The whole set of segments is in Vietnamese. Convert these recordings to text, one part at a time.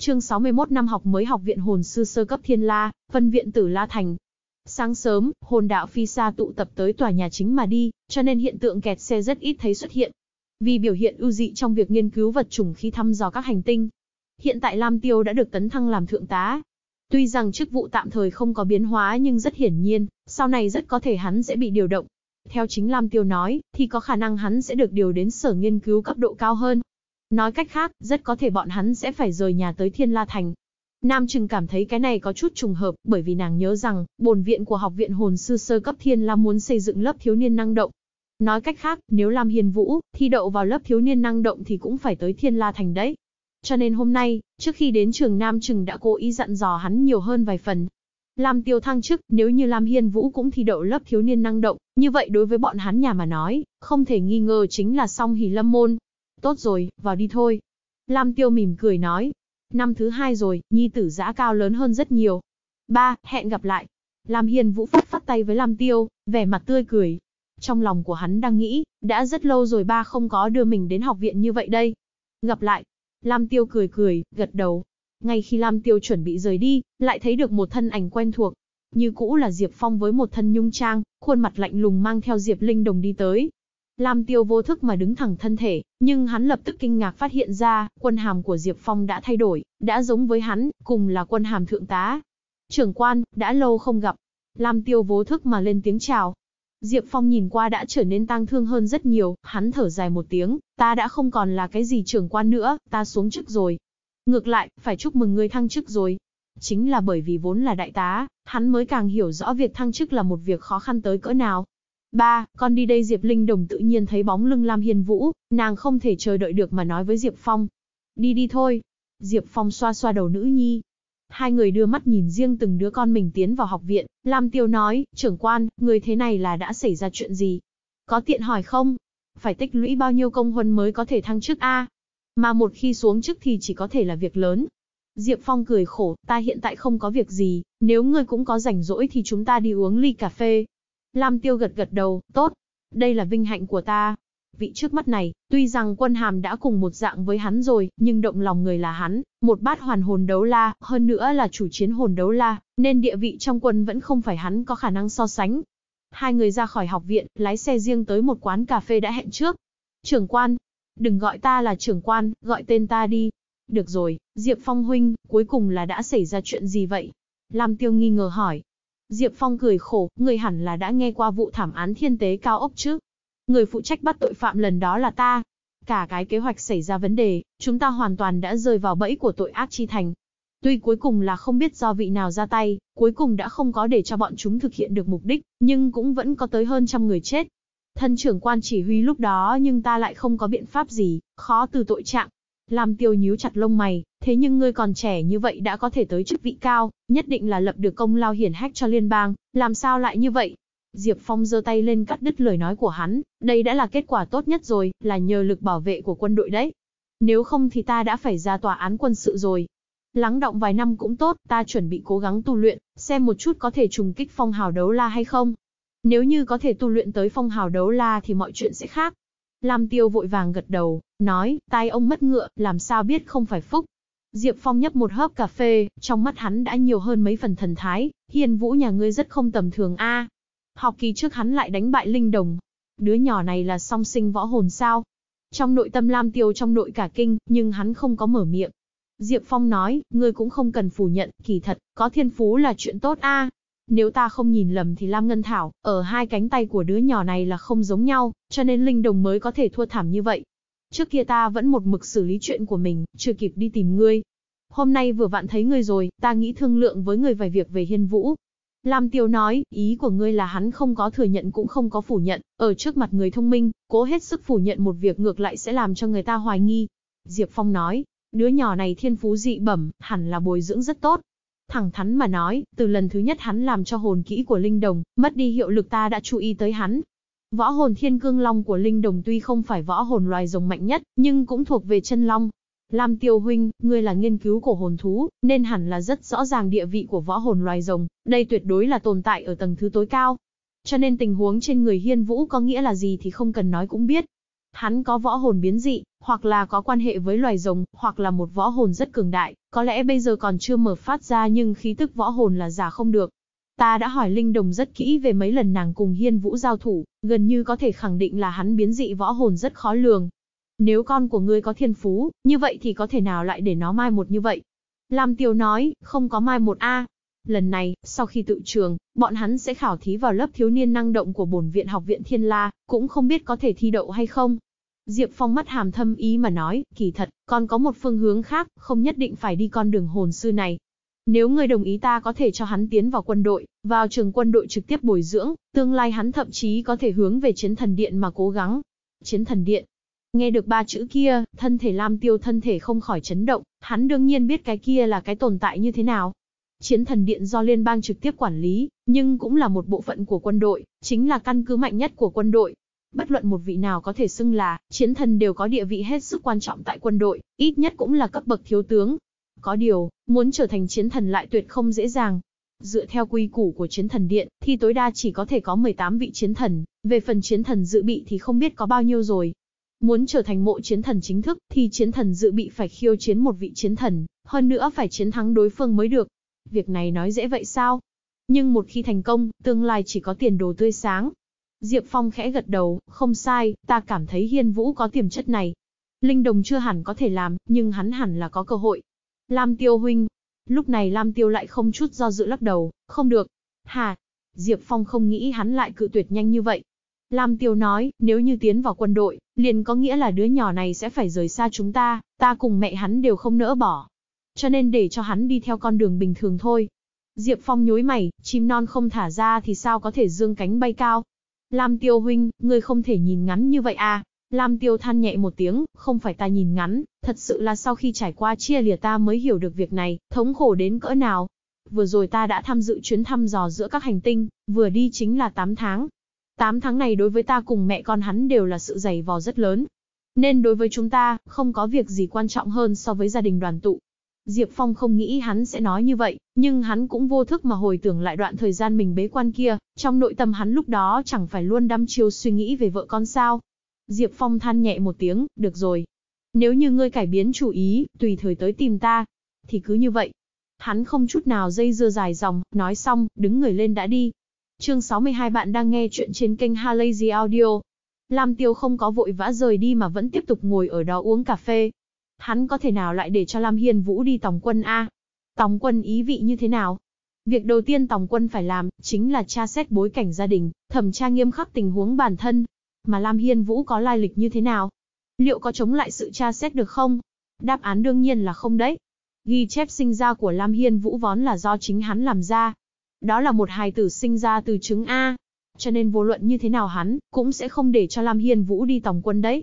Chương 61 năm học mới học viện hồn sư sơ cấp Thiên La, phân viện tử La Thành. Sáng sớm, hồn đạo phi xa tụ tập tới tòa nhà chính mà đi, cho nên hiện tượng kẹt xe rất ít thấy xuất hiện. Vì biểu hiện ưu dị trong việc nghiên cứu vật chủng khi thăm dò các hành tinh. Hiện tại Lam Tiêu đã được tấn thăng làm thượng tá. Tuy rằng chức vụ tạm thời không có biến hóa nhưng rất hiển nhiên, sau này rất có thể hắn sẽ bị điều động. Theo chính Lam Tiêu nói, thì có khả năng hắn sẽ được điều đến sở nghiên cứu cấp độ cao hơn, Nói cách khác, rất có thể bọn hắn sẽ phải rời nhà tới Thiên La Thành. Nam Trừng cảm thấy cái này có chút trùng hợp, bởi vì nàng nhớ rằng, bổn viện của học viện hồn sư sơ cấp Thiên La muốn xây dựng lớp thiếu niên năng động. Nói cách khác, nếu Lam Hiền Vũ thi đậu vào lớp thiếu niên năng động thì cũng phải tới Thiên La Thành đấy. Cho nên hôm nay, trước khi đến trường Nam Trừng đã cố ý dặn dò hắn nhiều hơn vài phần. Lam Tiêu thăng chức, nếu như Lam Hiên Vũ cũng thi đậu lớp thiếu niên năng động, như vậy đối với bọn hắn nhà mà nói, không thể nghi ngờ chính là song hỷ lâm môn, Tốt rồi, vào đi thôi. Lam Tiêu mỉm cười nói. Năm thứ hai rồi, nhi tử giã cao lớn hơn rất nhiều. Ba, hẹn gặp lại. Lam Hiền Vũ phất phát tay với Lam Tiêu, vẻ mặt tươi cười. Trong lòng của hắn đang nghĩ, đã rất lâu rồi ba không có đưa mình đến học viện như vậy đây. Gặp lại. Lam Tiêu cười cười, gật đầu. Ngay khi Lam Tiêu chuẩn bị rời đi, lại thấy được một thân ảnh quen thuộc. Như cũ là Diệp Phong với một thân nhung trang, khuôn mặt lạnh lùng mang theo Diệp Linh Đồng đi tới. Lam Tiêu vô thức mà đứng thẳng thân thể, nhưng hắn lập tức kinh ngạc phát hiện ra, quân hàm của Diệp Phong đã thay đổi, đã giống với hắn, cùng là quân hàm thượng tá. Trưởng quan, đã lâu không gặp. Lam Tiêu vô thức mà lên tiếng chào. Diệp Phong nhìn qua đã trở nên tăng thương hơn rất nhiều, hắn thở dài một tiếng, ta đã không còn là cái gì trưởng quan nữa, ta xuống chức rồi. Ngược lại, phải chúc mừng người thăng chức rồi. Chính là bởi vì vốn là đại tá, hắn mới càng hiểu rõ việc thăng chức là một việc khó khăn tới cỡ nào. Ba, con đi đây Diệp Linh Đồng tự nhiên thấy bóng lưng Lam Hiền Vũ, nàng không thể chờ đợi được mà nói với Diệp Phong. Đi đi thôi. Diệp Phong xoa xoa đầu nữ nhi. Hai người đưa mắt nhìn riêng từng đứa con mình tiến vào học viện, Lam Tiêu nói, trưởng quan, người thế này là đã xảy ra chuyện gì? Có tiện hỏi không? Phải tích lũy bao nhiêu công huân mới có thể thăng chức A? Mà một khi xuống chức thì chỉ có thể là việc lớn. Diệp Phong cười khổ, ta hiện tại không có việc gì, nếu ngươi cũng có rảnh rỗi thì chúng ta đi uống ly cà phê, Lam Tiêu gật gật đầu, tốt, đây là vinh hạnh của ta. Vị trước mắt này, tuy rằng quân hàm đã cùng một dạng với hắn rồi, nhưng động lòng người là hắn, một bát hoàn hồn đấu la, hơn nữa là chủ chiến hồn đấu la, nên địa vị trong quân vẫn không phải hắn có khả năng so sánh. Hai người ra khỏi học viện, lái xe riêng tới một quán cà phê đã hẹn trước. Trưởng quan, đừng gọi ta là trưởng quan, gọi tên ta đi. Được rồi, Diệp Phong Huynh, cuối cùng là đã xảy ra chuyện gì vậy? Lam Tiêu nghi ngờ hỏi. Diệp Phong cười khổ, người hẳn là đã nghe qua vụ thảm án thiên tế cao ốc chứ. Người phụ trách bắt tội phạm lần đó là ta. Cả cái kế hoạch xảy ra vấn đề, chúng ta hoàn toàn đã rơi vào bẫy của tội ác chi thành. Tuy cuối cùng là không biết do vị nào ra tay, cuối cùng đã không có để cho bọn chúng thực hiện được mục đích, nhưng cũng vẫn có tới hơn trăm người chết. Thân trưởng quan chỉ huy lúc đó nhưng ta lại không có biện pháp gì, khó từ tội trạng, Lam Tiêu nhíu chặt lông mày, thế nhưng ngươi còn trẻ như vậy đã có thể tới chức vị cao, nhất định là lập được công lao hiển hách cho liên bang, làm sao lại như vậy? Diệp Phong giơ tay lên cắt đứt lời nói của hắn, đây đã là kết quả tốt nhất rồi, là nhờ lực bảo vệ của quân đội đấy. Nếu không thì ta đã phải ra tòa án quân sự rồi. Lắng động vài năm cũng tốt, ta chuẩn bị cố gắng tu luyện, xem một chút có thể trùng kích phong hào đấu la hay không. Nếu như có thể tu luyện tới phong hào đấu la thì mọi chuyện sẽ khác, Lam Tiêu vội vàng gật đầu, nói, tai ông mất ngựa, làm sao biết không phải phúc. Diệp Phong nhấp một hớp cà phê, trong mắt hắn đã nhiều hơn mấy phần thần thái, hiền vũ nhà ngươi rất không tầm thường a. Học kỳ trước hắn lại đánh bại Linh Đồng. Đứa nhỏ này là song sinh võ hồn sao. Trong nội tâm Lam Tiêu trong nội cả kinh, nhưng hắn không có mở miệng. Diệp Phong nói, ngươi cũng không cần phủ nhận, kỳ thật, có thiên phú là chuyện tốt a, nếu ta không nhìn lầm thì Lam Ngân Thảo, ở hai cánh tay của đứa nhỏ này là không giống nhau, cho nên Linh Đồng mới có thể thua thảm như vậy. Trước kia ta vẫn một mực xử lý chuyện của mình, chưa kịp đi tìm ngươi. Hôm nay vừa vặn thấy ngươi rồi, ta nghĩ thương lượng với ngươi vài việc về hiên vũ. Lam Tiêu nói, ý của ngươi là hắn không có thừa nhận cũng không có phủ nhận, ở trước mặt người thông minh, cố hết sức phủ nhận một việc ngược lại sẽ làm cho người ta hoài nghi. Diệp Phong nói, đứa nhỏ này thiên phú dị bẩm, hẳn là bồi dưỡng rất tốt, Thẳng thắn mà nói, từ lần thứ nhất hắn làm cho hồn kỹ của Linh Đồng, mất đi hiệu lực ta đã chú ý tới hắn. Võ hồn thiên cương long của Linh Đồng tuy không phải võ hồn loài rồng mạnh nhất, nhưng cũng thuộc về chân long. Lam Tiêu Huynh, ngươi là nghiên cứu của hồn thú, nên hẳn là rất rõ ràng địa vị của võ hồn loài rồng, đây tuyệt đối là tồn tại ở tầng thứ tối cao. Cho nên tình huống trên người hiên vũ có nghĩa là gì thì không cần nói cũng biết, Hắn có võ hồn biến dị, hoặc là có quan hệ với loài rồng, hoặc là một võ hồn rất cường đại, có lẽ bây giờ còn chưa mở phát ra nhưng khí tức võ hồn là giả không được. Ta đã hỏi Linh Đồng rất kỹ về mấy lần nàng cùng Hiên Vũ giao thủ, gần như có thể khẳng định là hắn biến dị võ hồn rất khó lường. Nếu con của ngươi có thiên phú, như vậy thì có thể nào lại để nó mai một như vậy? Lam Tiêu nói, không có mai một a, Lần này, sau khi tự trường, bọn hắn sẽ khảo thí vào lớp thiếu niên năng động của bổn viện học viện Thiên La, cũng không biết có thể thi đậu hay không. Diệp Phong mắt hàm thâm ý mà nói, kỳ thật, còn có một phương hướng khác, không nhất định phải đi con đường hồn sư này. Nếu người đồng ý ta có thể cho hắn tiến vào quân đội, vào trường quân đội trực tiếp bồi dưỡng, tương lai hắn thậm chí có thể hướng về chiến thần điện mà cố gắng. Chiến thần điện. Nghe được ba chữ kia, thân thể Lam Tiêu thân thể không khỏi chấn động, hắn đương nhiên biết cái kia là cái tồn tại như thế nào. Chiến thần điện do liên bang trực tiếp quản lý, nhưng cũng là một bộ phận của quân đội, chính là căn cứ mạnh nhất của quân đội. Bất luận một vị nào có thể xưng là, chiến thần đều có địa vị hết sức quan trọng tại quân đội, ít nhất cũng là cấp bậc thiếu tướng. Có điều, muốn trở thành chiến thần lại tuyệt không dễ dàng. Dựa theo quy củ của chiến thần điện, thì tối đa chỉ có thể có 18 vị chiến thần, về phần chiến thần dự bị thì không biết có bao nhiêu rồi, Muốn trở thành mộ chiến thần chính thức thì chiến thần dự bị phải khiêu chiến một vị chiến thần, hơn nữa phải chiến thắng đối phương mới được. Việc này nói dễ vậy sao? Nhưng một khi thành công, tương lai chỉ có tiền đồ tươi sáng. Diệp Phong khẽ gật đầu, không sai, ta cảm thấy Hiên Vũ có tiềm chất này. Linh Đồng chưa hẳn có thể làm, nhưng hắn hẳn là có cơ hội. Lam Tiêu huynh. Lúc này Lam Tiêu lại không chút do dự lắc đầu, không được. Hà, Diệp Phong không nghĩ hắn lại cự tuyệt nhanh như vậy. Lam Tiêu nói, nếu như tiến vào quân đội, liền có nghĩa là đứa nhỏ này sẽ phải rời xa chúng ta, ta cùng mẹ hắn đều không nỡ bỏ, cho nên để cho hắn đi theo con đường bình thường thôi. Diệp Phong nhối mày, chim non không thả ra thì sao có thể dương cánh bay cao. Lam Tiêu huynh, ngươi không thể nhìn ngắn như vậy à. Lam Tiêu than nhẹ một tiếng, không phải ta nhìn ngắn, thật sự là sau khi trải qua chia lìa ta mới hiểu được việc này, thống khổ đến cỡ nào. Vừa rồi ta đã tham dự chuyến thăm dò giữa các hành tinh, vừa đi chính là 8 tháng. 8 tháng này đối với ta cùng mẹ con hắn đều là sự giày vò rất lớn. Nên đối với chúng ta, không có việc gì quan trọng hơn so với gia đình đoàn tụ. Diệp Phong không nghĩ hắn sẽ nói như vậy, nhưng hắn cũng vô thức mà hồi tưởng lại đoạn thời gian mình bế quan kia, trong nội tâm hắn lúc đó chẳng phải luôn đăm chiêu suy nghĩ về vợ con sao. Diệp Phong than nhẹ một tiếng, được rồi. Nếu như ngươi cải biến chủ ý, tùy thời tới tìm ta, thì cứ như vậy. Hắn không chút nào dây dưa dài dòng, nói xong, đứng người lên đã đi. Chương 62 bạn đang nghe chuyện trên kênh Halazy Audio. Lam Tiêu không có vội vã rời đi mà vẫn tiếp tục ngồi ở đó uống cà phê, Hắn có thể nào lại để cho Lam Hiên Vũ đi tòng quân A? Tòng quân ý vị như thế nào? Việc đầu tiên tòng quân phải làm, chính là tra xét bối cảnh gia đình, thẩm tra nghiêm khắc tình huống bản thân. Mà Lam Hiên Vũ có lai lịch như thế nào? Liệu có chống lại sự tra xét được không? Đáp án đương nhiên là không đấy. Ghi chép sinh ra của Lam Hiên Vũ vốn là do chính hắn làm ra. Đó là một hài tử sinh ra từ trứng A. Cho nên vô luận như thế nào hắn, cũng sẽ không để cho Lam Hiên Vũ đi tòng quân đấy.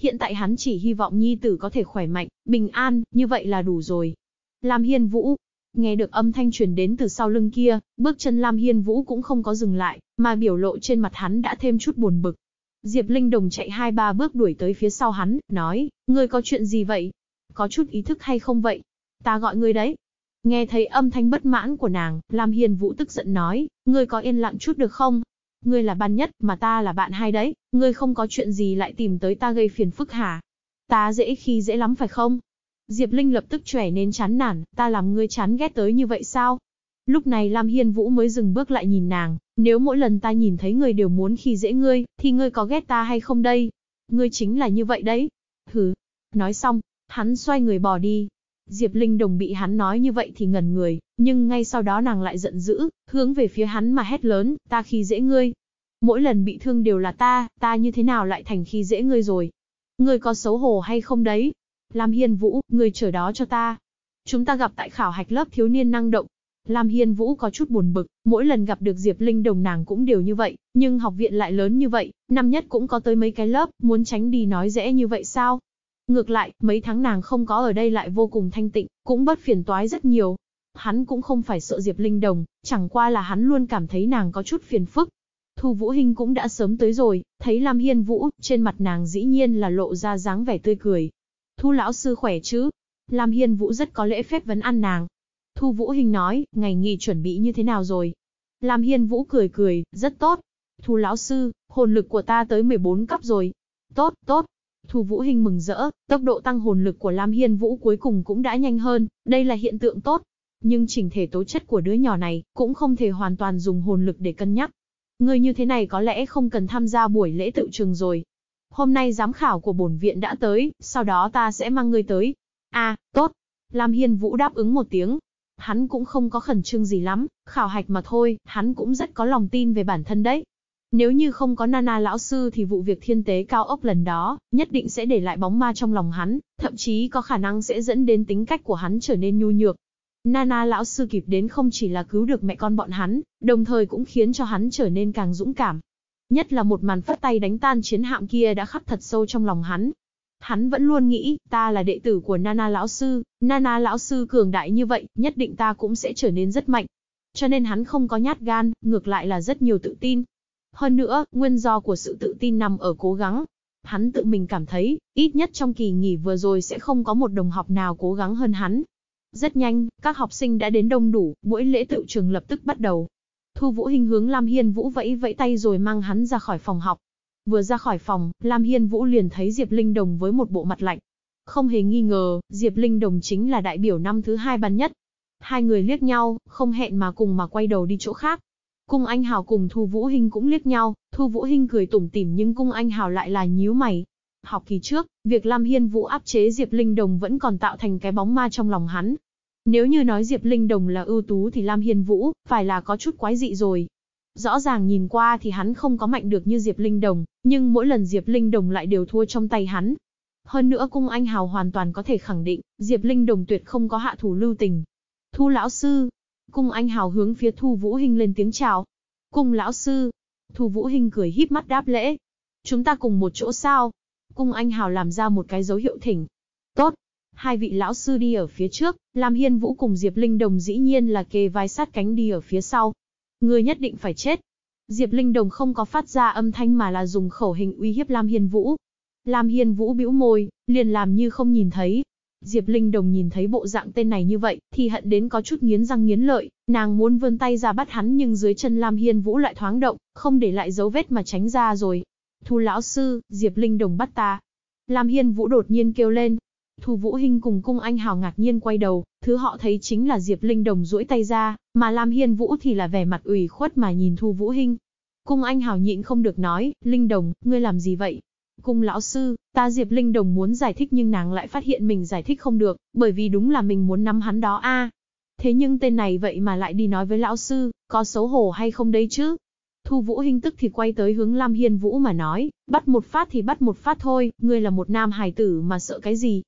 Hiện tại hắn chỉ hy vọng nhi tử có thể khỏe mạnh, bình an, như vậy là đủ rồi. Lam Hiên Vũ, nghe được âm thanh truyền đến từ sau lưng kia, bước chân Lam Hiên Vũ cũng không có dừng lại, mà biểu lộ trên mặt hắn đã thêm chút buồn bực. Diệp Linh Đồng chạy hai ba bước đuổi tới phía sau hắn, nói, ngươi có chuyện gì vậy? Có chút ý thức hay không vậy? Ta gọi ngươi đấy. Nghe thấy âm thanh bất mãn của nàng, Lam Hiên Vũ tức giận nói, ngươi có yên lặng chút được không? Ngươi là ban nhất, mà ta là bạn hai đấy, ngươi không có chuyện gì lại tìm tới ta gây phiền phức hả? Ta dễ khi dễ lắm phải không? Diệp Linh lập tức trẻ nên chán nản, ta làm ngươi chán ghét tới như vậy sao? Lúc này Lam Hiên Vũ mới dừng bước lại nhìn nàng, nếu mỗi lần ta nhìn thấy ngươi đều muốn khi dễ ngươi, thì ngươi có ghét ta hay không đây? Ngươi chính là như vậy đấy. Hừ. Nói xong, hắn xoay người bỏ đi, Diệp Linh Đồng bị hắn nói như vậy thì ngẩn người, nhưng ngay sau đó nàng lại giận dữ, hướng về phía hắn mà hét lớn, ta khi dễ ngươi. Mỗi lần bị thương đều là ta, ta như thế nào lại thành khi dễ ngươi rồi? Ngươi có xấu hổ hay không đấy? Lam Hiên Vũ, ngươi chờ đó cho ta. Chúng ta gặp tại khảo hạch lớp thiếu niên năng động. Lam Hiên Vũ có chút buồn bực, mỗi lần gặp được Diệp Linh Đồng nàng cũng đều như vậy, nhưng học viện lại lớn như vậy, năm nhất cũng có tới mấy cái lớp, muốn tránh đi nói dễ như vậy sao? Ngược lại, mấy tháng nàng không có ở đây lại vô cùng thanh tịnh, cũng bất phiền toái rất nhiều. Hắn cũng không phải sợ Diệp Linh Đồng, chẳng qua là hắn luôn cảm thấy nàng có chút phiền phức. Thu Vũ Hinh cũng đã sớm tới rồi, thấy Lam Hiên Vũ, trên mặt nàng dĩ nhiên là lộ ra dáng vẻ tươi cười. Thu lão sư khỏe chứ? Lam Hiên Vũ rất có lễ phép vấn ăn nàng. Thu Vũ Hinh nói, ngày nghỉ chuẩn bị như thế nào rồi? Lam Hiên Vũ cười cười, rất tốt. Thu lão sư, hồn lực của ta tới 14 cấp rồi. Tốt, tốt, Thu Vũ Hinh mừng rỡ, tốc độ tăng hồn lực của Lam Hiên Vũ cuối cùng cũng đã nhanh hơn, đây là hiện tượng tốt. Nhưng chỉnh thể tố chất của đứa nhỏ này cũng không thể hoàn toàn dùng hồn lực để cân nhắc. Người như thế này có lẽ không cần tham gia buổi lễ tự trường rồi. Hôm nay giám khảo của bổn viện đã tới, sau đó ta sẽ mang ngươi tới. À, tốt. Lam Hiên Vũ đáp ứng một tiếng. Hắn cũng không có khẩn trương gì lắm, khảo hạch mà thôi, hắn cũng rất có lòng tin về bản thân đấy. Nếu như không có Nana lão sư thì vụ việc thiên tế cao ốc lần đó, nhất định sẽ để lại bóng ma trong lòng hắn, thậm chí có khả năng sẽ dẫn đến tính cách của hắn trở nên nhu nhược. Nana lão sư kịp đến không chỉ là cứu được mẹ con bọn hắn, đồng thời cũng khiến cho hắn trở nên càng dũng cảm. Nhất là một màn phất tay đánh tan chiến hạm kia đã khắc thật sâu trong lòng hắn. Hắn vẫn luôn nghĩ, ta là đệ tử của Nana lão sư, Nana lão sư cường đại như vậy, nhất định ta cũng sẽ trở nên rất mạnh. Cho nên hắn không có nhát gan, ngược lại là rất nhiều tự tin, hơn nữa, nguyên do của sự tự tin nằm ở cố gắng. Hắn tự mình cảm thấy, ít nhất trong kỳ nghỉ vừa rồi sẽ không có một đồng học nào cố gắng hơn hắn. Rất nhanh, các học sinh đã đến đông đủ, buổi lễ tự trường lập tức bắt đầu. Thu Vũ Hinh hướng Lam Hiên Vũ vẫy vẫy tay rồi mang hắn ra khỏi phòng học. Vừa ra khỏi phòng, Lam Hiên Vũ liền thấy Diệp Linh Đồng với một bộ mặt lạnh. Không hề nghi ngờ, Diệp Linh Đồng chính là đại biểu năm thứ hai ban nhất. Hai người liếc nhau, không hẹn mà cùng mà quay đầu đi chỗ khác. Cung Anh Hào cùng Thu Vũ Hinh cũng liếc nhau, Thu Vũ Hinh cười tủm tỉm nhưng Cung Anh Hào lại là nhíu mày. Học kỳ trước, việc Lam Hiên Vũ áp chế Diệp Linh Đồng vẫn còn tạo thành cái bóng ma trong lòng hắn. Nếu như nói Diệp Linh Đồng là ưu tú thì Lam Hiên Vũ phải là có chút quái dị rồi. Rõ ràng nhìn qua thì hắn không có mạnh được như Diệp Linh Đồng, nhưng mỗi lần Diệp Linh Đồng lại đều thua trong tay hắn. Hơn nữa Cung Anh Hào hoàn toàn có thể khẳng định, Diệp Linh Đồng tuyệt không có hạ thủ lưu tình. Thu lão sư, Cung Anh Hào hướng phía Thu Vũ Hinh lên tiếng chào. Cung lão sư. Thu Vũ Hinh cười híp mắt đáp lễ. Chúng ta cùng một chỗ sao? Cung Anh Hào làm ra một cái dấu hiệu thỉnh. Tốt. Hai vị lão sư đi ở phía trước, lam hiên vũ cùng Diệp Linh Đồng dĩ nhiên là kề vai sát cánh đi ở phía sau. Người nhất định phải chết. Diệp Linh Đồng không có phát ra âm thanh mà là dùng khẩu hình uy hiếp Lam Hiên Vũ. Lam Hiên Vũ bĩu môi, liền làm như không nhìn thấy, Diệp Linh Đồng nhìn thấy bộ dạng tên này như vậy, thì hận đến có chút nghiến răng nghiến lợi, nàng muốn vươn tay ra bắt hắn nhưng dưới chân Lam Hiên Vũ lại thoáng động, không để lại dấu vết mà tránh ra rồi. Thu lão sư, Diệp Linh Đồng bắt ta. Lam Hiên Vũ đột nhiên kêu lên. Thu Vũ Hinh cùng cung anh hào ngạc nhiên quay đầu, thứ họ thấy chính là Diệp Linh Đồng duỗi tay ra, mà Lam Hiên Vũ thì là vẻ mặt ủy khuất mà nhìn Thu Vũ Hinh. Cung anh hào nhịn không được nói, Linh Đồng, ngươi làm gì vậy? Cung lão sư, ta Diệp Linh Đồng muốn giải thích nhưng nàng lại phát hiện mình giải thích không được, bởi vì đúng là mình muốn nắm hắn đó a. Thế nhưng tên này vậy mà lại đi nói với lão sư, có xấu hổ hay không đấy chứ? Thu Vũ Hinh tức thì quay tới hướng Lam Hiên Vũ mà nói, bắt một phát thì bắt một phát thôi, ngươi là một nam hài tử mà sợ cái gì?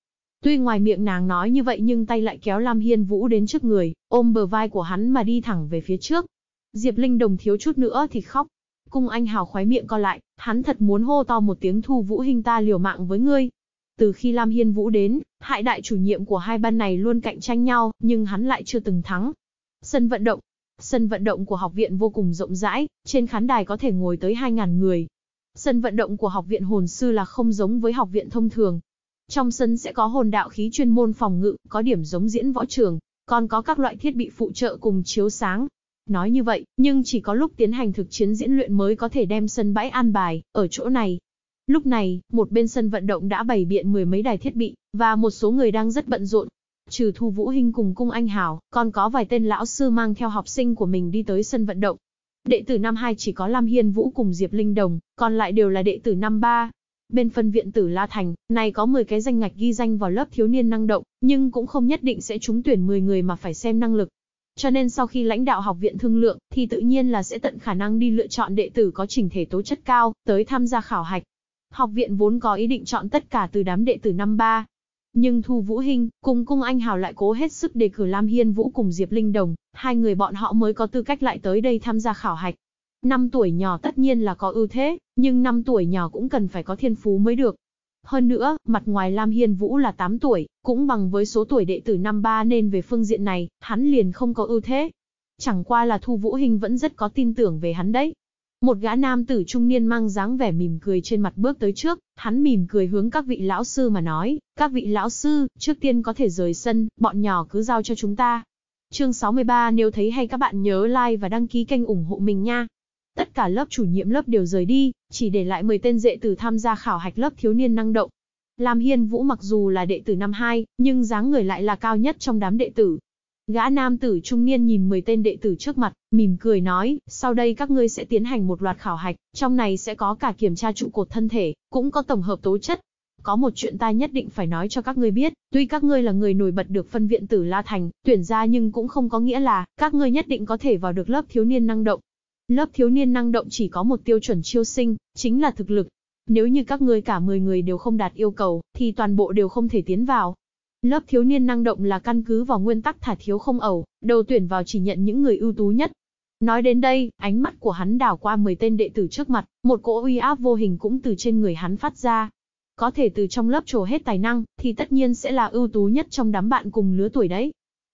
Tuy ngoài miệng nàng nói như vậy nhưng tay lại kéo Lam Hiên Vũ đến trước người, ôm bờ vai của hắn mà đi thẳng về phía trước. Diệp Linh Đồng thiếu chút nữa thì khóc, Cung Anh Hào khoái miệng co lại, hắn thật muốn hô to một tiếng thu vũ hình ta liều mạng với ngươi. Từ khi Lam Hiên Vũ đến, hại đại chủ nhiệm của hai ban này luôn cạnh tranh nhau, nhưng hắn lại chưa từng thắng. Sân vận động Sân vận động của học viện vô cùng rộng rãi, trên khán đài có thể ngồi tới 2.000 người. Sân vận động của học viện hồn sư là không giống với học viện thông thường. Trong sân sẽ có hồn đạo khí chuyên môn phòng ngự, có điểm giống diễn võ trường, còn có các loại thiết bị phụ trợ cùng chiếu sáng, Nói như vậy, nhưng chỉ có lúc tiến hành thực chiến diễn luyện mới có thể đem sân bãi an bài, ở chỗ này. Lúc này, một bên sân vận động đã bày biện mười mấy đài thiết bị, và một số người đang rất bận rộn. Trừ Thu Vũ Hinh cùng Cung Anh Hảo, còn có vài tên lão sư mang theo học sinh của mình đi tới sân vận động. Đệ tử năm 2 chỉ có Lam Hiên Vũ cùng Diệp Linh Đồng, còn lại đều là đệ tử năm 3. Bên phân viện tử La Thành, này có 10 cái danh ngạch ghi danh vào lớp thiếu niên năng động, nhưng cũng không nhất định sẽ trúng tuyển 10 người mà phải xem năng lực. Cho nên sau khi lãnh đạo học viện thương lượng, thì tự nhiên là sẽ tận khả năng đi lựa chọn đệ tử có trình thể tố chất cao, tới tham gia khảo hạch. Học viện vốn có ý định chọn tất cả từ đám đệ tử năm ba. Nhưng Thu Vũ Hinh, cùng Cung Anh Hào lại cố hết sức để cử Lam Hiên Vũ cùng Diệp Linh Đồng, hai người bọn họ mới có tư cách lại tới đây tham gia khảo hạch. Năm tuổi nhỏ tất nhiên là có ưu thế, nhưng năm tuổi nhỏ cũng cần phải có thiên phú mới được. Hơn nữa, mặt ngoài Lam Hiên Vũ là 8 tuổi, cũng bằng với số tuổi đệ tử năm ba nên về phương diện này, hắn liền không có ưu thế. Chẳng qua là Thu Vũ Hinh vẫn rất có tin tưởng về hắn đấy. Một gã nam tử trung niên mang dáng vẻ mỉm cười trên mặt bước tới trước, hắn mỉm cười hướng các vị lão sư mà nói, các vị lão sư, trước tiên có thể rời sân, bọn nhỏ cứ giao cho chúng ta. Chương 63 nếu thấy hay các bạn nhớ like và đăng ký kênh ủng hộ mình nha. Tất cả lớp chủ nhiệm lớp đều rời đi, chỉ để lại 10 tên dệ tử tham gia khảo hạch lớp thiếu niên năng động. Lam Hiên Vũ mặc dù là đệ tử năm 2, nhưng dáng người lại là cao nhất trong đám đệ tử. Gã nam tử trung niên nhìn 10 tên đệ tử trước mặt, mỉm cười nói, sau đây các ngươi sẽ tiến hành một loạt khảo hạch, trong này sẽ có cả kiểm tra trụ cột thân thể, cũng có tổng hợp tố chất. Có một chuyện ta nhất định phải nói cho các ngươi biết, tuy các ngươi là người nổi bật được phân viện tử La Thành, tuyển ra nhưng cũng không có nghĩa là, các ngươi nhất định có thể vào được lớp thiếu niên năng động. Lớp thiếu niên năng động chỉ có một tiêu chuẩn chiêu sinh, chính là thực lực. Nếu như các ngươi cả 10 người đều không đạt yêu cầu, thì toàn bộ đều không thể tiến vào. Lớp thiếu niên năng động là căn cứ vào nguyên tắc thả thiếu không ẩu, đầu tuyển vào chỉ nhận những người ưu tú nhất. Nói đến đây, ánh mắt của hắn đảo qua 10 tên đệ tử trước mặt, một cỗ uy áp vô hình cũng từ trên người hắn phát ra. Có thể từ trong lớp trổ hết tài năng, thì tất nhiên sẽ là ưu tú nhất trong đám bạn cùng lứa tuổi đấy.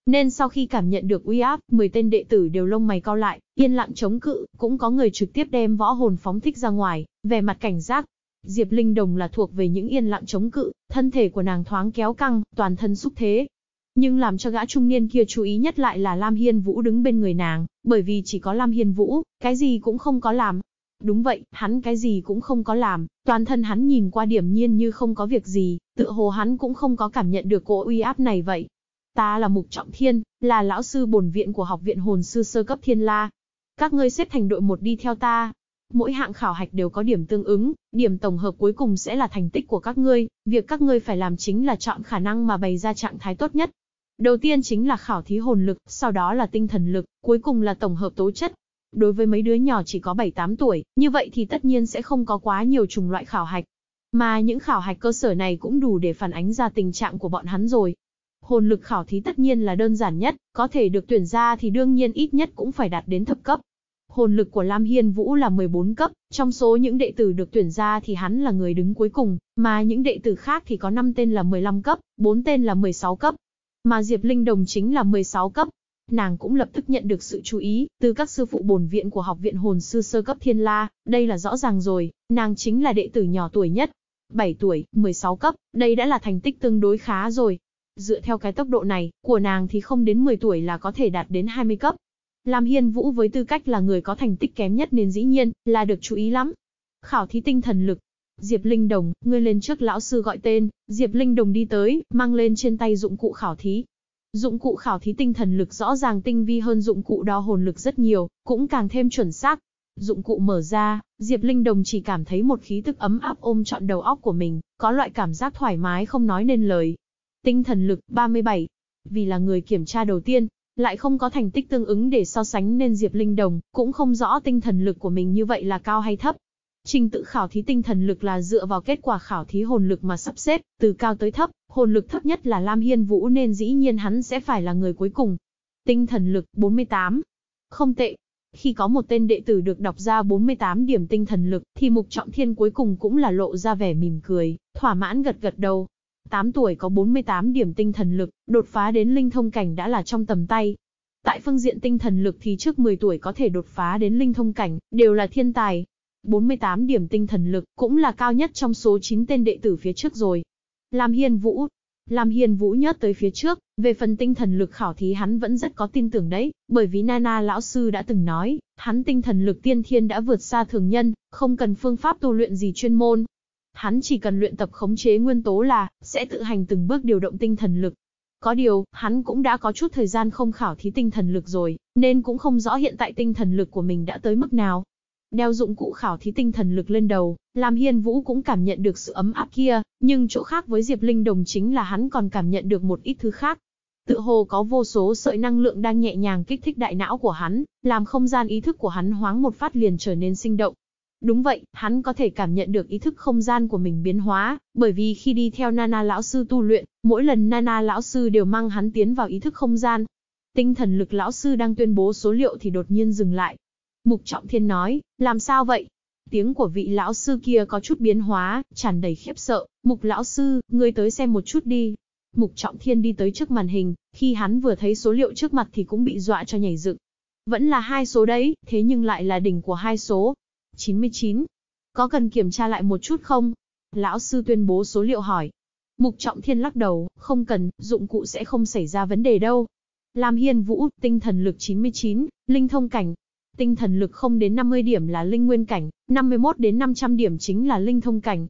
Nên sau khi cảm nhận được uy áp, 10 tên đệ tử đều lông mày cau lại, yên lặng chống cự, cũng có người trực tiếp đem võ hồn phóng thích ra ngoài, về mặt cảnh giác. Diệp Linh Đồng là thuộc về những yên lặng chống cự, thân thể của nàng thoáng kéo căng, toàn thân xúc thế. Nhưng làm cho gã trung niên kia chú ý nhất lại là Lam Hiên Vũ đứng bên người nàng, bởi vì chỉ có Lam Hiên Vũ, cái gì cũng không có làm. Đúng vậy, hắn cái gì cũng không có làm, toàn thân hắn nhìn qua điểm nhiên như không có việc gì, tự hồ hắn cũng không có cảm nhận được cỗ uy áp này vậy. Ta là Mục Trọng Thiên, là lão sư bổn viện của học viện hồn sư sơ cấp Thiên La. Các ngươi xếp thành đội một đi theo ta. Mỗi hạng khảo hạch đều có điểm tương ứng, điểm tổng hợp cuối cùng sẽ là thành tích của các ngươi, việc các ngươi phải làm chính là chọn khả năng mà bày ra trạng thái tốt nhất. Đầu tiên chính là khảo thí hồn lực, sau đó là tinh thần lực, cuối cùng là tổng hợp tố chất. Đối với mấy đứa nhỏ chỉ có 7-8 tuổi, như vậy thì tất nhiên sẽ không có quá nhiều chủng loại khảo hạch. Mà những khảo hạch cơ sở này cũng đủ để phản ánh ra tình trạng của bọn hắn rồi hồn lực khảo thí tất nhiên là đơn giản nhất, có thể được tuyển ra thì đương nhiên ít nhất cũng phải đạt đến thập cấp. Hồn lực của Lam Hiên Vũ là 14 cấp, trong số những đệ tử được tuyển ra thì hắn là người đứng cuối cùng, mà những đệ tử khác thì có 5 tên là 15 cấp, 4 tên là 16 cấp. Mà Diệp Linh Đồng chính là 16 cấp. Nàng cũng lập tức nhận được sự chú ý từ các sư phụ bổn viện của học viện hồn sư sơ cấp Thiên La, đây là rõ ràng rồi, nàng chính là đệ tử nhỏ tuổi nhất, 7 tuổi, 16 cấp, đây đã là thành tích tương đối khá rồi, Dựa theo cái tốc độ này, của nàng thì không đến 10 tuổi là có thể đạt đến 20 cấp. Lam Hiên Vũ với tư cách là người có thành tích kém nhất nên dĩ nhiên là được chú ý lắm. Khảo thí tinh thần lực. Diệp Linh Đồng, ngươi lên trước lão sư gọi tên, Diệp Linh Đồng đi tới, mang lên trên tay dụng cụ khảo thí. Dụng cụ khảo thí tinh thần lực rõ ràng tinh vi hơn dụng cụ đo hồn lực rất nhiều, cũng càng thêm chuẩn xác. Dụng cụ mở ra, Diệp Linh Đồng chỉ cảm thấy một khí tức ấm áp ôm trọn đầu óc của mình, có loại cảm giác thoải mái không nói nên lời, Tinh thần lực 37. Vì là người kiểm tra đầu tiên, lại không có thành tích tương ứng để so sánh nên Diệp Linh Đồng cũng không rõ tinh thần lực của mình như vậy là cao hay thấp. Trình tự khảo thí tinh thần lực là dựa vào kết quả khảo thí hồn lực mà sắp xếp, từ cao tới thấp, hồn lực thấp nhất là Lam Hiên Vũ nên dĩ nhiên hắn sẽ phải là người cuối cùng. Tinh thần lực 48. Không tệ. Khi có một tên đệ tử được đọc ra 48 điểm tinh thần lực thì Mục Trọng Thiên cuối cùng cũng là lộ ra vẻ mỉm cười, thỏa mãn gật gật đầu. 8 tuổi có 48 điểm tinh thần lực, đột phá đến linh thông cảnh đã là trong tầm tay. Tại phương diện tinh thần lực thì trước 10 tuổi có thể đột phá đến linh thông cảnh, đều là thiên tài. 48 điểm tinh thần lực cũng là cao nhất trong số 9 tên đệ tử phía trước rồi. Lam Hiên Vũ, Lam Hiên Vũ nhớt tới phía trước, về phần tinh thần lực khảo thí hắn vẫn rất có tin tưởng đấy, bởi vì Nana lão sư đã từng nói, hắn tinh thần lực tiên thiên đã vượt xa thường nhân, không cần phương pháp tu luyện gì chuyên môn, Hắn chỉ cần luyện tập khống chế nguyên tố là, sẽ tự hành từng bước điều động tinh thần lực. Có điều, hắn cũng đã có chút thời gian không khảo thí tinh thần lực rồi, nên cũng không rõ hiện tại tinh thần lực của mình đã tới mức nào. Đeo dụng cụ khảo thí tinh thần lực lên đầu, làm Hiên Vũ cũng cảm nhận được sự ấm áp kia, nhưng chỗ khác với Diệp Linh Đồng chính là hắn còn cảm nhận được một ít thứ khác. Tự hồ có vô số sợi năng lượng đang nhẹ nhàng kích thích đại não của hắn, làm không gian ý thức của hắn hoáng một phát liền trở nên sinh động. Đúng vậy, hắn có thể cảm nhận được ý thức không gian của mình biến hóa, bởi vì khi đi theo Nana lão sư tu luyện, mỗi lần Nana lão sư đều mang hắn tiến vào ý thức không gian. Tinh thần lực lão sư đang tuyên bố số liệu thì đột nhiên dừng lại. Mục Trọng Thiên nói, làm sao vậy? Tiếng của vị lão sư kia có chút biến hóa, tràn đầy khiếp sợ, "Mục lão sư, ngươi tới xem một chút đi." Mục Trọng Thiên đi tới trước màn hình, khi hắn vừa thấy số liệu trước mặt thì cũng bị dọa cho nhảy dựng. Vẫn là hai số đấy, thế nhưng lại là đỉnh của hai số, 99. Có cần kiểm tra lại một chút không? Lão sư tuyên bố số liệu hỏi. Mục Trọng Thiên lắc đầu, không cần, dụng cụ sẽ không xảy ra vấn đề đâu. Lam Hiên Vũ, tinh thần lực 99, linh thông cảnh. Tinh thần lực không đến 50 điểm là linh nguyên cảnh, 51 đến 500 điểm chính là linh thông cảnh.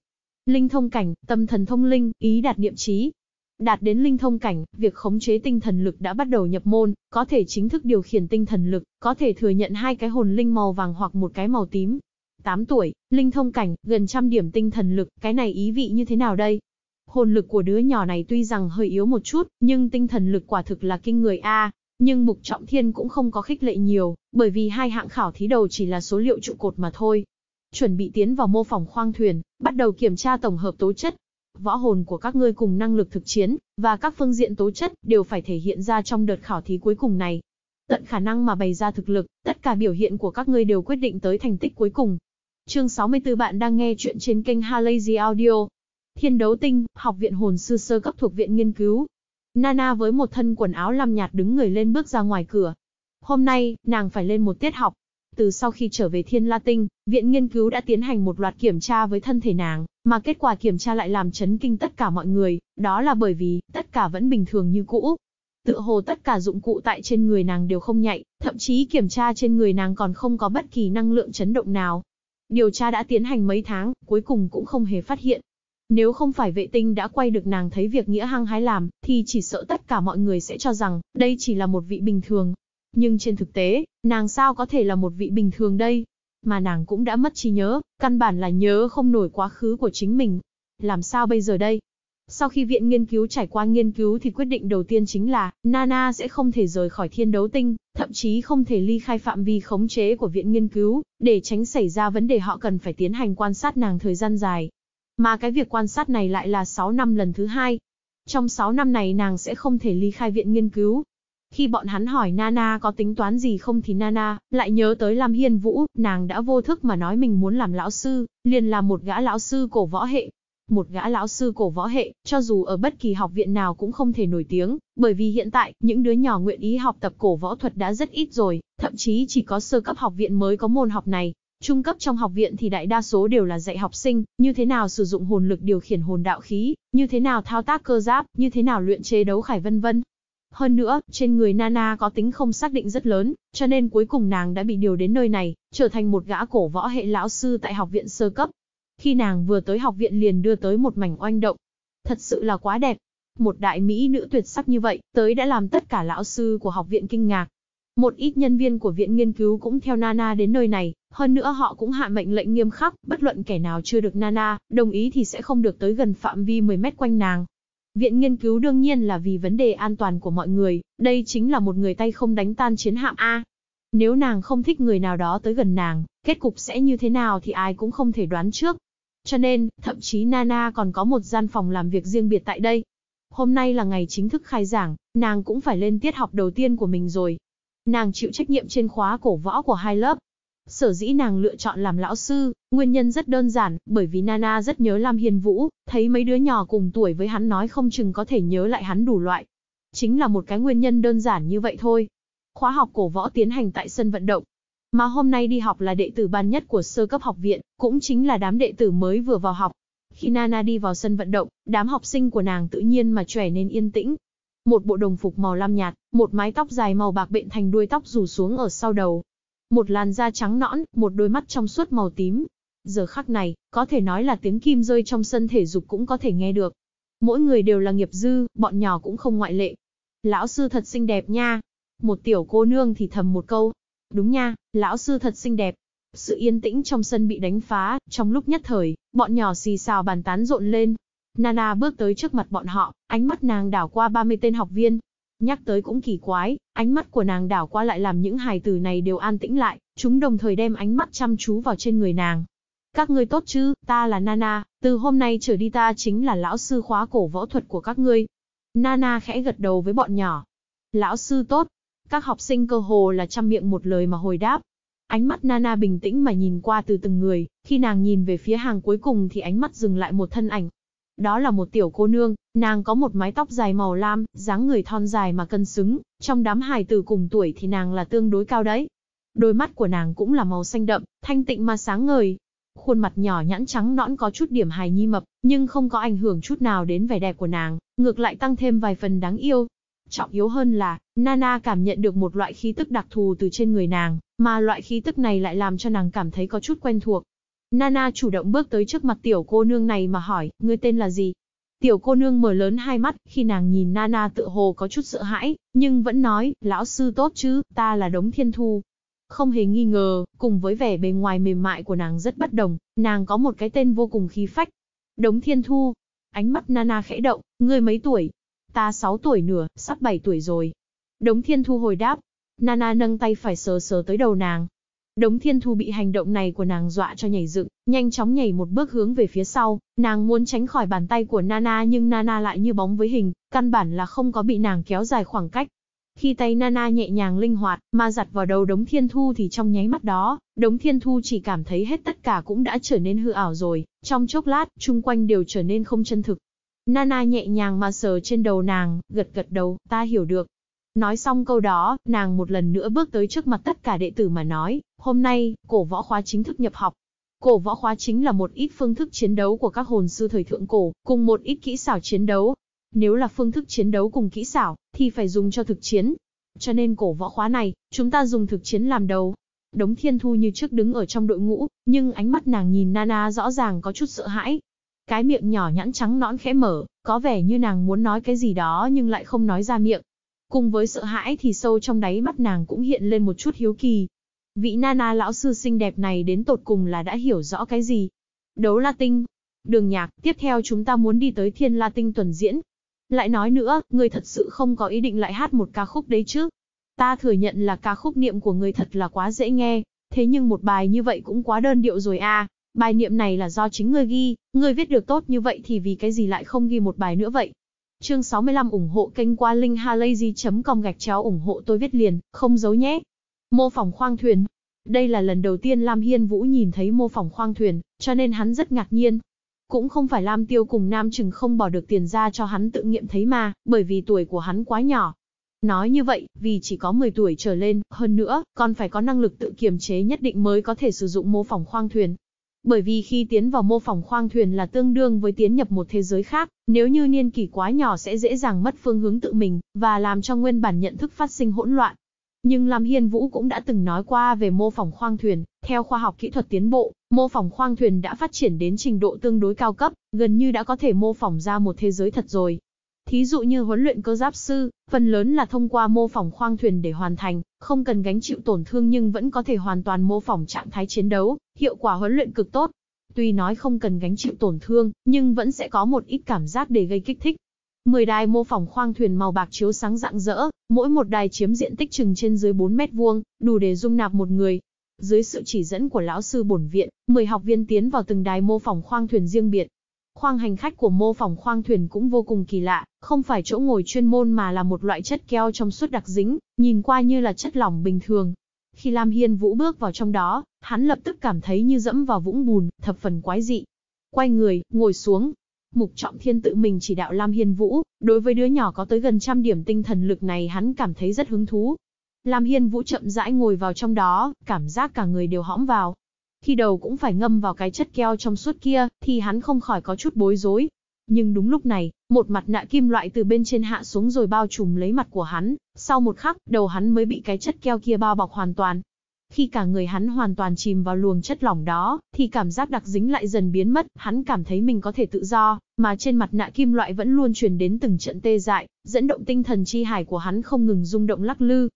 Linh thông cảnh, tâm thần thông linh, ý đạt niệm trí. Đạt đến linh thông cảnh, việc khống chế tinh thần lực đã bắt đầu nhập môn, có thể chính thức điều khiển tinh thần lực, có thể thừa nhận hai cái hồn linh màu vàng hoặc một cái màu tím, 8 tuổi, linh thông cảnh, gần trăm điểm tinh thần lực, cái này ý vị như thế nào đây? Hồn lực của đứa nhỏ này tuy rằng hơi yếu một chút, nhưng tinh thần lực quả thực là kinh người A, nhưng Mục Trọng Thiên cũng không có khích lệ nhiều, bởi vì hai hạng khảo thí đầu chỉ là số liệu trụ cột mà thôi. Chuẩn bị tiến vào mô phỏng khoang thuyền, bắt đầu kiểm tra tổng hợp tố chất. Võ hồn của các ngươi cùng năng lực thực chiến, và các phương diện tố chất đều phải thể hiện ra trong đợt khảo thí cuối cùng này. Tận khả năng mà bày ra thực lực, tất cả biểu hiện của các ngươi đều quyết định tới thành tích cuối cùng. Chương 64 bạn đang nghe chuyện trên kênh Halazy Audio. Thiên đấu tinh, học viện hồn sư sơ cấp thuộc viện nghiên cứu. Nana với một thân quần áo lam nhạt đứng người lên bước ra ngoài cửa. Hôm nay, nàng phải lên một tiết học. Từ sau khi trở về Thiên La Tinh, viện nghiên cứu đã tiến hành một loạt kiểm tra với thân thể nàng, mà kết quả kiểm tra lại làm chấn kinh tất cả mọi người, đó là bởi vì tất cả vẫn bình thường như cũ. Tự hồ tất cả dụng cụ tại trên người nàng đều không nhạy, thậm chí kiểm tra trên người nàng còn không có bất kỳ năng lượng chấn động nào, Điều tra đã tiến hành mấy tháng, cuối cùng cũng không hề phát hiện. Nếu không phải vệ tinh đã quay được nàng thấy việc Nghĩa hăng hái làm, thì chỉ sợ tất cả mọi người sẽ cho rằng, đây chỉ là một vị bình thường. Nhưng trên thực tế, nàng sao có thể là một vị bình thường đây? Mà nàng cũng đã mất trí nhớ, căn bản là nhớ không nổi quá khứ của chính mình. Làm sao bây giờ đây? Sau khi viện nghiên cứu trải qua nghiên cứu thì quyết định đầu tiên chính là Nana sẽ không thể rời khỏi thiên đấu tinh, thậm chí không thể ly khai phạm vi khống chế của viện nghiên cứu, để tránh xảy ra vấn đề họ cần phải tiến hành quan sát nàng thời gian dài. Mà cái việc quan sát này lại là 6 năm lần thứ hai. Trong 6 năm này nàng sẽ không thể ly khai viện nghiên cứu. Khi bọn hắn hỏi Nana có tính toán gì không thì Nana lại nhớ tới Lam Hiên Vũ, nàng đã vô thức mà nói mình muốn làm lão sư, liền là một gã lão sư cổ võ hệ, một gã lão sư cổ võ hệ, cho dù ở bất kỳ học viện nào cũng không thể nổi tiếng, bởi vì hiện tại, những đứa nhỏ nguyện ý học tập cổ võ thuật đã rất ít rồi, thậm chí chỉ có sơ cấp học viện mới có môn học này. Trung cấp trong học viện thì đại đa số đều là dạy học sinh, như thế nào sử dụng hồn lực điều khiển hồn đạo khí, như thế nào thao tác cơ giáp, như thế nào luyện chế đấu khải vân vân. Hơn nữa, trên người Nana có tính không xác định rất lớn, cho nên cuối cùng nàng đã bị điều đến nơi này, trở thành một gã cổ võ hệ lão sư tại học viện sơ cấp, khi nàng vừa tới học viện liền đưa tới một mảnh oanh động. Thật sự là quá đẹp. Một đại mỹ nữ tuyệt sắc như vậy, tới đã làm tất cả lão sư của học viện kinh ngạc. Một ít nhân viên của viện nghiên cứu cũng theo Nana đến nơi này, hơn nữa họ cũng hạ mệnh lệnh nghiêm khắc, bất luận kẻ nào chưa được Nana, đồng ý thì sẽ không được tới gần phạm vi 10 mét quanh nàng. Viện nghiên cứu đương nhiên là vì vấn đề an toàn của mọi người, đây chính là một người tay không đánh tan chiến hạm A. Nếu nàng không thích người nào đó tới gần nàng, kết cục sẽ như thế nào thì ai cũng không thể đoán trước. Cho nên, thậm chí Nana còn có một gian phòng làm việc riêng biệt tại đây. Hôm nay là ngày chính thức khai giảng, nàng cũng phải lên tiết học đầu tiên của mình rồi. Nàng chịu trách nhiệm trên khóa cổ võ của hai lớp. Sở dĩ nàng lựa chọn làm lão sư, nguyên nhân rất đơn giản, bởi vì Nana rất nhớ Lam Hiền Vũ, thấy mấy đứa nhỏ cùng tuổi với hắn nói không chừng có thể nhớ lại hắn đủ loại. Chính là một cái nguyên nhân đơn giản như vậy thôi. Khóa học cổ võ tiến hành tại sân vận động, mà hôm nay đi học là đệ tử ban nhất của sơ cấp học viện, cũng chính là đám đệ tử mới vừa vào học. Khi Nana đi vào sân vận động, đám học sinh của nàng tự nhiên mà trẻ nên yên tĩnh. Một bộ đồng phục màu lam nhạt, một mái tóc dài màu bạc bện thành đuôi tóc rủ xuống ở sau đầu. Một làn da trắng nõn, một đôi mắt trong suốt màu tím. Giờ khắc này, có thể nói là tiếng kim rơi trong sân thể dục cũng có thể nghe được. Mỗi người đều là nghiệp dư, bọn nhỏ cũng không ngoại lệ. Lão sư thật xinh đẹp nha. Một tiểu cô nương thì thầm một câu, Đúng nha, lão sư thật xinh đẹp. Sự yên tĩnh trong sân bị đánh phá, trong lúc nhất thời, bọn nhỏ xì xào bàn tán rộn lên. Nana bước tới trước mặt bọn họ, ánh mắt nàng đảo qua 30 tên học viên. Nhắc tới cũng kỳ quái, ánh mắt của nàng đảo qua lại làm những hài tử này đều an tĩnh lại, chúng đồng thời đem ánh mắt chăm chú vào trên người nàng. Các ngươi tốt chứ, ta là Nana, từ hôm nay trở đi ta chính là lão sư khóa cổ võ thuật của các ngươi. Nana khẽ gật đầu với bọn nhỏ. Lão sư tốt, các học sinh cơ hồ là trăm miệng một lời mà hồi đáp. Ánh mắt Nana bình tĩnh mà nhìn qua từ từng người, khi nàng nhìn về phía hàng cuối cùng thì ánh mắt dừng lại một thân ảnh. Đó là một tiểu cô nương, nàng có một mái tóc dài màu lam, dáng người thon dài mà cân xứng, trong đám hài tử cùng tuổi thì nàng là tương đối cao đấy. Đôi mắt của nàng cũng là màu xanh đậm, thanh tịnh mà sáng ngời. Khuôn mặt nhỏ nhẵn trắng nõn có chút điểm hài nhi mập, nhưng không có ảnh hưởng chút nào đến vẻ đẹp của nàng, ngược lại tăng thêm vài phần đáng yêu. Trọng yếu hơn là, Nana cảm nhận được một loại khí tức đặc thù từ trên người nàng, mà loại khí tức này lại làm cho nàng cảm thấy có chút quen thuộc. Nana chủ động bước tới trước mặt tiểu cô nương này mà hỏi, ngươi tên là gì? Tiểu cô nương mở lớn hai mắt, khi nàng nhìn Nana tự hồ có chút sợ hãi, nhưng vẫn nói, lão sư tốt chứ, ta là Đống Thiên Thu. Không hề nghi ngờ, cùng với vẻ bề ngoài mềm mại của nàng rất bất đồng, nàng có một cái tên vô cùng khí phách. Đống Thiên Thu. Ánh mắt Nana khẽ động, ngươi mấy tuổi? Ta 6 tuổi nửa, sắp 7 tuổi rồi. Đống thiên thu hồi đáp. Nana nâng tay phải sờ sờ tới đầu nàng. Đống thiên thu bị hành động này của nàng dọa cho nhảy dựng, nhanh chóng nhảy một bước hướng về phía sau, nàng muốn tránh khỏi bàn tay của Nana nhưng Nana lại như bóng với hình, căn bản là không có bị nàng kéo dài khoảng cách. Khi tay Nana nhẹ nhàng linh hoạt, mà giặt vào đầu đống thiên thu thì trong nháy mắt đó, đống thiên thu chỉ cảm thấy hết tất cả cũng đã trở nên hư ảo rồi, trong chốc lát, chung quanh đều trở nên không chân thực, Nana nhẹ nhàng mà sờ trên đầu nàng, gật gật đầu, ta hiểu được. Nói xong câu đó, nàng một lần nữa bước tới trước mặt tất cả đệ tử mà nói, hôm nay, cổ võ khóa chính thức nhập học. Cổ võ khóa chính là một ít phương thức chiến đấu của các hồn sư thời thượng cổ, cùng một ít kỹ xảo chiến đấu. Nếu là phương thức chiến đấu cùng kỹ xảo, thì phải dùng cho thực chiến. Cho nên cổ võ khóa này, chúng ta dùng thực chiến làm đầu. Đống thiên thu như trước đứng ở trong đội ngũ, nhưng ánh mắt nàng nhìn Nana rõ ràng có chút sợ hãi, cái miệng nhỏ nhẵn trắng nõn khẽ mở, có vẻ như nàng muốn nói cái gì đó nhưng lại không nói ra miệng. Cùng với sợ hãi thì sâu trong đáy mắt nàng cũng hiện lên một chút hiếu kỳ. Vị Nana lão sư xinh đẹp này đến tột cùng là đã hiểu rõ cái gì. Đấu La Tinh. Đường nhạc, tiếp theo chúng ta muốn đi tới Thiên La Tinh tuần diễn. Lại nói nữa, người thật sự không có ý định lại hát một ca khúc đấy chứ. Ta thừa nhận là ca khúc niệm của người thật là quá dễ nghe, thế nhưng một bài như vậy cũng quá đơn điệu rồi à. Bài niệm này là do chính ngươi ghi, ngươi viết được tốt như vậy thì vì cái gì lại không ghi một bài nữa vậy? Chương 65 ủng hộ kênh qua linkhalazy.com gạch chéo ủng hộ tôi viết liền, không giấu nhé. Mô phỏng khoang thuyền. Đây là lần đầu tiên Lam Hiên Vũ nhìn thấy mô phỏng khoang thuyền, cho nên hắn rất ngạc nhiên. Cũng không phải Lam Tiêu cùng Nam Trừng không bỏ được tiền ra cho hắn tự nghiệm thấy mà, bởi vì tuổi của hắn quá nhỏ, Nói như vậy, vì chỉ có 10 tuổi trở lên, hơn nữa, còn phải có năng lực tự kiềm chế nhất định mới có thể sử dụng mô phỏng khoang thuyền bởi vì khi tiến vào mô phỏng khoang thuyền là tương đương với tiến nhập một thế giới khác, nếu như niên kỷ quá nhỏ sẽ dễ dàng mất phương hướng tự mình, và làm cho nguyên bản nhận thức phát sinh hỗn loạn. Nhưng Lam Hiên Vũ cũng đã từng nói qua về mô phỏng khoang thuyền, theo khoa học kỹ thuật tiến bộ, mô phỏng khoang thuyền đã phát triển đến trình độ tương đối cao cấp, gần như đã có thể mô phỏng ra một thế giới thật rồi, Thí dụ như huấn luyện cơ giáp sư, phần lớn là thông qua mô phỏng khoang thuyền để hoàn thành, không cần gánh chịu tổn thương nhưng vẫn có thể hoàn toàn mô phỏng trạng thái chiến đấu, hiệu quả huấn luyện cực tốt. Tuy nói không cần gánh chịu tổn thương, nhưng vẫn sẽ có một ít cảm giác để gây kích thích. mười đài mô phỏng khoang thuyền màu bạc chiếu sáng rạng rỡ, mỗi một đài chiếm diện tích chừng trên dưới 4 mét vuông, đủ để dung nạp một người. Dưới sự chỉ dẫn của lão sư bổn viện, 10 học viên tiến vào từng đài mô phỏng khoang thuyền riêng biệt, Khoang hành khách của mô phỏng khoang thuyền cũng vô cùng kỳ lạ, không phải chỗ ngồi chuyên môn mà là một loại chất keo trong suốt đặc dính, nhìn qua như là chất lỏng bình thường. Khi Lam Hiên Vũ bước vào trong đó, hắn lập tức cảm thấy như dẫm vào vũng bùn, thập phần quái dị. Quay người, ngồi xuống. Mục Trọng Thiên tự mình chỉ đạo Lam Hiên Vũ, đối với đứa nhỏ có tới gần trăm điểm tinh thần lực này hắn cảm thấy rất hứng thú. Lam Hiên Vũ chậm rãi ngồi vào trong đó, cảm giác cả người đều hõm vào, khi đầu cũng phải ngâm vào cái chất keo trong suốt kia, thì hắn không khỏi có chút bối rối. Nhưng đúng lúc này, một mặt nạ kim loại từ bên trên hạ xuống rồi bao trùm lấy mặt của hắn, sau một khắc, đầu hắn mới bị cái chất keo kia bao bọc hoàn toàn. Khi cả người hắn hoàn toàn chìm vào luồng chất lỏng đó, thì cảm giác đặc dính lại dần biến mất, hắn cảm thấy mình có thể tự do, mà trên mặt nạ kim loại vẫn luôn truyền đến từng trận tê dại, dẫn động tinh thần chi hải của hắn không ngừng rung động lắc lư,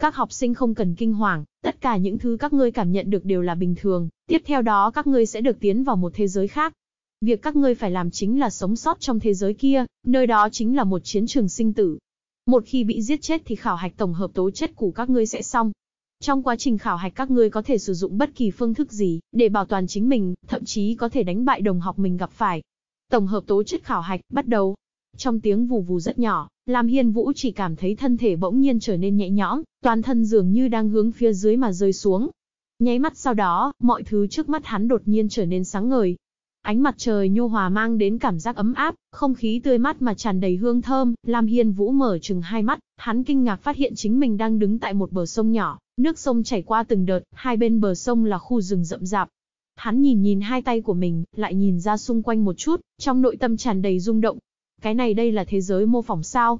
các học sinh không cần kinh hoàng, tất cả những thứ các ngươi cảm nhận được đều là bình thường, tiếp theo đó các ngươi sẽ được tiến vào một thế giới khác. Việc các ngươi phải làm chính là sống sót trong thế giới kia, nơi đó chính là một chiến trường sinh tử. Một khi bị giết chết thì khảo hạch tổng hợp tố chất của các ngươi sẽ xong. Trong quá trình khảo hạch các ngươi có thể sử dụng bất kỳ phương thức gì để bảo toàn chính mình, thậm chí có thể đánh bại đồng học mình gặp phải. Tổng hợp tố chất khảo hạch bắt đầu. Trong tiếng vù vù rất nhỏ, Lam Hiên Vũ chỉ cảm thấy thân thể bỗng nhiên trở nên nhẹ nhõm, toàn thân dường như đang hướng phía dưới mà rơi xuống. Nháy mắt sau đó, mọi thứ trước mắt hắn đột nhiên trở nên sáng ngời. Ánh mặt trời nhu hòa mang đến cảm giác ấm áp, không khí tươi mát mà tràn đầy hương thơm, Lam Hiên Vũ mở chừng hai mắt, hắn kinh ngạc phát hiện chính mình đang đứng tại một bờ sông nhỏ, nước sông chảy qua từng đợt, hai bên bờ sông là khu rừng rậm rạp, Hắn nhìn nhìn hai tay của mình, lại nhìn ra xung quanh một chút, trong nội tâm tràn đầy rung động, cái này đây là thế giới mô phỏng sao?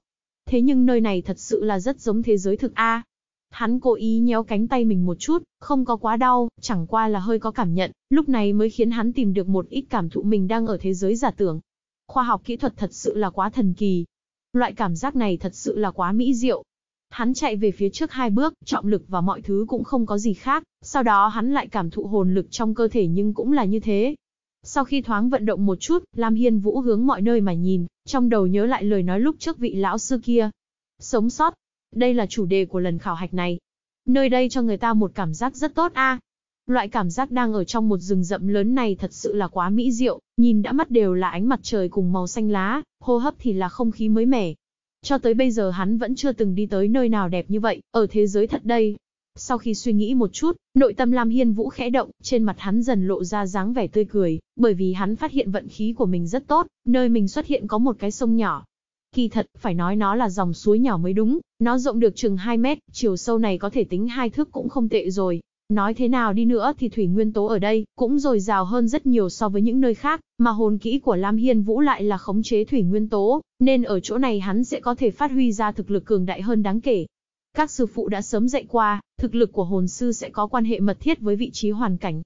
Thế nhưng nơi này thật sự là rất giống thế giới thực a. hắn cố ý nhéo cánh tay mình một chút, không có quá đau, chẳng qua là hơi có cảm nhận, lúc này mới khiến hắn tìm được một ít cảm thụ mình đang ở thế giới giả tưởng. Khoa học kỹ thuật thật sự là quá thần kỳ. Loại cảm giác này thật sự là quá mỹ diệu. Hắn chạy về phía trước hai bước, trọng lực và mọi thứ cũng không có gì khác, sau đó hắn lại cảm thụ hồn lực trong cơ thể nhưng cũng là như thế, sau khi thoáng vận động một chút, Lam Hiên Vũ hướng mọi nơi mà nhìn, trong đầu nhớ lại lời nói lúc trước vị lão sư kia. Sống sót. Đây là chủ đề của lần khảo hạch này. Nơi đây cho người ta một cảm giác rất tốt a. Loại cảm giác đang ở trong một rừng rậm lớn này thật sự là quá mỹ diệu, nhìn đã mắt đều là ánh mặt trời cùng màu xanh lá, hô hấp thì là không khí mới mẻ. Cho tới bây giờ hắn vẫn chưa từng đi tới nơi nào đẹp như vậy, ở thế giới thật đây, sau khi suy nghĩ một chút, nội tâm Lam Hiên Vũ khẽ động, trên mặt hắn dần lộ ra dáng vẻ tươi cười, bởi vì hắn phát hiện vận khí của mình rất tốt, nơi mình xuất hiện có một cái sông nhỏ. Kỳ thật, phải nói nó là dòng suối nhỏ mới đúng, nó rộng được chừng 2 mét, chiều sâu này có thể tính hai thước cũng không tệ rồi. Nói thế nào đi nữa thì thủy nguyên tố ở đây cũng dồi dào hơn rất nhiều so với những nơi khác, mà hồn kỹ của Lam Hiên Vũ lại là khống chế thủy nguyên tố, nên ở chỗ này hắn sẽ có thể phát huy ra thực lực cường đại hơn đáng kể. Các sư phụ đã sớm dạy qua, thực lực của hồn sư sẽ có quan hệ mật thiết với vị trí hoàn cảnh.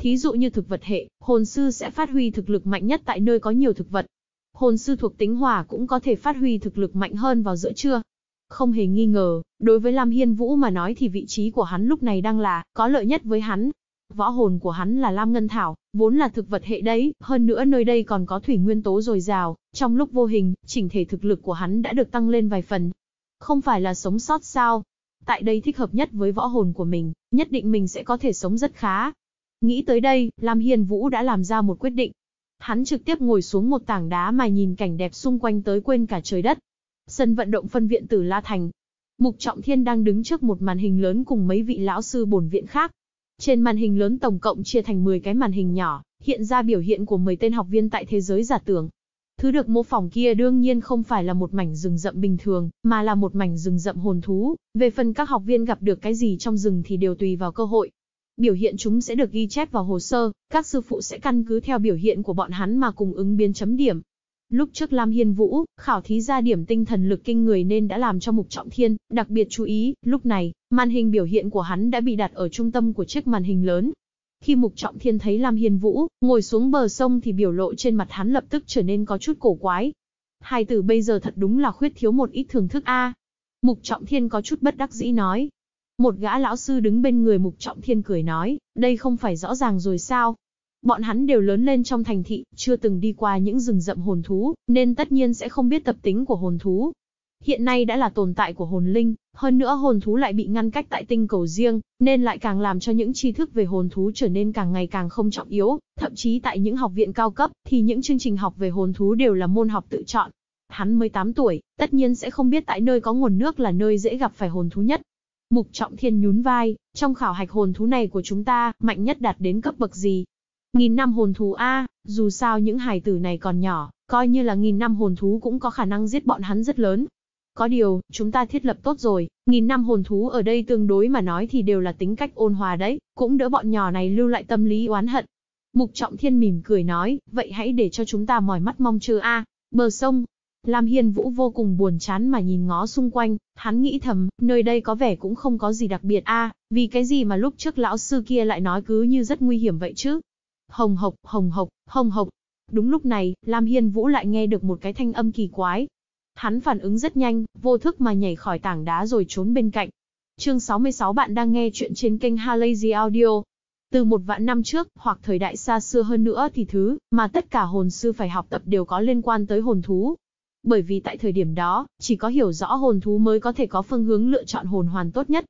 Thí dụ như thực vật hệ, hồn sư sẽ phát huy thực lực mạnh nhất tại nơi có nhiều thực vật. Hồn sư thuộc tính hỏa cũng có thể phát huy thực lực mạnh hơn vào giữa trưa. Không hề nghi ngờ, đối với Lam Hiên Vũ mà nói thì vị trí của hắn lúc này đang là có lợi nhất với hắn. Võ hồn của hắn là Lam Ngân Thảo, vốn là thực vật hệ đấy, hơn nữa nơi đây còn có thủy nguyên tố dồi dào, trong lúc vô hình, chỉnh thể thực lực của hắn đã được tăng lên vài phần, không phải là sống sót sao? Tại đây thích hợp nhất với võ hồn của mình, nhất định mình sẽ có thể sống rất khá. Nghĩ tới đây, Lam Hiên Vũ đã làm ra một quyết định. Hắn trực tiếp ngồi xuống một tảng đá mà nhìn cảnh đẹp xung quanh tới quên cả trời đất. Sân vận động phân viện Tử La Thành. Mục Trọng Thiên đang đứng trước một màn hình lớn cùng mấy vị lão sư bổn viện khác. Trên màn hình lớn tổng cộng chia thành 10 cái màn hình nhỏ, hiện ra biểu hiện của 10 tên học viên tại thế giới giả tưởng, Thứ được mô phỏng kia đương nhiên không phải là một mảnh rừng rậm bình thường, mà là một mảnh rừng rậm hồn thú, về phần các học viên gặp được cái gì trong rừng thì đều tùy vào cơ hội. Biểu hiện chúng sẽ được ghi chép vào hồ sơ, các sư phụ sẽ căn cứ theo biểu hiện của bọn hắn mà cùng ứng biến chấm điểm. Lúc trước Lam Hiên Vũ, khảo thí ra điểm tinh thần lực kinh người nên đã làm cho Mục Trọng Thiên đặc biệt chú ý, lúc này, màn hình biểu hiện của hắn đã bị đặt ở trung tâm của chiếc màn hình lớn, khi Mục Trọng Thiên thấy Lam Hiên Vũ, ngồi xuống bờ sông thì biểu lộ trên mặt hắn lập tức trở nên có chút cổ quái. Hai tử bây giờ thật đúng là khuyết thiếu một ít thưởng thức a. Mục Trọng Thiên có chút bất đắc dĩ nói. Một gã lão sư đứng bên người Mục Trọng Thiên cười nói, đây không phải rõ ràng rồi sao? Bọn hắn đều lớn lên trong thành thị, chưa từng đi qua những rừng rậm hồn thú, nên tất nhiên sẽ không biết tập tính của hồn thú, hiện nay đã là tồn tại của hồn linh, hơn nữa hồn thú lại bị ngăn cách tại tinh cầu riêng, nên lại càng làm cho những tri thức về hồn thú trở nên càng ngày càng không trọng yếu, thậm chí tại những học viện cao cấp thì những chương trình học về hồn thú đều là môn học tự chọn. Hắn mới 8 tuổi, tất nhiên sẽ không biết tại nơi có nguồn nước là nơi dễ gặp phải hồn thú nhất. Mục Trọng Thiên nhún vai, trong khảo hạch hồn thú này của chúng ta, mạnh nhất đạt đến cấp bậc gì? Nghìn năm hồn thú A, dù sao những hài tử này còn nhỏ, coi như là nghìn năm hồn thú cũng có khả năng giết bọn hắn rất lớn, có điều, chúng ta thiết lập tốt rồi, nghìn năm hồn thú ở đây tương đối mà nói thì đều là tính cách ôn hòa đấy, cũng đỡ bọn nhỏ này lưu lại tâm lý oán hận. Mục Trọng Thiên mỉm cười nói, vậy hãy để cho chúng ta mỏi mắt mong chờ a. bờ sông, Lam Hiên Vũ vô cùng buồn chán mà nhìn ngó xung quanh, hắn nghĩ thầm, nơi đây có vẻ cũng không có gì đặc biệt a, vì cái gì mà lúc trước lão sư kia lại nói cứ như rất nguy hiểm vậy chứ? Hồng hộc, hồng hộc, hồng hộc. Đúng lúc này, Lam Hiên Vũ lại nghe được một cái thanh âm kỳ quái, Hắn phản ứng rất nhanh, vô thức mà nhảy khỏi tảng đá rồi trốn bên cạnh. Chương 66 bạn đang nghe chuyện trên kênh Halazy Audio. Từ một vạn năm trước, hoặc thời đại xa xưa hơn nữa thì thứ mà tất cả hồn sư phải học tập đều có liên quan tới hồn thú. Bởi vì tại thời điểm đó, chỉ có hiểu rõ hồn thú mới có thể có phương hướng lựa chọn hồn hoàn tốt nhất.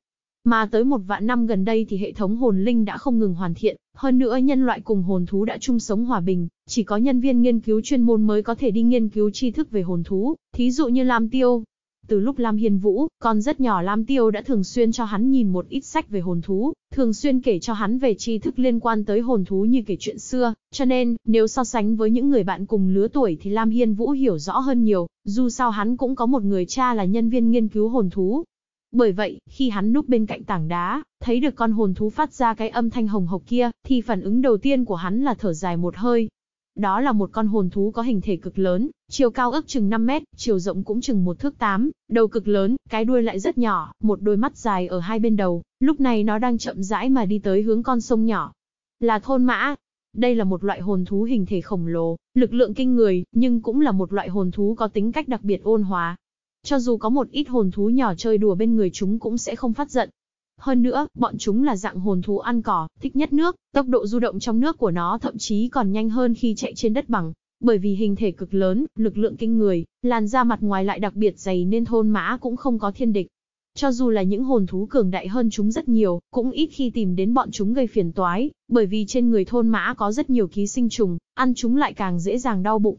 Mà tới một vạn năm gần đây thì hệ thống hồn linh đã không ngừng hoàn thiện, hơn nữa nhân loại cùng hồn thú đã chung sống hòa bình, chỉ có nhân viên nghiên cứu chuyên môn mới có thể đi nghiên cứu tri thức về hồn thú, thí dụ như Lam Tiêu. Từ lúc Lam Hiên Vũ, còn rất nhỏ Lam Tiêu đã thường xuyên cho hắn nhìn một ít sách về hồn thú, thường xuyên kể cho hắn về tri thức liên quan tới hồn thú như kể chuyện xưa, cho nên, nếu so sánh với những người bạn cùng lứa tuổi thì Lam Hiên Vũ hiểu rõ hơn nhiều, dù sao hắn cũng có một người cha là nhân viên nghiên cứu hồn thú, bởi vậy, khi hắn núp bên cạnh tảng đá, thấy được con hồn thú phát ra cái âm thanh hồng hộc kia, thì phản ứng đầu tiên của hắn là thở dài một hơi. Đó là một con hồn thú có hình thể cực lớn, chiều cao ước chừng 5 mét, chiều rộng cũng chừng một thước 8, đầu cực lớn, cái đuôi lại rất nhỏ, một đôi mắt dài ở hai bên đầu, lúc này nó đang chậm rãi mà đi tới hướng con sông nhỏ. Là thôn mã. Đây là một loại hồn thú hình thể khổng lồ, lực lượng kinh người, nhưng cũng là một loại hồn thú có tính cách đặc biệt ôn hòa, cho dù có một ít hồn thú nhỏ chơi đùa bên người chúng cũng sẽ không phát giận. Hơn nữa, bọn chúng là dạng hồn thú ăn cỏ, thích nhất nước, tốc độ du động trong nước của nó thậm chí còn nhanh hơn khi chạy trên đất bằng. Bởi vì hình thể cực lớn, lực lượng kinh người, làn da mặt ngoài lại đặc biệt dày nên thôn mã cũng không có thiên địch. Cho dù là những hồn thú cường đại hơn chúng rất nhiều, cũng ít khi tìm đến bọn chúng gây phiền toái, bởi vì trên người thôn mã có rất nhiều ký sinh trùng, ăn chúng lại càng dễ dàng đau bụng.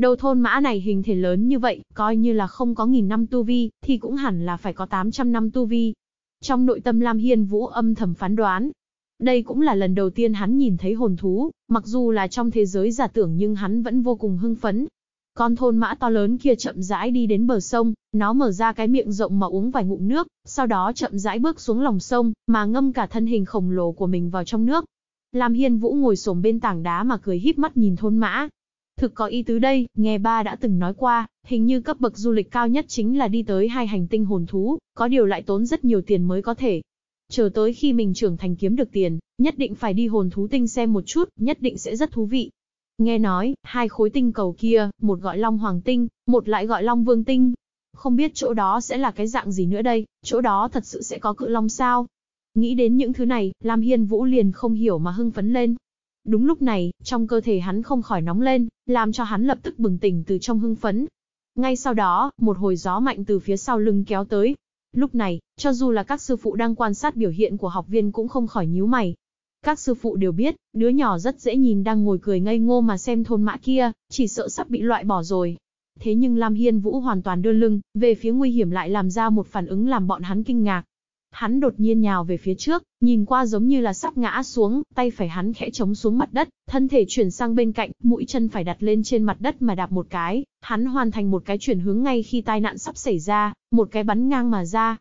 Đầu thôn mã này hình thể lớn như vậy, coi như là không có nghìn năm tu vi, thì cũng hẳn là phải có 800 năm tu vi. Trong nội tâm Lam Hiên Vũ âm thầm phán đoán. Đây cũng là lần đầu tiên hắn nhìn thấy hồn thú, mặc dù là trong thế giới giả tưởng nhưng hắn vẫn vô cùng hưng phấn. Con thôn mã to lớn kia chậm rãi đi đến bờ sông, nó mở ra cái miệng rộng mà uống vài ngụm nước, sau đó chậm rãi bước xuống lòng sông, mà ngâm cả thân hình khổng lồ của mình vào trong nước. Lam Hiên Vũ ngồi xổm bên tảng đá mà cười híp mắt nhìn thôn mã, Thực có ý tứ đây, nghe ba đã từng nói qua, hình như cấp bậc du lịch cao nhất chính là đi tới hai hành tinh hồn thú, có điều lại tốn rất nhiều tiền mới có thể. Chờ tới khi mình trưởng thành kiếm được tiền, nhất định phải đi hồn thú tinh xem một chút, nhất định sẽ rất thú vị. Nghe nói, hai khối tinh cầu kia, một gọi Long Hoàng Tinh, một lại gọi Long Vương Tinh. Không biết chỗ đó sẽ là cái dạng gì nữa đây, chỗ đó thật sự sẽ có cự long sao? Nghĩ đến những thứ này, Lam Hiên Vũ liền không hiểu mà hưng phấn lên, Đúng lúc này, trong cơ thể hắn không khỏi nóng lên, làm cho hắn lập tức bừng tỉnh từ trong hưng phấn. Ngay sau đó, một hồi gió mạnh từ phía sau lưng kéo tới. Lúc này, cho dù là các sư phụ đang quan sát biểu hiện của học viên cũng không khỏi nhíu mày. Các sư phụ đều biết, đứa nhỏ rất dễ nhìn đang ngồi cười ngây ngô mà xem thôn mã kia, chỉ sợ sắp bị loại bỏ rồi. Thế nhưng Lam Hiên Vũ hoàn toàn đưa lưng, về phía nguy hiểm lại làm ra một phản ứng làm bọn hắn kinh ngạc. Hắn đột nhiên nhào về phía trước, nhìn qua giống như là sắp ngã xuống, tay phải hắn khẽ chống xuống mặt đất, thân thể chuyển sang bên cạnh, mũi chân phải đặt lên trên mặt đất mà đạp một cái, hắn hoàn thành một cái chuyển hướng ngay khi tai nạn sắp xảy ra, một cái bắn ngang mà ra.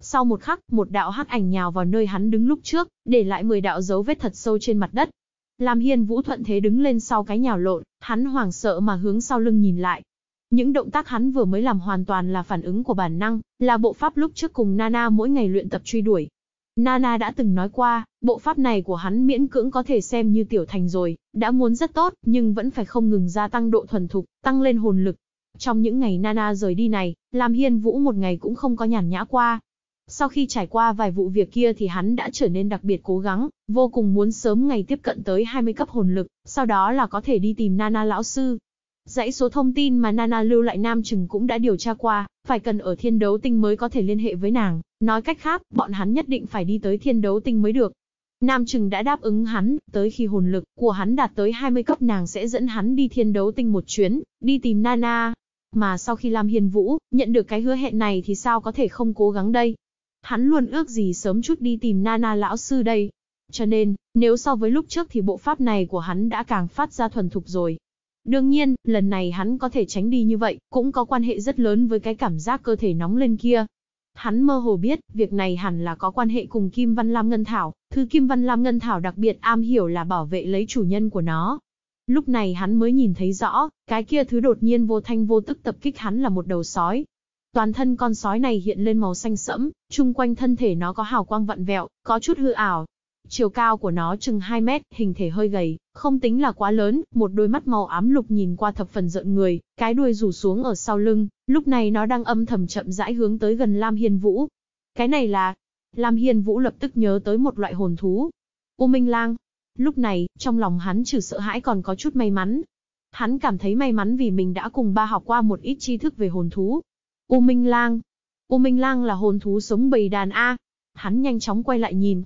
Sau một khắc, một đạo hắc ảnh nhào vào nơi hắn đứng lúc trước, để lại 10 đạo dấu vết thật sâu trên mặt đất. Lam Hiên Vũ thuận thế đứng lên sau cái nhào lộn, hắn hoảng sợ mà hướng sau lưng nhìn lại, những động tác hắn vừa mới làm hoàn toàn là phản ứng của bản năng, là bộ pháp lúc trước cùng Nana mỗi ngày luyện tập truy đuổi. Nana đã từng nói qua, bộ pháp này của hắn miễn cưỡng có thể xem như tiểu thành rồi, đã muốn rất tốt, nhưng vẫn phải không ngừng gia tăng độ thuần thục, tăng lên hồn lực. Trong những ngày Nana rời đi này, làm hiên vũ một ngày cũng không có nhàn nhã qua, sau khi trải qua vài vụ việc kia thì hắn đã trở nên đặc biệt cố gắng, vô cùng muốn sớm ngày tiếp cận tới 20 cấp hồn lực, sau đó là có thể đi tìm Nana lão sư, Dãy số thông tin mà Nana lưu lại Nam Trừng cũng đã điều tra qua, phải cần ở thiên đấu tinh mới có thể liên hệ với nàng, nói cách khác, bọn hắn nhất định phải đi tới thiên đấu tinh mới được. Nam Trừng đã đáp ứng hắn, tới khi hồn lực của hắn đạt tới 20 cấp nàng sẽ dẫn hắn đi thiên đấu tinh một chuyến, đi tìm Nana. Mà sau khi Lam Hiền Vũ nhận được cái hứa hẹn này thì sao có thể không cố gắng đây? Hắn luôn ước gì sớm chút đi tìm Nana lão sư đây. Cho nên, nếu so với lúc trước thì bộ pháp này của hắn đã càng phát ra thuần thục rồi, Đương nhiên, lần này hắn có thể tránh đi như vậy, cũng có quan hệ rất lớn với cái cảm giác cơ thể nóng lên kia. Hắn mơ hồ biết, việc này hẳn là có quan hệ cùng Kim Văn Lam Ngân Thảo, thứ Kim Văn Lam Ngân Thảo đặc biệt am hiểu là bảo vệ lấy chủ nhân của nó. Lúc này hắn mới nhìn thấy rõ, cái kia thứ đột nhiên vô thanh vô tức tập kích hắn là một đầu sói. Toàn thân con sói này hiện lên màu xanh sẫm, chung quanh thân thể nó có hào quang vặn vẹo, có chút hư ảo, Chiều cao của nó chừng 2 mét, hình thể hơi gầy, không tính là quá lớn, một đôi mắt màu ám lục nhìn qua thập phần giận người, cái đuôi rủ xuống ở sau lưng, lúc này nó đang âm thầm chậm rãi hướng tới gần Lam Hiên Vũ. Cái này là... Lam Hiên Vũ lập tức nhớ tới một loại hồn thú. U Minh Lang. Lúc này, trong lòng hắn trừ sợ hãi còn có chút may mắn. Hắn cảm thấy may mắn vì mình đã cùng ba học qua một ít tri thức về hồn thú. U Minh Lang. U Minh Lang là hồn thú sống bầy đàn A. Hắn nhanh chóng quay lại nhìn,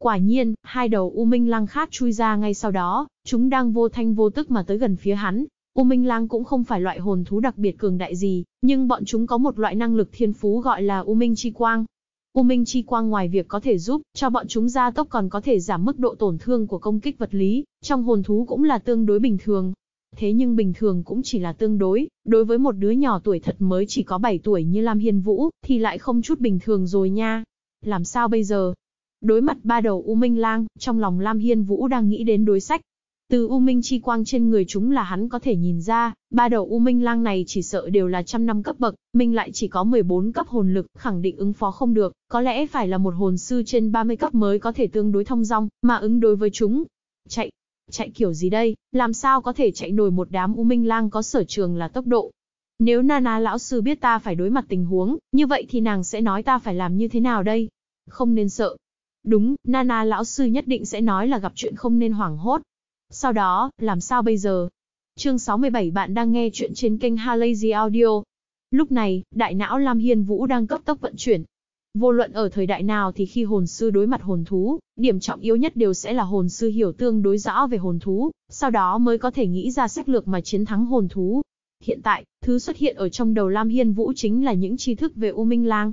Quả nhiên, hai đầu U Minh Lang khác chui ra ngay sau đó, chúng đang vô thanh vô tức mà tới gần phía hắn. U Minh Lang cũng không phải loại hồn thú đặc biệt cường đại gì, nhưng bọn chúng có một loại năng lực thiên phú gọi là U Minh Chi Quang. U Minh Chi Quang ngoài việc có thể giúp cho bọn chúng gia tốc còn có thể giảm mức độ tổn thương của công kích vật lý, trong hồn thú cũng là tương đối bình thường. Thế nhưng bình thường cũng chỉ là tương đối, đối với một đứa nhỏ tuổi thật mới chỉ có 7 tuổi như Lam Hiên Vũ, thì lại không chút bình thường rồi nha. Làm sao bây giờ, Đối mặt ba đầu U Minh Lang, trong lòng Lam Hiên Vũ đang nghĩ đến đối sách. Từ U Minh chi quang trên người chúng là hắn có thể nhìn ra, ba đầu U Minh Lang này chỉ sợ đều là trăm năm cấp bậc, mình lại chỉ có 14 cấp hồn lực, khẳng định ứng phó không được, có lẽ phải là một hồn sư trên 30 cấp mới có thể tương đối thông dong, mà ứng đối với chúng. Chạy, chạy kiểu gì đây, làm sao có thể chạy nổi một đám U Minh Lang có sở trường là tốc độ. Nếu Nana lão sư biết ta phải đối mặt tình huống, như vậy thì nàng sẽ nói ta phải làm như thế nào đây? Không nên sợ, Đúng, Nana lão sư nhất định sẽ nói là gặp chuyện không nên hoảng hốt. Sau đó, làm sao bây giờ? Chương 67 bạn đang nghe chuyện trên kênh Halazy Audio. Lúc này, đại não Lam Hiên Vũ đang cấp tốc vận chuyển. Vô luận ở thời đại nào thì khi hồn sư đối mặt hồn thú, điểm trọng yếu nhất đều sẽ là hồn sư hiểu tương đối rõ về hồn thú, sau đó mới có thể nghĩ ra sách lược mà chiến thắng hồn thú. Hiện tại, thứ xuất hiện ở trong đầu Lam Hiên Vũ chính là những tri thức về U Minh Lang,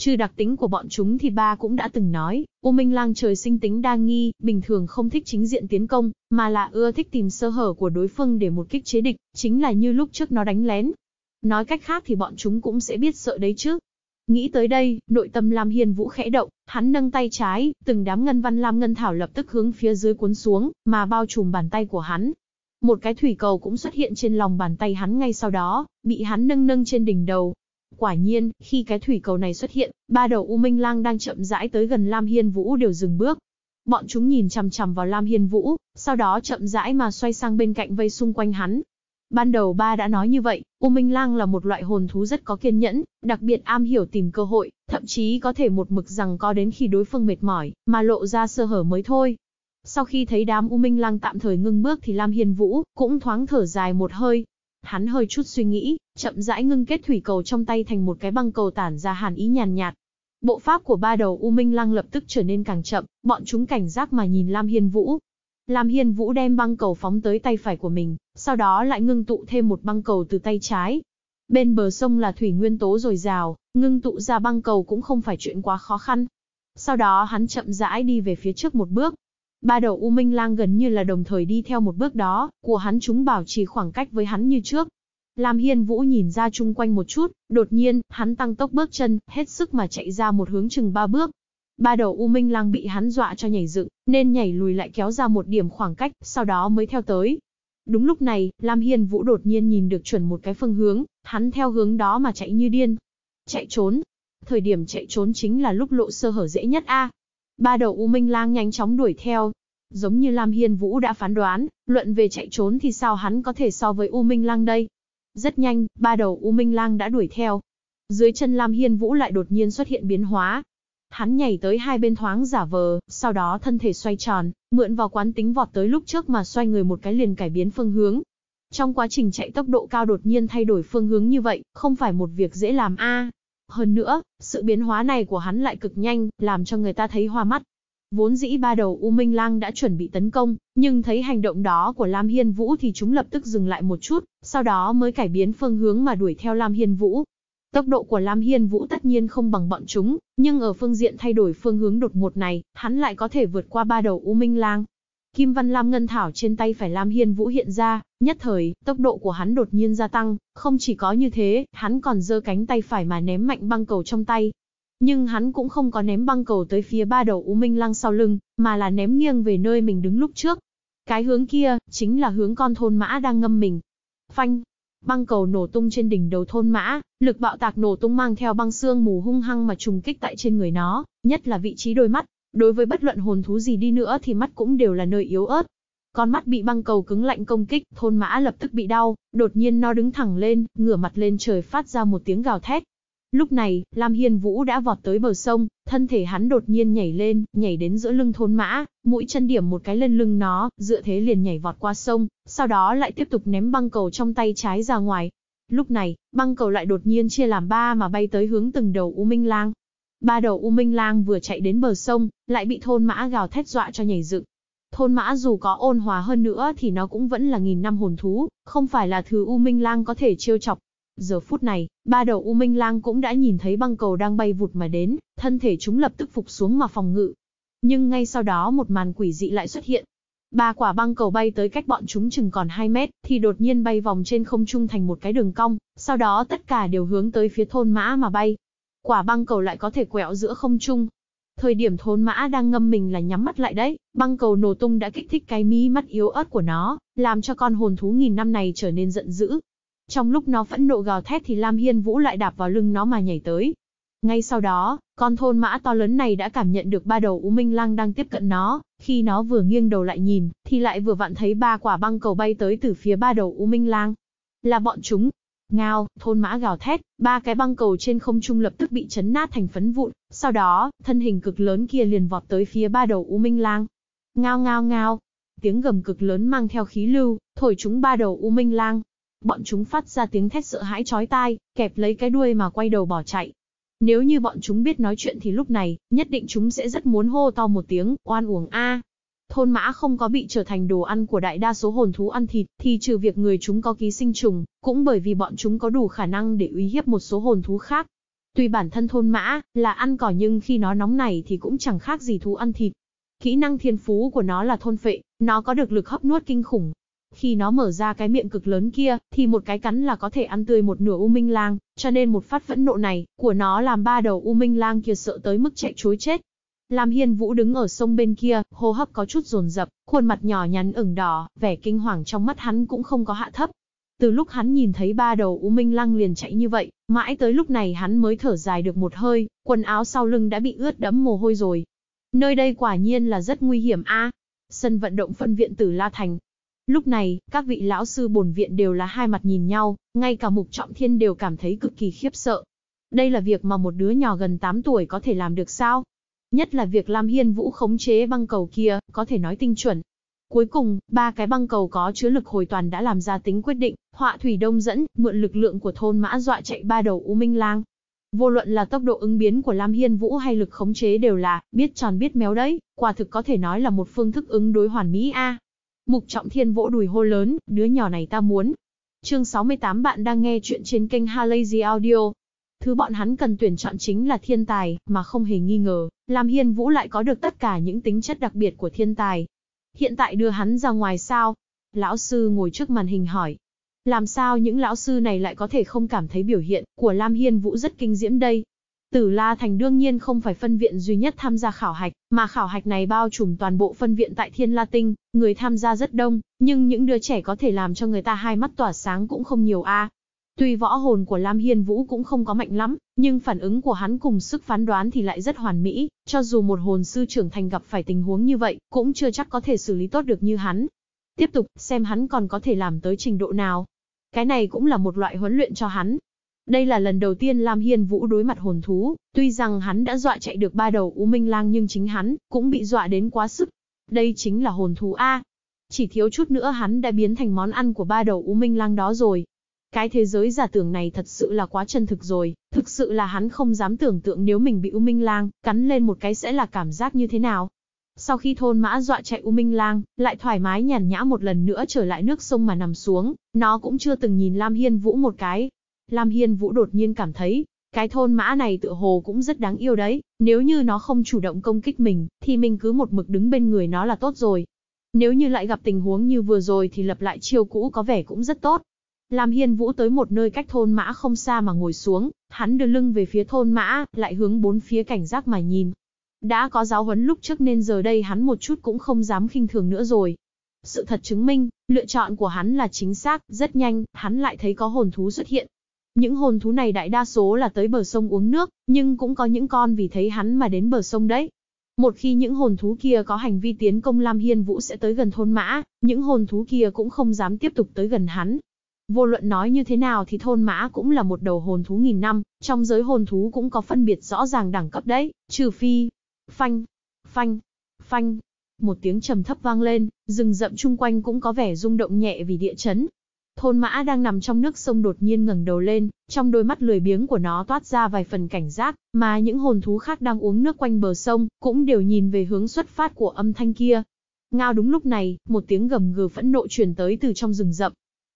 Trừ đặc tính của bọn chúng thì ba cũng đã từng nói, U Minh Lang trời sinh tính đa nghi, bình thường không thích chính diện tiến công, mà là ưa thích tìm sơ hở của đối phương để một kích chế địch, chính là như lúc trước nó đánh lén. Nói cách khác thì bọn chúng cũng sẽ biết sợ đấy chứ. Nghĩ tới đây, nội tâm Lam Hiên Vũ khẽ động, hắn nâng tay trái, từng đám ngân văn lam ngân thảo lập tức hướng phía dưới cuốn xuống, mà bao trùm bàn tay của hắn. Một cái thủy cầu cũng xuất hiện trên lòng bàn tay hắn ngay sau đó, bị hắn nâng nâng trên đỉnh đầu, Quả nhiên, khi cái thủy cầu này xuất hiện, ba đầu U Minh Lang đang chậm rãi tới gần Lam Hiên Vũ đều dừng bước. Bọn chúng nhìn chằm chằm vào Lam Hiên Vũ, sau đó chậm rãi mà xoay sang bên cạnh vây xung quanh hắn. Ban đầu ba đã nói như vậy, U Minh Lang là một loại hồn thú rất có kiên nhẫn, đặc biệt am hiểu tìm cơ hội, thậm chí có thể một mực rằng có đến khi đối phương mệt mỏi, mà lộ ra sơ hở mới thôi. Sau khi thấy đám U Minh Lang tạm thời ngưng bước thì Lam Hiên Vũ cũng thoáng thở dài một hơi, Hắn hơi chút suy nghĩ, chậm rãi ngưng kết thủy cầu trong tay thành một cái băng cầu tản ra hàn ý nhàn nhạt. Bộ pháp của ba đầu U Minh Lăng lập tức trở nên càng chậm, bọn chúng cảnh giác mà nhìn Lam Hiên Vũ. Lam Hiên Vũ đem băng cầu phóng tới tay phải của mình, sau đó lại ngưng tụ thêm một băng cầu từ tay trái. Bên bờ sông là thủy nguyên tố dồi dào, ngưng tụ ra băng cầu cũng không phải chuyện quá khó khăn. Sau đó hắn chậm rãi đi về phía trước một bước, Ba đầu U Minh Lang gần như là đồng thời đi theo một bước đó, của hắn chúng bảo trì khoảng cách với hắn như trước. Lam Hiên Vũ nhìn ra chung quanh một chút, đột nhiên, hắn tăng tốc bước chân, hết sức mà chạy ra một hướng chừng ba bước. Ba đầu U Minh Lang bị hắn dọa cho nhảy dựng, nên nhảy lùi lại kéo ra một điểm khoảng cách, sau đó mới theo tới. Đúng lúc này, Lam Hiên Vũ đột nhiên nhìn được chuẩn một cái phương hướng, hắn theo hướng đó mà chạy như điên. Chạy trốn. Thời điểm chạy trốn chính là lúc lộ sơ hở dễ nhất a, ba đầu U Minh Lang nhanh chóng đuổi theo. Giống như Lam Hiên Vũ đã phán đoán, luận về chạy trốn thì sao hắn có thể so với U Minh Lang đây? Rất nhanh, ba đầu U Minh Lang đã đuổi theo. Dưới chân Lam Hiên Vũ lại đột nhiên xuất hiện biến hóa. Hắn nhảy tới hai bên thoáng giả vờ, sau đó thân thể xoay tròn, mượn vào quán tính vọt tới lúc trước mà xoay người một cái liền cải biến phương hướng. Trong quá trình chạy tốc độ cao đột nhiên thay đổi phương hướng như vậy, không phải một việc dễ làm a. Hơn nữa, sự biến hóa này của hắn lại cực nhanh, làm cho người ta thấy hoa mắt. Vốn dĩ ba đầu U Minh Lang đã chuẩn bị tấn công, nhưng thấy hành động đó của Lam Hiên Vũ thì chúng lập tức dừng lại một chút, sau đó mới cải biến phương hướng mà đuổi theo Lam Hiên Vũ. Tốc độ của Lam Hiên Vũ tất nhiên không bằng bọn chúng, nhưng ở phương diện thay đổi phương hướng đột ngột này, hắn lại có thể vượt qua ba đầu U Minh Lang. Kim Văn Lam Ngân Thảo trên tay phải Lam Hiên Vũ hiện ra, Nhất thời, tốc độ của hắn đột nhiên gia tăng, không chỉ có như thế, hắn còn giơ cánh tay phải mà ném mạnh băng cầu trong tay. Nhưng hắn cũng không có ném băng cầu tới phía ba đầu U Minh Lăng sau lưng, mà là ném nghiêng về nơi mình đứng lúc trước. Cái hướng kia, chính là hướng con thôn mã đang ngâm mình. Phanh! Băng cầu nổ tung trên đỉnh đầu thôn mã, lực bạo tạc nổ tung mang theo băng xương mù hung hăng mà trùng kích tại trên người nó, nhất là vị trí đôi mắt. Đối với bất luận hồn thú gì đi nữa thì mắt cũng đều là nơi yếu ớt, con mắt bị băng cầu cứng lạnh công kích, thôn mã lập tức bị đau, đột nhiên nó đứng thẳng lên, ngửa mặt lên trời phát ra một tiếng gào thét. Lúc này, Lam Hiên Vũ đã vọt tới bờ sông, thân thể hắn đột nhiên nhảy lên, nhảy đến giữa lưng thôn mã, mũi chân điểm một cái lên lưng nó, dựa thế liền nhảy vọt qua sông, sau đó lại tiếp tục ném băng cầu trong tay trái ra ngoài. Lúc này, băng cầu lại đột nhiên chia làm ba mà bay tới hướng từng đầu U Minh Lang. Ba đầu U Minh Lang vừa chạy đến bờ sông, lại bị thôn mã gào thét dọa cho nhảy dựng, Thôn mã dù có ôn hòa hơn nữa thì nó cũng vẫn là nghìn năm hồn thú, không phải là thứ U Minh Lang có thể trêu chọc. Giờ phút này, ba đầu U Minh Lang cũng đã nhìn thấy băng cầu đang bay vụt mà đến, thân thể chúng lập tức phục xuống mà phòng ngự. Nhưng ngay sau đó một màn quỷ dị lại xuất hiện. Ba quả băng cầu bay tới cách bọn chúng chừng còn 2 mét, thì đột nhiên bay vòng trên không trung thành một cái đường cong, sau đó tất cả đều hướng tới phía thôn mã mà bay. Quả băng cầu lại có thể quẹo giữa không trung, Thời điểm thôn mã đang ngâm mình là nhắm mắt lại đấy, băng cầu nổ tung đã kích thích cái mí mắt yếu ớt của nó, làm cho con hồn thú nghìn năm này trở nên giận dữ. Trong lúc nó phẫn nộ gào thét thì Lam Hiên Vũ lại đạp vào lưng nó mà nhảy tới. Ngay sau đó, con thôn mã to lớn này đã cảm nhận được ba đầu U Minh Lang đang tiếp cận nó, khi nó vừa nghiêng đầu lại nhìn, thì lại vừa vặn thấy ba quả băng cầu bay tới từ phía ba đầu U Minh Lang. Là bọn chúng, Ngao, thôn mã gào thét, ba cái băng cầu trên không trung lập tức bị chấn nát thành phấn vụn, sau đó, thân hình cực lớn kia liền vọt tới phía ba đầu U Minh Lang. Ngao ngao ngao, tiếng gầm cực lớn mang theo khí lưu, thổi chúng ba đầu U Minh Lang. Bọn chúng phát ra tiếng thét sợ hãi chói tai, kẹp lấy cái đuôi mà quay đầu bỏ chạy. Nếu như bọn chúng biết nói chuyện thì lúc này, nhất định chúng sẽ rất muốn hô to một tiếng, oan uổng a, thôn mã không có bị trở thành đồ ăn của đại đa số hồn thú ăn thịt, thì trừ việc người chúng có ký sinh trùng, cũng bởi vì bọn chúng có đủ khả năng để uy hiếp một số hồn thú khác. Tuy bản thân thôn mã là ăn cỏ nhưng khi nó nóng này thì cũng chẳng khác gì thú ăn thịt. Kỹ năng thiên phú của nó là thôn phệ, nó có được lực hấp nuốt kinh khủng. Khi nó mở ra cái miệng cực lớn kia, thì một cái cắn là có thể ăn tươi một nửa U Minh Lang, cho nên một phát phẫn nộ này của nó làm ba đầu U Minh Lang kia sợ tới mức chạy chối chết, Lam Hiên Vũ đứng ở sông bên kia, hô hấp có chút rồn rập, khuôn mặt nhỏ nhắn ửng đỏ, vẻ kinh hoàng trong mắt hắn cũng không có hạ thấp. Từ lúc hắn nhìn thấy ba đầu U Minh Lăng liền chạy như vậy, mãi tới lúc này hắn mới thở dài được một hơi, quần áo sau lưng đã bị ướt đẫm mồ hôi rồi. Nơi đây quả nhiên là rất nguy hiểm a. Sân vận động phân viện Tử La Thành. Lúc này, các vị lão sư bổn viện đều là hai mặt nhìn nhau, ngay cả Mục Trọng Thiên đều cảm thấy cực kỳ khiếp sợ. Đây là việc mà một đứa nhỏ gần 8 tuổi có thể làm được sao? Nhất là việc Lam Hiên Vũ khống chế băng cầu kia, có thể nói tinh chuẩn. Cuối cùng, ba cái băng cầu có chứa lực hồi toàn đã làm ra tính quyết định, họa thủy đông dẫn, mượn lực lượng của thôn mã dọa chạy ba đầu U Minh Lang. Vô luận là tốc độ ứng biến của Lam Hiên Vũ hay lực khống chế đều là, biết tròn biết méo đấy, quả thực có thể nói là một phương thức ứng đối hoàn mỹ A. Mục Trọng Thiên vỗ đùi hô lớn, đứa nhỏ này ta muốn. Chương 68 bạn đang nghe chuyện trên kênh Halazy Audio, Thứ bọn hắn cần tuyển chọn chính là thiên tài, mà không hề nghi ngờ, Lam Hiên Vũ lại có được tất cả những tính chất đặc biệt của thiên tài. Hiện tại đưa hắn ra ngoài sao? Lão sư ngồi trước màn hình hỏi. Làm sao những lão sư này lại có thể không cảm thấy biểu hiện của Lam Hiên Vũ rất kinh diễm đây? Tử La Thành đương nhiên không phải phân viện duy nhất tham gia khảo hạch, mà khảo hạch này bao trùm toàn bộ phân viện tại Thiên La Tinh, người tham gia rất đông, nhưng những đứa trẻ có thể làm cho người ta hai mắt tỏa sáng cũng không nhiều a. Tuy võ hồn của Lam Hiên Vũ cũng không có mạnh lắm, nhưng phản ứng của hắn cùng sức phán đoán thì lại rất hoàn mỹ, cho dù một hồn sư trưởng thành gặp phải tình huống như vậy, cũng chưa chắc có thể xử lý tốt được như hắn. Tiếp tục, xem hắn còn có thể làm tới trình độ nào. Cái này cũng là một loại huấn luyện cho hắn. Đây là lần đầu tiên Lam Hiên Vũ đối mặt hồn thú, tuy rằng hắn đã dọa chạy được ba đầu U Minh Lang nhưng chính hắn cũng bị dọa đến quá sức. Đây chính là hồn thú A. Chỉ thiếu chút nữa hắn đã biến thành món ăn của ba đầu U Minh Lang đó rồi. Cái thế giới giả tưởng này thật sự là quá chân thực rồi, thực sự là hắn không dám tưởng tượng nếu mình bị U Minh Lang cắn lên một cái sẽ là cảm giác như thế nào. Sau khi thôn mã dọa chạy U Minh Lang, lại thoải mái nhàn nhã một lần nữa trở lại nước sông mà nằm xuống, nó cũng chưa từng nhìn Lam Hiên Vũ một cái. Lam Hiên Vũ đột nhiên cảm thấy, cái thôn mã này tựa hồ cũng rất đáng yêu đấy, nếu như nó không chủ động công kích mình, thì mình cứ một mực đứng bên người nó là tốt rồi. Nếu như lại gặp tình huống như vừa rồi thì lập lại chiêu cũ có vẻ cũng rất tốt. Lam Hiên Vũ tới một nơi cách thôn mã không xa mà ngồi xuống, hắn đưa lưng về phía thôn mã, lại hướng bốn phía cảnh giác mà nhìn. Đã có giáo huấn lúc trước nên giờ đây hắn một chút cũng không dám khinh thường nữa rồi. Sự thật chứng minh, lựa chọn của hắn là chính xác, rất nhanh, hắn lại thấy có hồn thú xuất hiện. Những hồn thú này đại đa số là tới bờ sông uống nước, nhưng cũng có những con vì thấy hắn mà đến bờ sông đấy. Một khi những hồn thú kia có hành vi tiến công Lam Hiên Vũ sẽ tới gần thôn mã, những hồn thú kia cũng không dám tiếp tục tới gần hắn, Vô luận nói như thế nào thì thôn mã cũng là một đầu hồn thú nghìn năm, trong giới hồn thú cũng có phân biệt rõ ràng đẳng cấp đấy, trừ phi. Phanh, phanh, phanh. Một tiếng trầm thấp vang lên, rừng rậm chung quanh cũng có vẻ rung động nhẹ vì địa chấn. Thôn mã đang nằm trong nước sông đột nhiên ngẩng đầu lên, trong đôi mắt lười biếng của nó toát ra vài phần cảnh giác, mà những hồn thú khác đang uống nước quanh bờ sông cũng đều nhìn về hướng xuất phát của âm thanh kia, Ngao đúng lúc này, một tiếng gầm gừ phẫn nộ truyền tới từ trong rừng rậm,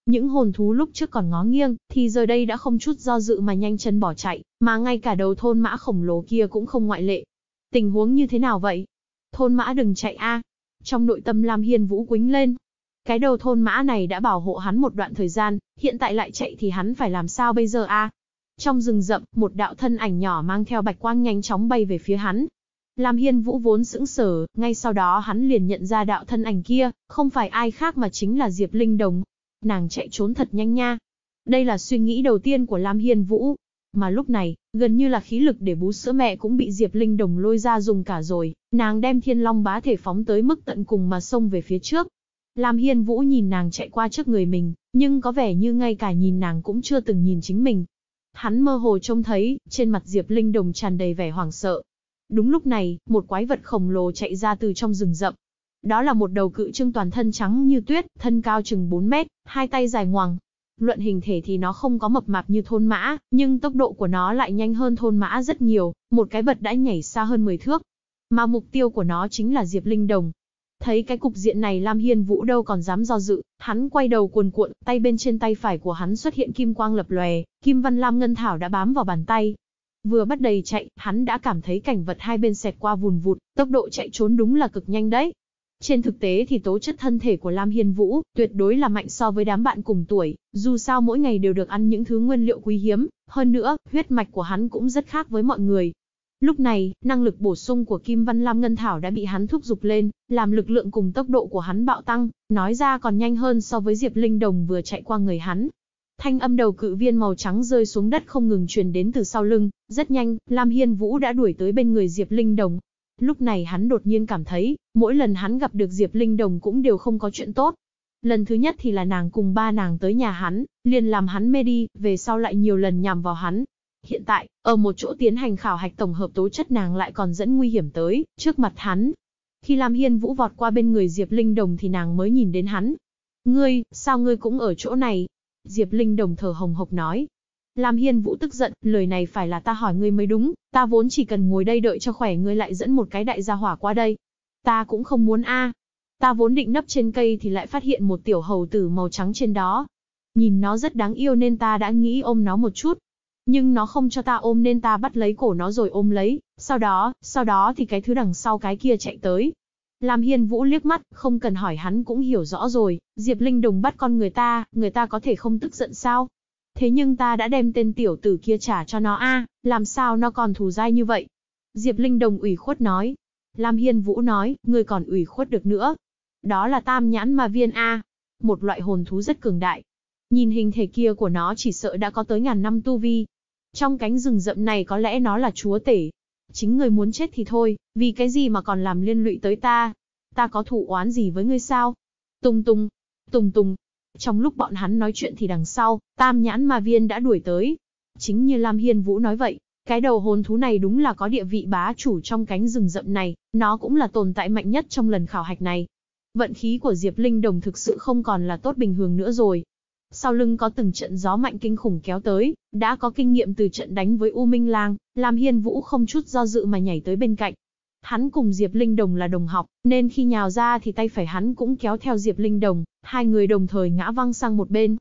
những hồn thú lúc trước còn ngó nghiêng, thì giờ đây đã không chút do dự mà nhanh chân bỏ chạy, mà ngay cả đầu thôn mã khổng lồ kia cũng không ngoại lệ. Tình huống như thế nào vậy? Thôn mã đừng chạy a! Trong nội tâm Lam Hiên Vũ quính lên. Cái đầu thôn mã này đã bảo hộ hắn một đoạn thời gian, hiện tại lại chạy thì hắn phải làm sao bây giờ a? Trong rừng rậm, một đạo thân ảnh nhỏ mang theo bạch quang nhanh chóng bay về phía hắn. Lam Hiên Vũ vốn sững sờ, ngay sau đó hắn liền nhận ra đạo thân ảnh kia, không phải ai khác mà chính là Diệp Linh Đồng, Nàng chạy trốn thật nhanh nha. Đây là suy nghĩ đầu tiên của Lam Hiên Vũ. Mà lúc này, gần như là khí lực để bú sữa mẹ cũng bị Diệp Linh Đồng lôi ra dùng cả rồi, nàng đem thiên long bá thể phóng tới mức tận cùng mà xông về phía trước. Lam Hiên Vũ nhìn nàng chạy qua trước người mình, nhưng có vẻ như ngay cả nhìn nàng cũng chưa từng nhìn chính mình. Hắn mơ hồ trông thấy, trên mặt Diệp Linh Đồng tràn đầy vẻ hoảng sợ. Đúng lúc này, một quái vật khổng lồ chạy ra từ trong rừng rậm, đó là một đầu cự trưng toàn thân trắng như tuyết, thân cao chừng 4 mét, hai tay dài ngoằng. Luận hình thể thì nó không có mập mạp như thôn mã, nhưng tốc độ của nó lại nhanh hơn thôn mã rất nhiều, một cái vật đã nhảy xa hơn 10 thước. Mà mục tiêu của nó chính là Diệp Linh Đồng. Thấy cái cục diện này Lam Hiên Vũ đâu còn dám do dự, hắn quay đầu cuồn cuộn, tay bên trên tay phải của hắn xuất hiện kim quang lập lòe, kim văn lam ngân thảo đã bám vào bàn tay. Vừa bắt đầy chạy, hắn đã cảm thấy cảnh vật hai bên xẹt qua vùn vụt, tốc độ chạy trốn đúng là cực nhanh đấy, trên thực tế thì tố chất thân thể của Lam Hiên Vũ tuyệt đối là mạnh so với đám bạn cùng tuổi, dù sao mỗi ngày đều được ăn những thứ nguyên liệu quý hiếm, hơn nữa, huyết mạch của hắn cũng rất khác với mọi người. Lúc này, năng lực bổ sung của Kim Văn Lam Ngân Thảo đã bị hắn thúc giục lên, làm lực lượng cùng tốc độ của hắn bạo tăng, nói ra còn nhanh hơn so với Diệp Linh Đồng vừa chạy qua người hắn. Thanh âm đầu cự viên màu trắng rơi xuống đất không ngừng truyền đến từ sau lưng, rất nhanh, Lam Hiên Vũ đã đuổi tới bên người Diệp Linh Đồng, Lúc này hắn đột nhiên cảm thấy, mỗi lần hắn gặp được Diệp Linh Đồng cũng đều không có chuyện tốt. Lần thứ nhất thì là nàng cùng ba nàng tới nhà hắn, liền làm hắn mê đi, về sau lại nhiều lần nhằm vào hắn. Hiện tại, ở một chỗ tiến hành khảo hạch tổng hợp tố chất nàng lại còn dẫn nguy hiểm tới, trước mặt hắn. Khi Lam Hiên Vũ vọt qua bên người Diệp Linh Đồng thì nàng mới nhìn đến hắn. Ngươi, sao ngươi cũng ở chỗ này? Diệp Linh Đồng thở hồng hộc nói, Lam Hiên Vũ tức giận, lời này phải là ta hỏi ngươi mới đúng, ta vốn chỉ cần ngồi đây đợi cho khỏe ngươi lại dẫn một cái đại gia hỏa qua đây. Ta cũng không muốn a. Ta vốn định nấp trên cây thì lại phát hiện một tiểu hầu tử màu trắng trên đó. Nhìn nó rất đáng yêu nên ta đã nghĩ ôm nó một chút. Nhưng nó không cho ta ôm nên ta bắt lấy cổ nó rồi ôm lấy, sau đó, sau đó thì cái thứ đằng sau cái kia chạy tới. Lam Hiên Vũ liếc mắt, không cần hỏi hắn cũng hiểu rõ rồi, Diệp Linh Đồng bắt con người ta, người ta có thể không tức giận sao? thế nhưng ta đã đem tên tiểu tử kia trả cho nó a, làm sao nó còn thù dai như vậy? Diệp Linh Đồng ủy khuất nói. Lam Hiên Vũ nói, ngươi còn ủy khuất được nữa. Đó là tam nhãn ma viên A, một loại hồn thú rất cường đại. Nhìn hình thể kia của nó chỉ sợ đã có tới ngàn năm tu vi. Trong cánh rừng rậm này có lẽ nó là chúa tể. Chính ngươi muốn chết thì thôi, vì cái gì mà còn làm liên lụy tới ta? Ta có thủ oán gì với ngươi sao? Tùng tùng, tùng tùng, trong lúc bọn hắn nói chuyện thì đằng sau, tam nhãn ma viên đã đuổi tới. Chính như Lam Hiên Vũ nói vậy, cái đầu hồn thú này đúng là có địa vị bá chủ trong cánh rừng rậm này, nó cũng là tồn tại mạnh nhất trong lần khảo hạch này. Vận khí của Diệp Linh Đồng thực sự không còn là tốt bình thường nữa rồi. Sau lưng có từng trận gió mạnh kinh khủng kéo tới, đã có kinh nghiệm từ trận đánh với U Minh Lang, lam Hiên Vũ không chút do dự mà nhảy tới bên cạnh, Hắn cùng Diệp Linh Đồng là đồng học, nên khi nhào ra thì tay phải hắn cũng kéo theo Diệp Linh Đồng, hai người đồng thời ngã văng sang một bên.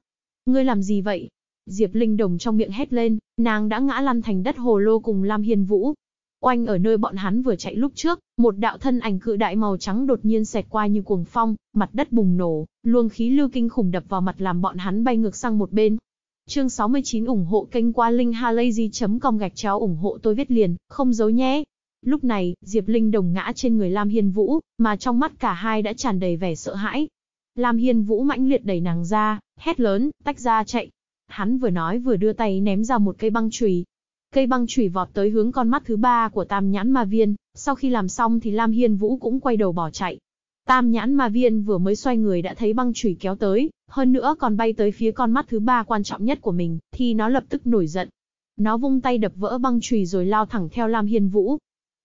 Ngươi làm gì vậy? Diệp Linh Đồng trong miệng hét lên, nàng đã ngã lăn thành đất hồ lô cùng Lam Hiên Vũ. Oanh ở nơi bọn hắn vừa chạy lúc trước, một đạo thân ảnh cự đại màu trắng đột nhiên xẹt qua như cuồng phong, mặt đất bùng nổ, luồng khí lưu kinh khủng đập vào mặt làm bọn hắn bay ngược sang một bên. Chương 69 ủng hộ kênh qua linkhalazy.com gạch chéo ủng hộ tôi viết liền, không giấu nhé. Lúc này, Diệp Linh đồng ngã trên người Lam Hiên Vũ, mà trong mắt cả hai đã tràn đầy vẻ sợ hãi. Lam Hiên Vũ mãnh liệt đẩy nàng ra, hét lớn, tách ra chạy. Hắn vừa nói vừa đưa tay ném ra một cây băng chùy. Cây băng chùy vọt tới hướng con mắt thứ ba của Tam Nhãn Ma Viên, sau khi làm xong thì Lam Hiên Vũ cũng quay đầu bỏ chạy. Tam Nhãn Ma Viên vừa mới xoay người đã thấy băng chùy kéo tới, hơn nữa còn bay tới phía con mắt thứ ba quan trọng nhất của mình, thì nó lập tức nổi giận. Nó vung tay đập vỡ băng chùy rồi lao thẳng theo Lam Hiên Vũ,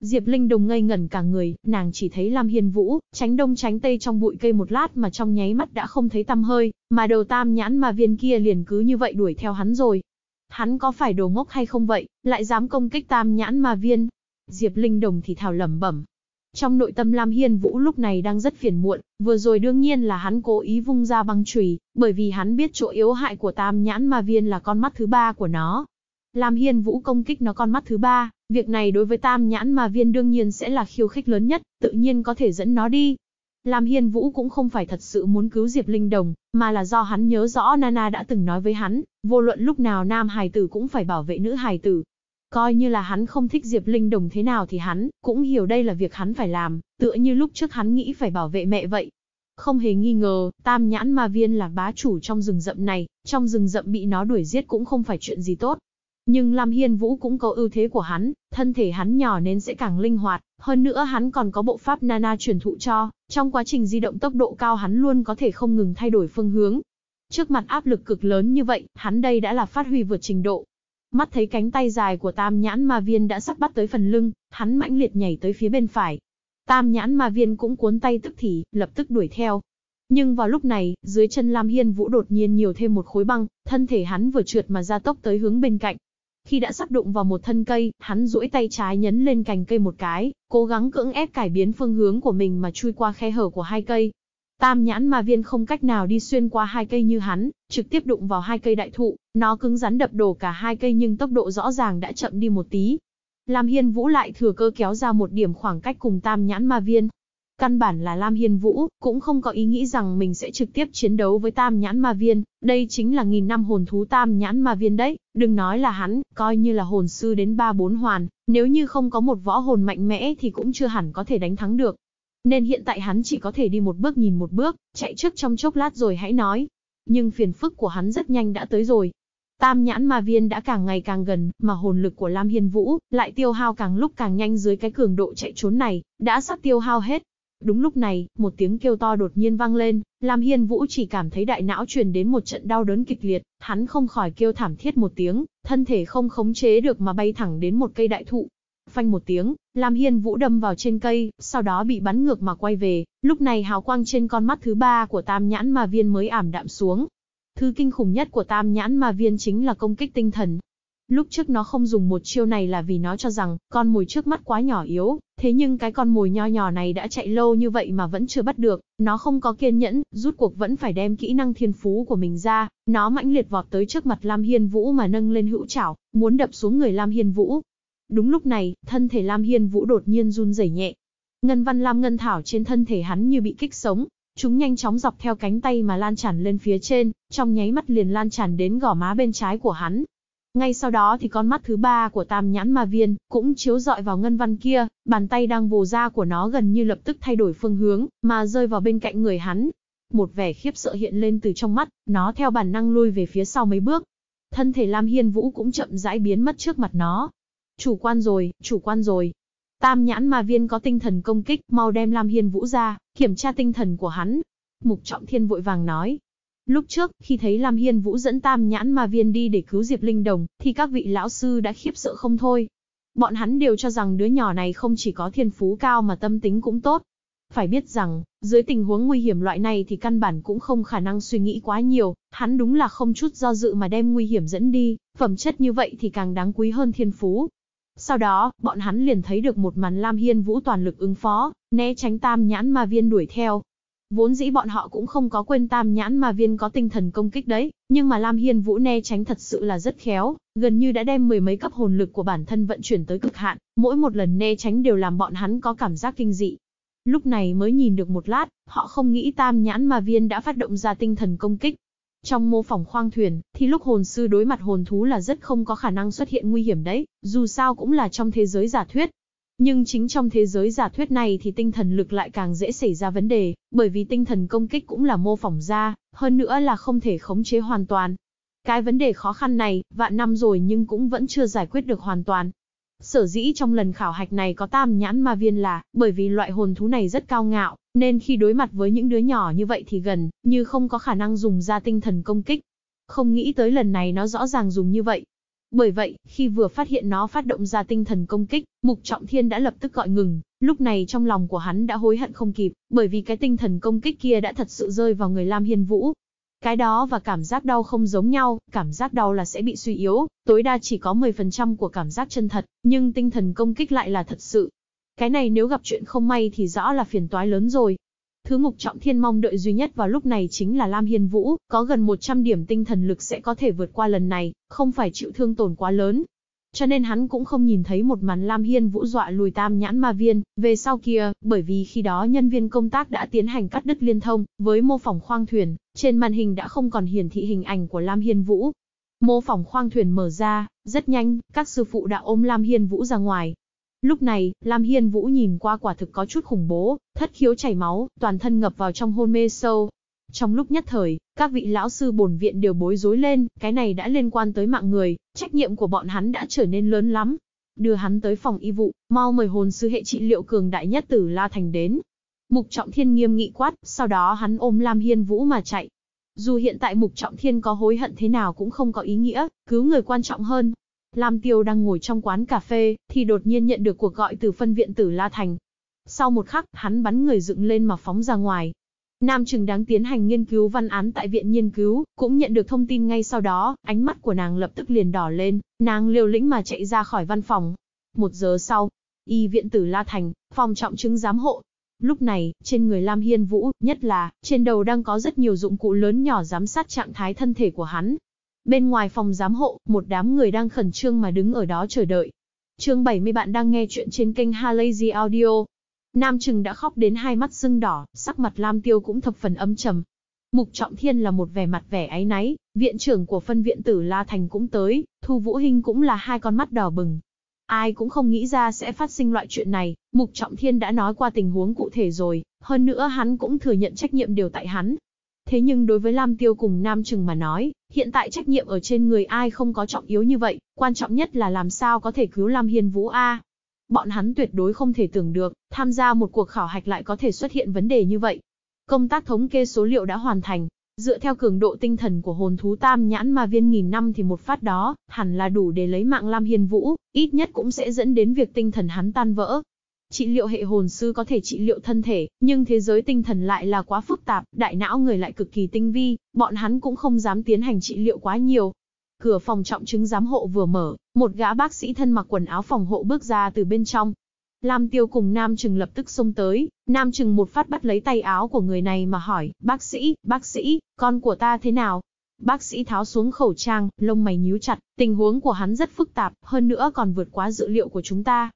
Diệp Linh Đồng ngây ngẩn cả người, nàng chỉ thấy Lam Hiên Vũ, tránh đông tránh tây trong bụi cây một lát mà trong nháy mắt đã không thấy tăm hơi, mà đầu tam nhãn mà viên kia liền cứ như vậy đuổi theo hắn rồi. Hắn có phải đồ ngốc hay không vậy, lại dám công kích tam nhãn mà viên? Diệp Linh Đồng thì thào lẩm bẩm. Trong nội tâm Lam Hiên Vũ lúc này đang rất phiền muộn, vừa rồi đương nhiên là hắn cố ý vung ra băng chùy, bởi vì hắn biết chỗ yếu hại của tam nhãn ma viên là con mắt thứ ba của nó, Lam Hiên Vũ công kích nó con mắt thứ ba, việc này đối với tam nhãn ma viên đương nhiên sẽ là khiêu khích lớn nhất, tự nhiên có thể dẫn nó đi. Lam Hiên Vũ cũng không phải thật sự muốn cứu Diệp Linh Đồng, mà là do hắn nhớ rõ Nana đã từng nói với hắn, vô luận lúc nào nam hài tử cũng phải bảo vệ nữ hài tử. Coi như là hắn không thích Diệp Linh Đồng thế nào thì hắn cũng hiểu đây là việc hắn phải làm, tựa như lúc trước hắn nghĩ phải bảo vệ mẹ vậy. Không hề nghi ngờ, tam nhãn ma viên là bá chủ trong rừng rậm này, trong rừng rậm bị nó đuổi giết cũng không phải chuyện gì tốt, nhưng Lam Hiên Vũ cũng có ưu thế của hắn, thân thể hắn nhỏ nên sẽ càng linh hoạt, hơn nữa hắn còn có bộ pháp Nana truyền thụ cho, trong quá trình di động tốc độ cao hắn luôn có thể không ngừng thay đổi phương hướng. Trước mặt áp lực cực lớn như vậy, hắn đây đã là phát huy vượt trình độ. Mắt thấy cánh tay dài của tam nhãn ma viên đã sắp bắt tới phần lưng, hắn mãnh liệt nhảy tới phía bên phải. Tam nhãn ma viên cũng cuốn tay tức thì, lập tức đuổi theo, nhưng vào lúc này, dưới chân Lam Hiên Vũ đột nhiên nhiều thêm một khối băng, thân thể hắn vừa trượt mà ra tốc tới hướng bên cạnh, khi đã sắp đụng vào một thân cây, hắn duỗi tay trái nhấn lên cành cây một cái, cố gắng cưỡng ép cải biến phương hướng của mình mà chui qua khe hở của hai cây. Tam nhãn ma viên không cách nào đi xuyên qua hai cây như hắn, trực tiếp đụng vào hai cây đại thụ, nó cứng rắn đập đổ cả hai cây nhưng tốc độ rõ ràng đã chậm đi một tí. Lam Hiên Vũ lại thừa cơ kéo ra một điểm khoảng cách cùng tam nhãn ma viên, Căn bản là Lam Hiên Vũ, cũng không có ý nghĩ rằng mình sẽ trực tiếp chiến đấu với tam nhãn ma viên, đây chính là nghìn năm hồn thú tam nhãn ma viên đấy, đừng nói là hắn, coi như là hồn sư đến ba bốn hoàn, nếu như không có một võ hồn mạnh mẽ thì cũng chưa hẳn có thể đánh thắng được. Nên hiện tại hắn chỉ có thể đi một bước nhìn một bước, chạy trước trong chốc lát rồi hãy nói. Nhưng phiền phức của hắn rất nhanh đã tới rồi. Tam nhãn ma viên đã càng ngày càng gần, mà hồn lực của Lam Hiên Vũ lại tiêu hao càng lúc càng nhanh dưới cái cường độ chạy trốn này, đã sắp tiêu hao hết, Đúng lúc này, một tiếng kêu to đột nhiên vang lên, Lam Hiên Vũ chỉ cảm thấy đại não truyền đến một trận đau đớn kịch liệt, hắn không khỏi kêu thảm thiết một tiếng, thân thể không khống chế được mà bay thẳng đến một cây đại thụ. Phanh một tiếng, Lam Hiên Vũ đâm vào trên cây, sau đó bị bắn ngược mà quay về, lúc này hào quang trên con mắt thứ ba của tam nhãn ma viên mới ảm đạm xuống. Thứ kinh khủng nhất của tam nhãn ma viên chính là công kích tinh thần. Lúc trước nó không dùng một chiêu này là vì nó cho rằng, con mồi trước mắt quá nhỏ yếu, Thế nhưng cái con mồi nho nhỏ này đã chạy lâu như vậy mà vẫn chưa bắt được, nó không có kiên nhẫn, rút cuộc vẫn phải đem kỹ năng thiên phú của mình ra, nó mãnh liệt vọt tới trước mặt Lam Hiên Vũ mà nâng lên hữu chảo, muốn đập xuống người Lam Hiên Vũ. Đúng lúc này, thân thể Lam Hiên Vũ đột nhiên run rẩy nhẹ. Ngân văn Lam Ngân Thảo trên thân thể hắn như bị kích sống, chúng nhanh chóng dọc theo cánh tay mà lan tràn lên phía trên, trong nháy mắt liền lan tràn đến gò má bên trái của hắn, ngay sau đó thì con mắt thứ ba của tam nhãn ma viên cũng chiếu dọi vào ngân văn kia, bàn tay đang vồ ra của nó gần như lập tức thay đổi phương hướng, mà rơi vào bên cạnh người hắn. Một vẻ khiếp sợ hiện lên từ trong mắt, nó theo bản năng lui về phía sau mấy bước. Thân thể Lam Hiên Vũ cũng chậm rãi biến mất trước mặt nó. Chủ quan rồi, chủ quan rồi. Tam nhãn ma viên có tinh thần công kích, mau đem Lam Hiên Vũ ra, kiểm tra tinh thần của hắn. Mục Trọng Thiên vội vàng nói, Lúc trước, khi thấy Lam Hiên Vũ dẫn tam nhãn ma viên đi để cứu Diệp Linh Đồng, thì các vị lão sư đã khiếp sợ không thôi. Bọn hắn đều cho rằng đứa nhỏ này không chỉ có thiên phú cao mà tâm tính cũng tốt. Phải biết rằng, dưới tình huống nguy hiểm loại này thì căn bản cũng không khả năng suy nghĩ quá nhiều, hắn đúng là không chút do dự mà đem nguy hiểm dẫn đi, phẩm chất như vậy thì càng đáng quý hơn thiên phú. Sau đó, bọn hắn liền thấy được một màn Lam Hiên Vũ toàn lực ứng phó, né tránh tam nhãn ma viên đuổi theo, Vốn dĩ bọn họ cũng không có quên tam nhãn ma viên có tinh thần công kích đấy, nhưng mà Lam Hiên Vũ né tránh thật sự là rất khéo, gần như đã đem mười mấy cấp hồn lực của bản thân vận chuyển tới cực hạn, mỗi một lần né tránh đều làm bọn hắn có cảm giác kinh dị. Lúc này mới nhìn được một lát, họ không nghĩ tam nhãn ma viên đã phát động ra tinh thần công kích. Trong mô phỏng khoang thuyền, thì lúc hồn sư đối mặt hồn thú là rất không có khả năng xuất hiện nguy hiểm đấy, dù sao cũng là trong thế giới giả thuyết, nhưng chính trong thế giới giả thuyết này thì tinh thần lực lại càng dễ xảy ra vấn đề, bởi vì tinh thần công kích cũng là mô phỏng ra, hơn nữa là không thể khống chế hoàn toàn. Cái vấn đề khó khăn này, vạn năm rồi nhưng cũng vẫn chưa giải quyết được hoàn toàn. Sở dĩ trong lần khảo hạch này có tam nhãn ma viên là, bởi vì loại hồn thú này rất cao ngạo, nên khi đối mặt với những đứa nhỏ như vậy thì gần, như không có khả năng dùng ra tinh thần công kích. Không nghĩ tới lần này nó rõ ràng dùng như vậy, bởi vậy, khi vừa phát hiện nó phát động ra tinh thần công kích, Mục Trọng Thiên đã lập tức gọi ngừng, lúc này trong lòng của hắn đã hối hận không kịp, bởi vì cái tinh thần công kích kia đã thật sự rơi vào người Lam Hiên Vũ. Cái đó và cảm giác đau không giống nhau, cảm giác đau là sẽ bị suy yếu, tối đa chỉ có 10% của cảm giác chân thật, nhưng tinh thần công kích lại là thật sự. Cái này nếu gặp chuyện không may thì rõ là phiền toái lớn rồi, Thứ Ngục Trọng Thiên mong đợi duy nhất vào lúc này chính là Lam Hiên Vũ, có gần 100 điểm tinh thần lực sẽ có thể vượt qua lần này, không phải chịu thương tổn quá lớn. Cho nên hắn cũng không nhìn thấy một màn Lam Hiên Vũ dọa lùi tam nhãn ma viên, về sau kia, bởi vì khi đó nhân viên công tác đã tiến hành cắt đứt liên thông, với mô phỏng khoang thuyền, trên màn hình đã không còn hiển thị hình ảnh của Lam Hiên Vũ. Mô phỏng khoang thuyền mở ra, rất nhanh, các sư phụ đã ôm Lam Hiên Vũ ra ngoài, Lúc này, Lam Hiên Vũ nhìn qua quả thực có chút khủng bố, thất khiếu chảy máu, toàn thân ngập vào trong hôn mê sâu. Trong lúc nhất thời, các vị lão sư bổn viện đều bối rối lên, cái này đã liên quan tới mạng người, trách nhiệm của bọn hắn đã trở nên lớn lắm. Đưa hắn tới phòng y vụ, mau mời hồn sư hệ trị liệu cường đại nhất tử La Thành đến. Mục Trọng Thiên nghiêm nghị quát, sau đó hắn ôm Lam Hiên Vũ mà chạy. Dù hiện tại Mục Trọng Thiên có hối hận thế nào cũng không có ý nghĩa, cứu người quan trọng hơn, Lam Tiêu đang ngồi trong quán cà phê, thì đột nhiên nhận được cuộc gọi từ phân viện tử La Thành. Sau một khắc, hắn bắn người dựng lên mà phóng ra ngoài. Nam Trừng đáng tiến hành nghiên cứu văn án tại viện nghiên cứu, cũng nhận được thông tin ngay sau đó, ánh mắt của nàng lập tức liền đỏ lên, nàng liều lĩnh mà chạy ra khỏi văn phòng. Một giờ sau, y viện tử La Thành, phòng trọng chứng giám hộ. Lúc này, trên người Lam Hiên Vũ, nhất là, trên đầu đang có rất nhiều dụng cụ lớn nhỏ giám sát trạng thái thân thể của hắn, Bên ngoài phòng giám hộ, một đám người đang khẩn trương mà đứng ở đó chờ đợi. Chương 70 bạn đang nghe chuyện trên kênh Halazy Audio. Nam Trừng đã khóc đến hai mắt sưng đỏ, sắc mặt Lam Tiêu cũng thập phần âm trầm. Mục Trọng Thiên là một vẻ mặt vẻ áy náy, viện trưởng của phân viện tử La Thành cũng tới, Thu Vũ Hinh cũng là hai con mắt đỏ bừng. Ai cũng không nghĩ ra sẽ phát sinh loại chuyện này, Mục Trọng Thiên đã nói qua tình huống cụ thể rồi, hơn nữa hắn cũng thừa nhận trách nhiệm đều tại hắn, Thế nhưng đối với Lam Tiêu cùng Nam Trừng mà nói, hiện tại trách nhiệm ở trên người ai không có trọng yếu như vậy, quan trọng nhất là làm sao có thể cứu Lam Hiên Vũ A. Bọn hắn tuyệt đối không thể tưởng được, tham gia một cuộc khảo hạch lại có thể xuất hiện vấn đề như vậy. Công tác thống kê số liệu đã hoàn thành, dựa theo cường độ tinh thần của hồn thú tam nhãn Ma viên nghìn năm thì một phát đó, hẳn là đủ để lấy mạng Lam Hiên Vũ, ít nhất cũng sẽ dẫn đến việc tinh thần hắn tan vỡ, Trị liệu hệ hồn sư có thể trị liệu thân thể, nhưng thế giới tinh thần lại là quá phức tạp, đại não người lại cực kỳ tinh vi, bọn hắn cũng không dám tiến hành trị liệu quá nhiều. Cửa phòng trọng chứng giám hộ vừa mở, một gã bác sĩ thân mặc quần áo phòng hộ bước ra từ bên trong. Lam Tiêu cùng Nam Trừng lập tức xông tới, Nam Trừng một phát bắt lấy tay áo của người này mà hỏi, bác sĩ, bác sĩ, con của ta thế nào, Bác sĩ tháo xuống khẩu trang, lông mày nhíu chặt, tình huống của hắn rất phức tạp, hơn nữa còn vượt quá dự liệu của chúng ta.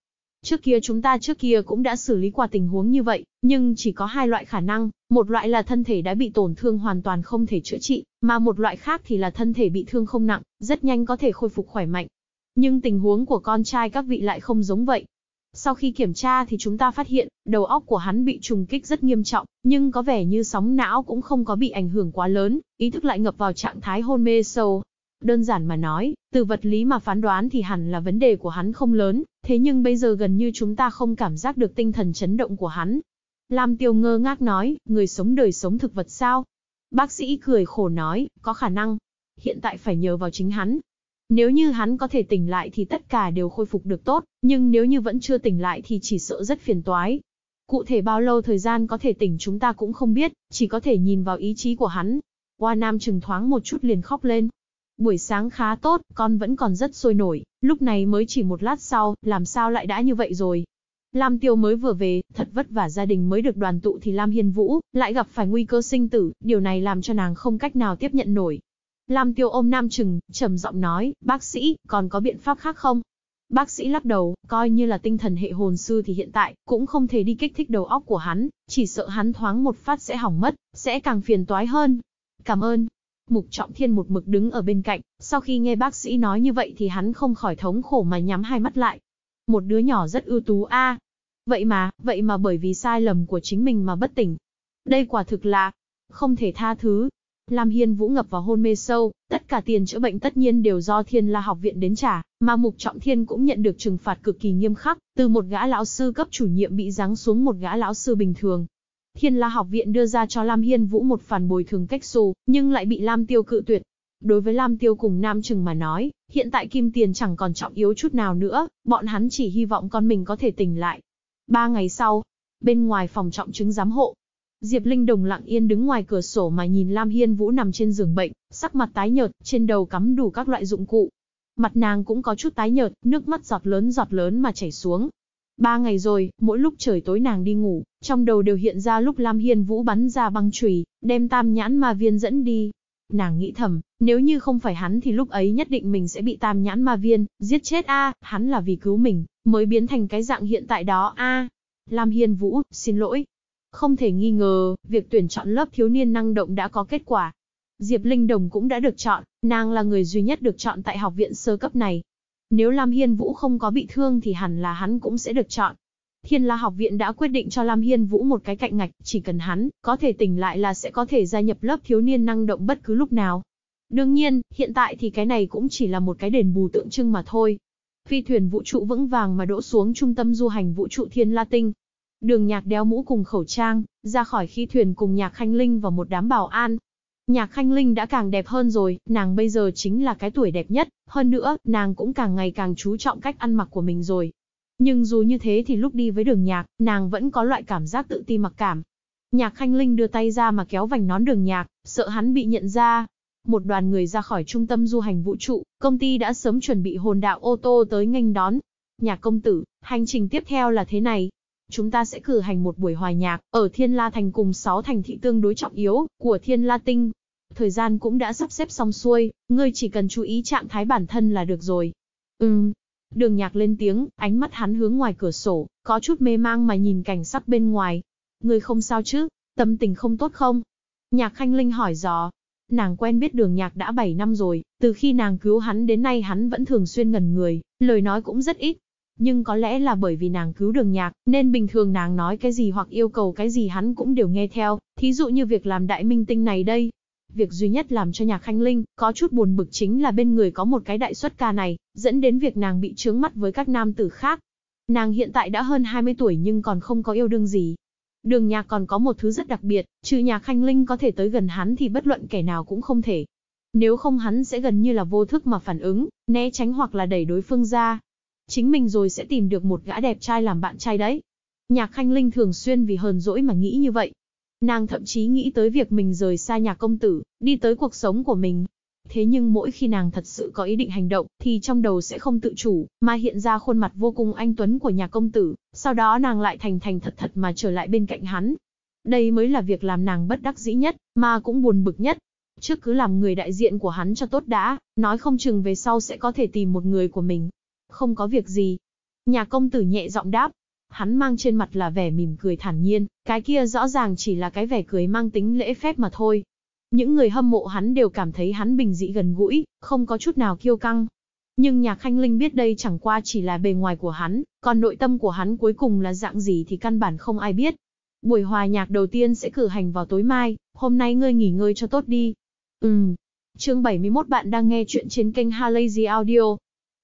Trước kia chúng ta trước kia cũng đã xử lý qua tình huống như vậy, nhưng chỉ có hai loại khả năng, một loại là thân thể đã bị tổn thương hoàn toàn không thể chữa trị, mà một loại khác thì là thân thể bị thương không nặng, rất nhanh có thể khôi phục khỏe mạnh. Nhưng tình huống của con trai các vị lại không giống vậy. Sau khi kiểm tra thì chúng ta phát hiện, đầu óc của hắn bị trùng kích rất nghiêm trọng, nhưng có vẻ như sóng não cũng không có bị ảnh hưởng quá lớn, ý thức lại ngập vào trạng thái hôn mê sâu. Đơn giản mà nói, từ vật lý mà phán đoán thì hẳn là vấn đề của hắn không lớn, Thế nhưng bây giờ gần như chúng ta không cảm giác được tinh thần chấn động của hắn. Lam Tiêu ngơ ngác nói, người sống đời sống thực vật sao? Bác sĩ cười khổ nói, có khả năng. Hiện tại phải nhờ vào chính hắn. Nếu như hắn có thể tỉnh lại thì tất cả đều khôi phục được tốt, nhưng nếu như vẫn chưa tỉnh lại thì chỉ sợ rất phiền toái. Cụ thể bao lâu thời gian có thể tỉnh chúng ta cũng không biết, chỉ có thể nhìn vào ý chí của hắn. Qua Nam chừng thoáng một chút liền khóc lên, Buổi sáng khá tốt, con vẫn còn rất sôi nổi, lúc này mới chỉ một lát sau, làm sao lại đã như vậy rồi. Lam Tiêu mới vừa về, thật vất vả gia đình mới được đoàn tụ thì Lam Hiên Vũ lại gặp phải nguy cơ sinh tử, điều này làm cho nàng không cách nào tiếp nhận nổi. Lam Tiêu ôm Nam Trừng, trầm giọng nói, bác sĩ, còn có biện pháp khác không? Bác sĩ lắc đầu, coi như là tinh thần hệ hồn sư thì hiện tại cũng không thể đi kích thích đầu óc của hắn, chỉ sợ hắn thoáng một phát sẽ hỏng mất, sẽ càng phiền toái hơn. Cảm ơn, Mục Trọng Thiên một mực đứng ở bên cạnh, sau khi nghe bác sĩ nói như vậy thì hắn không khỏi thống khổ mà nhắm hai mắt lại. Một đứa nhỏ rất ưu tú a. Vậy mà, vậy mà bởi vì sai lầm của chính mình mà bất tỉnh. Đây quả thực là không thể tha thứ. Lam Hiên Vũ ngập vào hôn mê sâu, tất cả tiền chữa bệnh tất nhiên đều do Thiên La học viện đến trả, mà Mục Trọng Thiên cũng nhận được trừng phạt cực kỳ nghiêm khắc, từ một gã lão sư cấp chủ nhiệm bị giáng xuống một gã lão sư bình thường. Thiên La học viện đưa ra cho Lam Hiên Vũ một phản bồi thường cách xù, nhưng lại bị Lam Tiêu cự tuyệt. Đối với Lam Tiêu cùng Nam Trừng mà nói, hiện tại kim tiền chẳng còn trọng yếu chút nào nữa, bọn hắn chỉ hy vọng con mình có thể tỉnh lại. Ba ngày sau, bên ngoài phòng trọng chứng giám hộ, Diệp Linh Đồng lặng yên đứng ngoài cửa sổ mà nhìn Lam Hiên Vũ nằm trên giường bệnh, sắc mặt tái nhợt, trên đầu cắm đủ các loại dụng cụ. Mặt nàng cũng có chút tái nhợt, nước mắt giọt lớn giọt lớn mà chảy xuống, Ba ngày rồi, mỗi lúc trời tối nàng đi ngủ, trong đầu đều hiện ra lúc Lam Hiên Vũ bắn ra băng chùy, đem tam nhãn ma viên dẫn đi. Nàng nghĩ thầm, nếu như không phải hắn thì lúc ấy nhất định mình sẽ bị tam nhãn ma viên, giết chết a, hắn là vì cứu mình, mới biến thành cái dạng hiện tại đó a. Lam Hiên Vũ, xin lỗi. Không thể nghi ngờ, việc tuyển chọn lớp thiếu niên năng động đã có kết quả. Diệp Linh Đồng cũng đã được chọn, nàng là người duy nhất được chọn tại học viện sơ cấp này, nếu Lam Hiên Vũ không có bị thương thì hẳn là hắn cũng sẽ được chọn. Thiên La học viện đã quyết định cho Lam Hiên Vũ một cái cạnh ngạch, chỉ cần hắn có thể tỉnh lại là sẽ có thể gia nhập lớp thiếu niên năng động bất cứ lúc nào. Đương nhiên, hiện tại thì cái này cũng chỉ là một cái đền bù tượng trưng mà thôi. Phi thuyền vũ trụ vững vàng mà đỗ xuống trung tâm du hành vũ trụ Thiên La Tinh. Đường Nhạc đeo mũ cùng khẩu trang, ra khỏi khí thuyền cùng Nhạc Khanh Linh và một đám bảo an, Nhạc Khanh Linh đã càng đẹp hơn rồi, nàng bây giờ chính là cái tuổi đẹp nhất, hơn nữa, nàng cũng càng ngày càng chú trọng cách ăn mặc của mình rồi. Nhưng dù như thế thì lúc đi với đường nhạc, nàng vẫn có loại cảm giác tự ti mặc cảm. Nhạc Khanh Linh đưa tay ra mà kéo vành nón đường nhạc, sợ hắn bị nhận ra. Một đoàn người ra khỏi trung tâm du hành vũ trụ, công ty đã sớm chuẩn bị hồn đạo ô tô tới nghênh đón. Nhà công tử, hành trình tiếp theo là thế này, Chúng ta sẽ cử hành một buổi hòa nhạc ở Thiên La Thành cùng 6 thành thị tương đối trọng yếu của Thiên La Tinh. Thời gian cũng đã sắp xếp xong xuôi, ngươi chỉ cần chú ý trạng thái bản thân là được rồi. Ừm. Đường nhạc lên tiếng, ánh mắt hắn hướng ngoài cửa sổ, có chút mê mang mà nhìn cảnh sắc bên ngoài. Ngươi không sao chứ, tâm tình không tốt không? Nhạc Khanh Linh hỏi dò. Nàng quen biết đường nhạc đã 7 năm rồi, từ khi nàng cứu hắn đến nay hắn vẫn thường xuyên ngần người, lời nói cũng rất ít, nhưng có lẽ là bởi vì nàng cứu đường nhạc, nên bình thường nàng nói cái gì hoặc yêu cầu cái gì hắn cũng đều nghe theo, thí dụ như việc làm đại minh tinh này đây. Việc duy nhất làm cho nhạc khanh linh có chút buồn bực chính là bên người có một cái đại xuất ca này, dẫn đến việc nàng bị trướng mắt với các nam tử khác. Nàng hiện tại đã hơn 20 tuổi nhưng còn không có yêu đương gì. Đường nhạc còn có một thứ rất đặc biệt, trừ nhạc khanh linh có thể tới gần hắn thì bất luận kẻ nào cũng không thể. Nếu không hắn sẽ gần như là vô thức mà phản ứng, né tránh hoặc là đẩy đối phương ra, Chính mình rồi sẽ tìm được một gã đẹp trai làm bạn trai đấy. Nhạc Khanh Linh thường xuyên vì hờn dỗi mà nghĩ như vậy. Nàng thậm chí nghĩ tới việc mình rời xa nhà công tử, đi tới cuộc sống của mình. Thế nhưng mỗi khi nàng thật sự có ý định hành động, thì trong đầu sẽ không tự chủ, mà hiện ra khuôn mặt vô cùng anh tuấn của nhà công tử, sau đó nàng lại thành thành thật thật mà trở lại bên cạnh hắn. Đây mới là việc làm nàng bất đắc dĩ nhất, mà cũng buồn bực nhất. Trước cứ làm người đại diện của hắn cho tốt đã, nói không chừng về sau sẽ có thể tìm một người của mình không có việc gì. Nhà công tử nhẹ giọng đáp, hắn mang trên mặt là vẻ mỉm cười thản nhiên, cái kia rõ ràng chỉ là cái vẻ cười mang tính lễ phép mà thôi. Những người hâm mộ hắn đều cảm thấy hắn bình dị gần gũi, không có chút nào kiêu căng. Nhưng nhà khanh linh biết đây chẳng qua chỉ là bề ngoài của hắn, còn nội tâm của hắn cuối cùng là dạng gì thì căn bản không ai biết. Buổi hòa nhạc đầu tiên sẽ cử hành vào tối mai, hôm nay ngươi nghỉ ngơi cho tốt đi. Ừm. Chương 71 bạn đang nghe chuyện trên kênh Halazy Audio.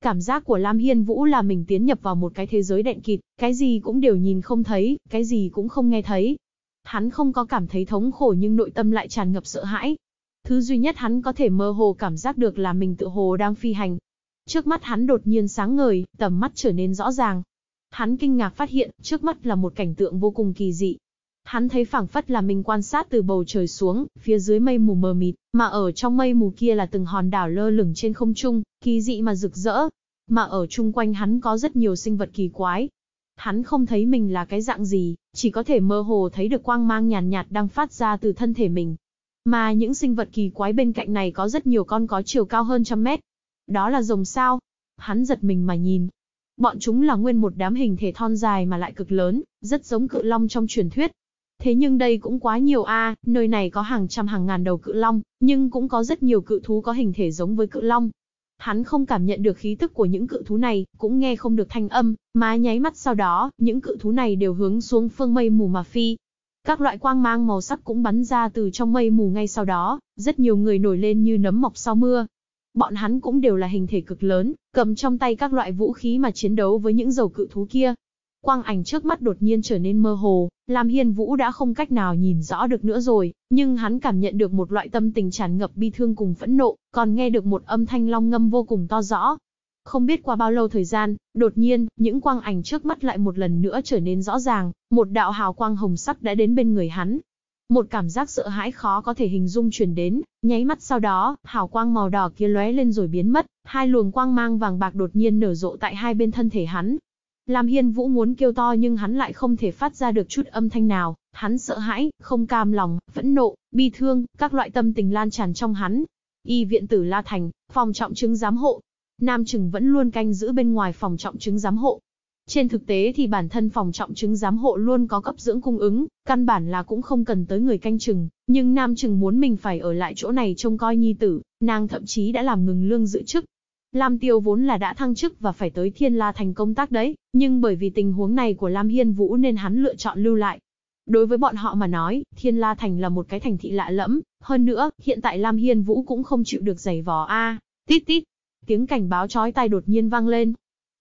Cảm giác của Lam Hiên Vũ là mình tiến nhập vào một cái thế giới đèn kịt, cái gì cũng đều nhìn không thấy, cái gì cũng không nghe thấy. Hắn không có cảm thấy thống khổ nhưng nội tâm lại tràn ngập sợ hãi. Thứ duy nhất hắn có thể mơ hồ cảm giác được là mình tự hồ đang phi hành. Trước mắt hắn đột nhiên sáng ngời, tầm mắt trở nên rõ ràng. Hắn kinh ngạc phát hiện, trước mắt là một cảnh tượng vô cùng kỳ dị, Hắn thấy phảng phất là mình quan sát từ bầu trời xuống, phía dưới mây mù mờ mịt, mà ở trong mây mù kia là từng hòn đảo lơ lửng trên không trung, kỳ dị mà rực rỡ. Mà ở chung quanh hắn có rất nhiều sinh vật kỳ quái. Hắn không thấy mình là cái dạng gì, chỉ có thể mơ hồ thấy được quang mang nhàn nhạt, nhạt đang phát ra từ thân thể mình. Mà những sinh vật kỳ quái bên cạnh này có rất nhiều con có chiều cao hơn trăm mét. Đó là rồng sao. Hắn giật mình mà nhìn. Bọn chúng là nguyên một đám hình thể thon dài mà lại cực lớn, rất giống cự long trong truyền thuyết. Thế nhưng đây cũng quá nhiều a, nơi này có hàng trăm hàng ngàn đầu cự long, nhưng cũng có rất nhiều cự thú có hình thể giống với cự long. Hắn không cảm nhận được khí tức của những cự thú này, cũng nghe không được thanh âm, mà nháy mắt sau đó, những cự thú này đều hướng xuống phương mây mù mà phi. Các loại quang mang màu sắc cũng bắn ra từ trong mây mù ngay sau đó, rất nhiều người nổi lên như nấm mọc sau mưa. Bọn hắn cũng đều là hình thể cực lớn, cầm trong tay các loại vũ khí mà chiến đấu với những dầu cự thú kia, Quang ảnh trước mắt đột nhiên trở nên mơ hồ, làm Hiên Vũ đã không cách nào nhìn rõ được nữa rồi, nhưng hắn cảm nhận được một loại tâm tình tràn ngập bi thương cùng phẫn nộ, còn nghe được một âm thanh long ngâm vô cùng to rõ. Không biết qua bao lâu thời gian, đột nhiên, những quang ảnh trước mắt lại một lần nữa trở nên rõ ràng, một đạo hào quang hồng sắc đã đến bên người hắn, một cảm giác sợ hãi khó có thể hình dung truyền đến, nháy mắt sau đó, hào quang màu đỏ kia lóe lên rồi biến mất, hai luồng quang mang vàng bạc đột nhiên nở rộ tại hai bên thân thể hắn, Lam Hiên Vũ muốn kêu to nhưng hắn lại không thể phát ra được chút âm thanh nào, hắn sợ hãi, không cam lòng, phẫn nộ, bi thương, các loại tâm tình lan tràn trong hắn. Y viện tử La Thành, phòng trọng chứng giám hộ. Nam Trừng vẫn luôn canh giữ bên ngoài phòng trọng chứng giám hộ. Trên thực tế thì bản thân phòng trọng chứng giám hộ luôn có cấp dưỡng cung ứng, căn bản là cũng không cần tới người canh chừng, nhưng Nam Trừng muốn mình phải ở lại chỗ này trông coi nhi tử, nàng thậm chí đã làm ngừng lương giữ chức, Lam Tiêu vốn là đã thăng chức và phải tới Thiên La Thành công tác đấy, nhưng bởi vì tình huống này của Lam Hiên Vũ nên hắn lựa chọn lưu lại. Đối với bọn họ mà nói, Thiên La Thành là một cái thành thị lạ lẫm, hơn nữa, hiện tại Lam Hiên Vũ cũng không chịu được giày vò a. tít tít. Tiếng cảnh báo chói tai đột nhiên vang lên.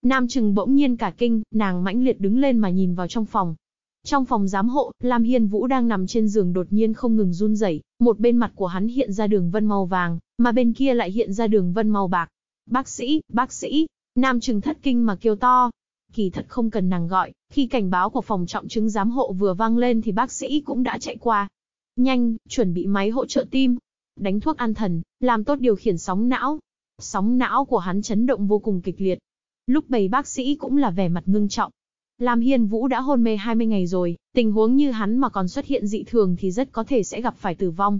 Nam Trừng bỗng nhiên cả kinh, nàng mãnh liệt đứng lên mà nhìn vào trong phòng. Trong phòng giám hộ, Lam Hiên Vũ đang nằm trên giường đột nhiên không ngừng run rẩy, một bên mặt của hắn hiện ra đường vân màu vàng, mà bên kia lại hiện ra đường vân màu bạc. Bác sĩ, bác sĩ, nam trừng thất kinh mà kêu to. Kỳ thật không cần nàng gọi, khi cảnh báo của phòng trọng chứng giám hộ vừa vang lên thì bác sĩ cũng đã chạy qua. Nhanh, chuẩn bị máy hỗ trợ tim, đánh thuốc an thần, làm tốt điều khiển sóng não. Sóng não của hắn chấn động vô cùng kịch liệt. Lúc bầy bác sĩ cũng là vẻ mặt ngưng trọng. Lam Hiên Vũ đã hôn mê 20 ngày rồi, tình huống như hắn mà còn xuất hiện dị thường thì rất có thể sẽ gặp phải tử vong.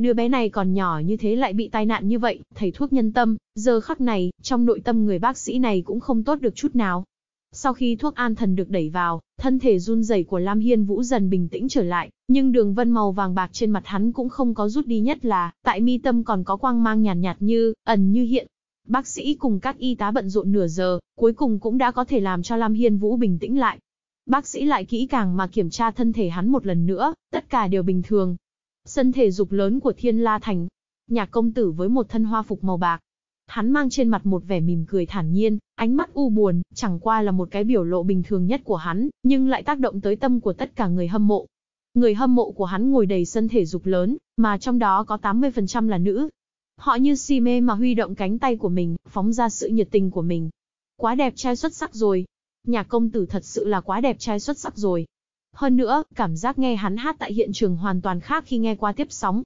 Đứa bé này còn nhỏ như thế lại bị tai nạn như vậy, thầy thuốc nhân tâm, giờ khắc này, trong nội tâm người bác sĩ này cũng không tốt được chút nào. Sau khi thuốc an thần được đẩy vào, thân thể run rẩy của Lam Hiên Vũ dần bình tĩnh trở lại, nhưng đường vân màu vàng bạc trên mặt hắn cũng không có rút đi nhất là, tại mi tâm còn có quang mang nhàn nhạt, nhạt như, ẩn như hiện. Bác sĩ cùng các y tá bận rộn nửa giờ, cuối cùng cũng đã có thể làm cho Lam Hiên Vũ bình tĩnh lại. Bác sĩ lại kỹ càng mà kiểm tra thân thể hắn một lần nữa, tất cả đều bình thường, sân thể dục lớn của Thiên La Thành. Nhạc công tử với một thân hoa phục màu bạc. Hắn mang trên mặt một vẻ mỉm cười thản nhiên, ánh mắt u buồn, chẳng qua là một cái biểu lộ bình thường nhất của hắn, nhưng lại tác động tới tâm của tất cả người hâm mộ. Người hâm mộ của hắn ngồi đầy sân thể dục lớn, mà trong đó có 80% là nữ. Họ như si mê mà huy động cánh tay của mình, phóng ra sự nhiệt tình của mình. Quá đẹp trai xuất sắc rồi. nhà công tử thật sự là quá đẹp trai xuất sắc rồi. Hơn nữa, cảm giác nghe hắn hát tại hiện trường hoàn toàn khác khi nghe qua tiếp sóng.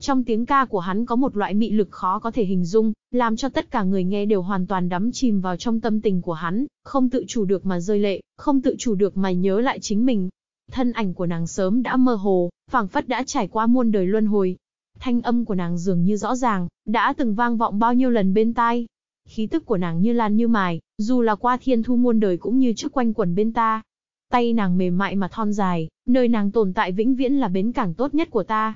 Trong tiếng ca của hắn có một loại mị lực khó có thể hình dung, làm cho tất cả người nghe đều hoàn toàn đắm chìm vào trong tâm tình của hắn, không tự chủ được mà rơi lệ, không tự chủ được mà nhớ lại chính mình. Thân ảnh của nàng sớm đã mơ hồ, phảng phất đã trải qua muôn đời luân hồi. Thanh âm của nàng dường như rõ ràng, đã từng vang vọng bao nhiêu lần bên tai. Khí tức của nàng như lan như mài, dù là qua thiên thu muôn đời cũng như trước quanh quẩn bên ta, Tay nàng mềm mại mà thon dài, nơi nàng tồn tại vĩnh viễn là bến cảng tốt nhất của ta.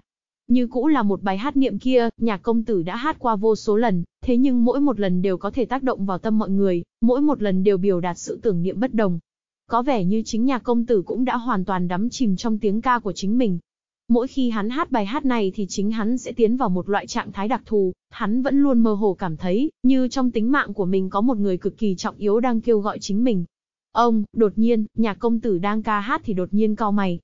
Như cũ là một bài hát niệm kia, nhạc công tử đã hát qua vô số lần, thế nhưng mỗi một lần đều có thể tác động vào tâm mọi người, mỗi một lần đều biểu đạt sự tưởng niệm bất đồng. Có vẻ như chính nhạc công tử cũng đã hoàn toàn đắm chìm trong tiếng ca của chính mình. Mỗi khi hắn hát bài hát này thì chính hắn sẽ tiến vào một loại trạng thái đặc thù, hắn vẫn luôn mơ hồ cảm thấy, như trong tính mạng của mình có một người cực kỳ trọng yếu đang kêu gọi chính mình. Ông, đột nhiên, nhạc công tử đang ca hát thì đột nhiên cau mày.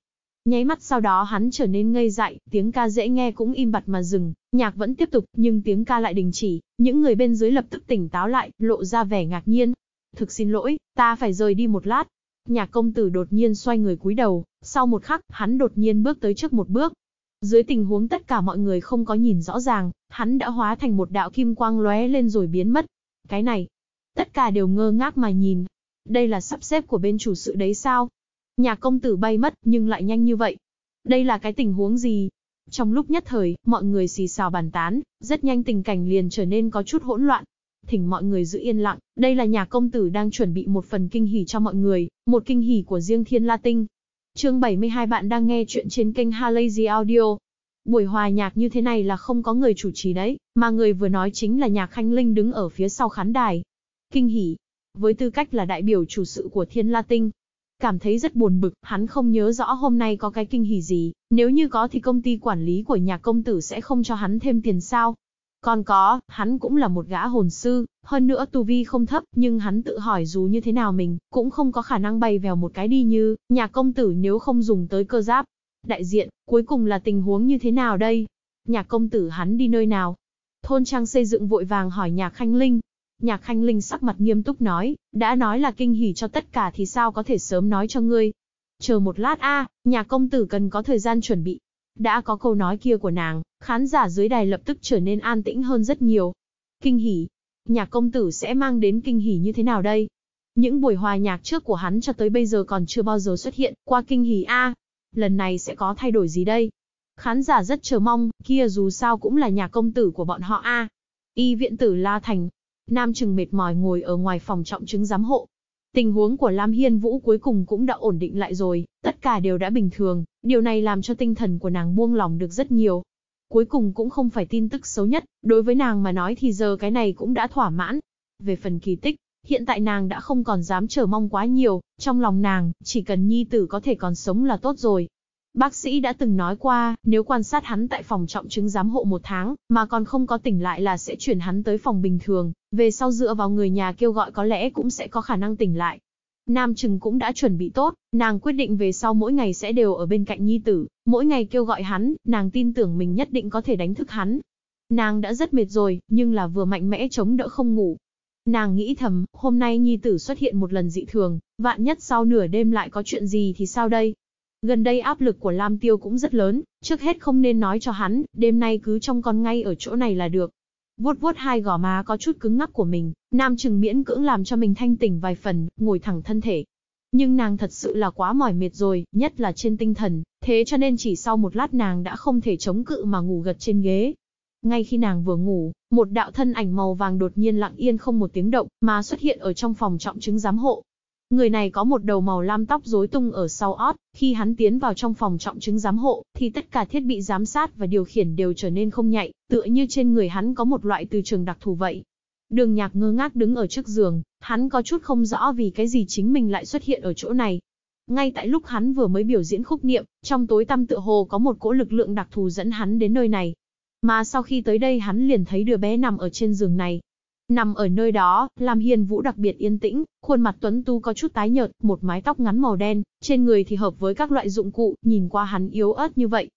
Nháy mắt sau đó hắn trở nên ngây dại, tiếng ca dễ nghe cũng im bặt mà dừng, nhạc vẫn tiếp tục, nhưng tiếng ca lại đình chỉ, những người bên dưới lập tức tỉnh táo lại, lộ ra vẻ ngạc nhiên. Thực xin lỗi, ta phải rời đi một lát. Nhạc công tử đột nhiên xoay người cúi đầu, sau một khắc, hắn đột nhiên bước tới trước một bước. Dưới tình huống tất cả mọi người không có nhìn rõ ràng, hắn đã hóa thành một đạo kim quang lóe lên rồi biến mất. Cái này, tất cả đều ngơ ngác mà nhìn, đây là sắp xếp của bên chủ sự đấy sao? Nhà công tử bay mất, nhưng lại nhanh như vậy. Đây là cái tình huống gì? Trong lúc nhất thời, mọi người xì xào bàn tán, rất nhanh tình cảnh liền trở nên có chút hỗn loạn. Thỉnh mọi người giữ yên lặng, đây là nhà công tử đang chuẩn bị một phần kinh hỉ cho mọi người, một kinh hỉ của riêng Thiên La Tinh. Chương 72 bạn đang nghe chuyện trên kênh Halazy Audio. Buổi hòa nhạc như thế này là không có người chủ trì đấy, mà người vừa nói chính là nhà Khanh Linh đứng ở phía sau khán đài. Kinh hỉ, với tư cách là đại biểu chủ sự của Thiên La Tinh. Cảm thấy rất buồn bực, hắn không nhớ rõ hôm nay có cái kinh hỉ gì, nếu như có thì công ty quản lý của nhà công tử sẽ không cho hắn thêm tiền sao. Còn có, hắn cũng là một gã hồn sư, hơn nữa tu vi không thấp, nhưng hắn tự hỏi dù như thế nào mình, cũng không có khả năng bay vèo một cái đi như, nhà công tử nếu không dùng tới cơ giáp. Đại diện, cuối cùng là tình huống như thế nào đây? Nhà công tử hắn đi nơi nào? Thôn Trang xây dựng vội vàng hỏi nhà Khanh Linh, Nhạc Khanh Linh sắc mặt nghiêm túc nói, đã nói là kinh hỉ cho tất cả thì sao có thể sớm nói cho ngươi. Chờ một lát a, nhà công tử cần có thời gian chuẩn bị. Đã có câu nói kia của nàng, khán giả dưới đài lập tức trở nên an tĩnh hơn rất nhiều. Kinh hỉ, nhà công tử sẽ mang đến kinh hỉ như thế nào đây? Những buổi hòa nhạc trước của hắn cho tới bây giờ còn chưa bao giờ xuất hiện qua kinh hỉ a. lần này sẽ có thay đổi gì đây? Khán giả rất chờ mong, kia dù sao cũng là nhà công tử của bọn họ a. Y viện tử La Thành, Nam Trừng mệt mỏi ngồi ở ngoài phòng trọng chứng giám hộ. Tình huống của Lam Hiên Vũ cuối cùng cũng đã ổn định lại rồi, tất cả đều đã bình thường, điều này làm cho tinh thần của nàng buông lòng được rất nhiều. Cuối cùng cũng không phải tin tức xấu nhất, đối với nàng mà nói thì giờ cái này cũng đã thỏa mãn. Về phần kỳ tích, hiện tại nàng đã không còn dám chờ mong quá nhiều, trong lòng nàng, chỉ cần nhi tử có thể còn sống là tốt rồi. Bác sĩ đã từng nói qua, nếu quan sát hắn tại phòng trọng chứng giám hộ một tháng, mà còn không có tỉnh lại là sẽ chuyển hắn tới phòng bình thường, về sau dựa vào người nhà kêu gọi có lẽ cũng sẽ có khả năng tỉnh lại. Nam Trừng cũng đã chuẩn bị tốt, nàng quyết định về sau mỗi ngày sẽ đều ở bên cạnh nhi tử, mỗi ngày kêu gọi hắn, nàng tin tưởng mình nhất định có thể đánh thức hắn. Nàng đã rất mệt rồi, nhưng là vừa mạnh mẽ chống đỡ không ngủ. Nàng nghĩ thầm, hôm nay nhi tử xuất hiện một lần dị thường, vạn nhất sau nửa đêm lại có chuyện gì thì sao đây, Gần đây áp lực của Lam Tiêu cũng rất lớn, trước hết không nên nói cho hắn, đêm nay cứ trong con ngay ở chỗ này là được. Vuốt vuốt hai gò má có chút cứng ngắc của mình, Nam Trừng miễn cưỡng làm cho mình thanh tỉnh vài phần, ngồi thẳng thân thể. Nhưng nàng thật sự là quá mỏi mệt rồi, nhất là trên tinh thần, thế cho nên chỉ sau một lát nàng đã không thể chống cự mà ngủ gật trên ghế. Ngay khi nàng vừa ngủ, một đạo thân ảnh màu vàng đột nhiên lặng yên không một tiếng động mà xuất hiện ở trong phòng trọng chứng giám hộ. Người này có một đầu màu lam tóc rối tung ở sau ót, khi hắn tiến vào trong phòng trọng chứng giám hộ, thì tất cả thiết bị giám sát và điều khiển đều trở nên không nhạy, tựa như trên người hắn có một loại từ trường đặc thù vậy. Đường nhạc ngơ ngác đứng ở trước giường, hắn có chút không rõ vì cái gì chính mình lại xuất hiện ở chỗ này. Ngay tại lúc hắn vừa mới biểu diễn khúc niệm, trong tối tăm tựa hồ có một cỗ lực lượng đặc thù dẫn hắn đến nơi này. Mà sau khi tới đây hắn liền thấy đứa bé nằm ở trên giường này, Nằm ở nơi đó, Lam Hiên Vũ đặc biệt yên tĩnh, khuôn mặt tuấn tu có chút tái nhợt, một mái tóc ngắn màu đen, trên người thì hợp với các loại dụng cụ, nhìn qua hắn yếu ớt như vậy.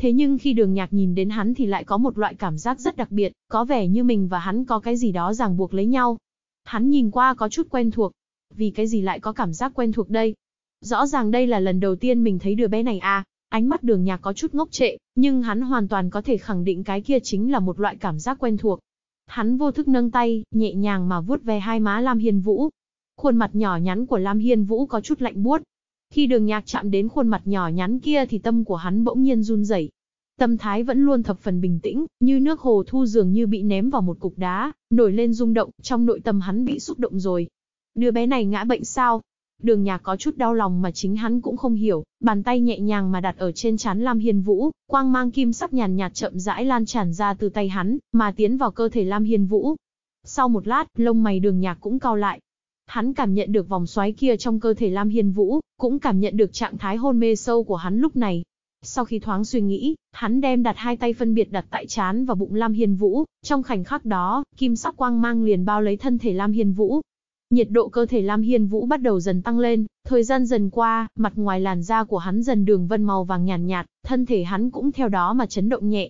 Thế nhưng khi đường nhạc nhìn đến hắn thì lại có một loại cảm giác rất đặc biệt, có vẻ như mình và hắn có cái gì đó ràng buộc lấy nhau. Hắn nhìn qua có chút quen thuộc. Vì cái gì lại có cảm giác quen thuộc đây? Rõ ràng đây là lần đầu tiên mình thấy đứa bé này à, ánh mắt đường nhạc có chút ngốc trệ, nhưng hắn hoàn toàn có thể khẳng định cái kia chính là một loại cảm giác quen thuộc. Hắn vô thức nâng tay, nhẹ nhàng mà vuốt về hai má Lam Hiên Vũ. Khuôn mặt nhỏ nhắn của Lam Hiên Vũ có chút lạnh buốt. Khi đường nhạc chạm đến khuôn mặt nhỏ nhắn kia thì tâm của hắn bỗng nhiên run rẩy. Tâm thái vẫn luôn thập phần bình tĩnh, như nước hồ thu dường như bị ném vào một cục đá, nổi lên rung động, trong nội tâm hắn bị xúc động rồi. Đứa bé này ngã bệnh sao? Đường Nhạc có chút đau lòng mà chính hắn cũng không hiểu, bàn tay nhẹ nhàng mà đặt ở trên chán Lam Hiên Vũ, quang mang kim sắc nhàn nhạt chậm rãi lan tràn ra từ tay hắn, mà tiến vào cơ thể Lam Hiên Vũ. Sau một lát, lông mày Đường Nhạc cũng cao lại. Hắn cảm nhận được vòng xoáy kia trong cơ thể Lam Hiên Vũ, cũng cảm nhận được trạng thái hôn mê sâu của hắn lúc này. Sau khi thoáng suy nghĩ, hắn đem đặt hai tay phân biệt đặt tại chán và bụng Lam Hiên Vũ, trong khoảnh khắc đó, kim sắc quang mang liền bao lấy thân thể Lam Hiên Vũ, Nhiệt độ cơ thể Lam Hiên Vũ bắt đầu dần tăng lên, thời gian dần qua, mặt ngoài làn da của hắn dần đường vân màu vàng nhàn nhạt, nhạt, thân thể hắn cũng theo đó mà chấn động nhẹ.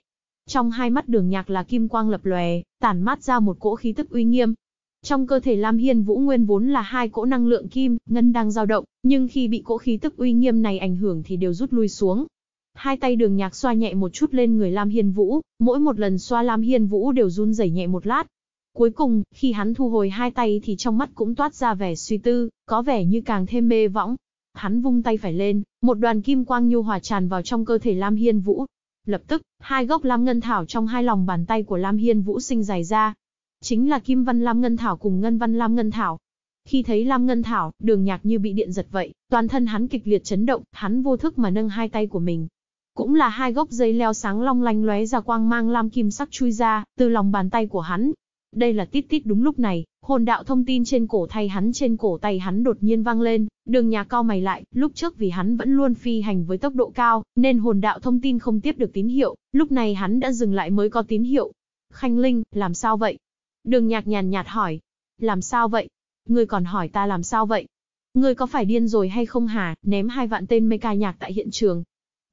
Trong hai mắt đường nhạc là kim quang lập lòe, tản mát ra một cỗ khí tức uy nghiêm. Trong cơ thể Lam Hiên Vũ nguyên vốn là hai cỗ năng lượng kim, ngân đang dao động, nhưng khi bị cỗ khí tức uy nghiêm này ảnh hưởng thì đều rút lui xuống. Hai tay đường nhạc xoa nhẹ một chút lên người Lam Hiên Vũ, mỗi một lần xoa Lam Hiên Vũ đều run rẩy nhẹ một lát, Cuối cùng, khi hắn thu hồi hai tay thì trong mắt cũng toát ra vẻ suy tư, có vẻ như càng thêm mê võng. Hắn vung tay phải lên, một đoàn kim quang nhu hòa tràn vào trong cơ thể Lam Hiên Vũ. Lập tức, hai gốc Lam Ngân Thảo trong hai lòng bàn tay của Lam Hiên Vũ sinh dài ra. Chính là Kim Văn Lam Ngân Thảo cùng Ngân Văn Lam Ngân Thảo. Khi thấy Lam Ngân Thảo, đường nhạc như bị điện giật vậy, toàn thân hắn kịch liệt chấn động, hắn vô thức mà nâng hai tay của mình, cũng là hai gốc dây leo sáng long lanh lóe ra quang mang lam kim sắc chui ra từ lòng bàn tay của hắn. Đây là tít tít đúng lúc này, hồn đạo thông tin trên cổ thay hắn trên cổ tay hắn đột nhiên vang lên, đường nhà cao mày lại, lúc trước vì hắn vẫn luôn phi hành với tốc độ cao, nên hồn đạo thông tin không tiếp được tín hiệu, lúc này hắn đã dừng lại mới có tín hiệu. Khanh Linh, làm sao vậy? Đường nhạc nhàn nhạt hỏi. Làm sao vậy? Ngươi còn hỏi ta làm sao vậy? Ngươi có phải điên rồi hay không hả, ném hai vạn tên mê ca nhạc tại hiện trường.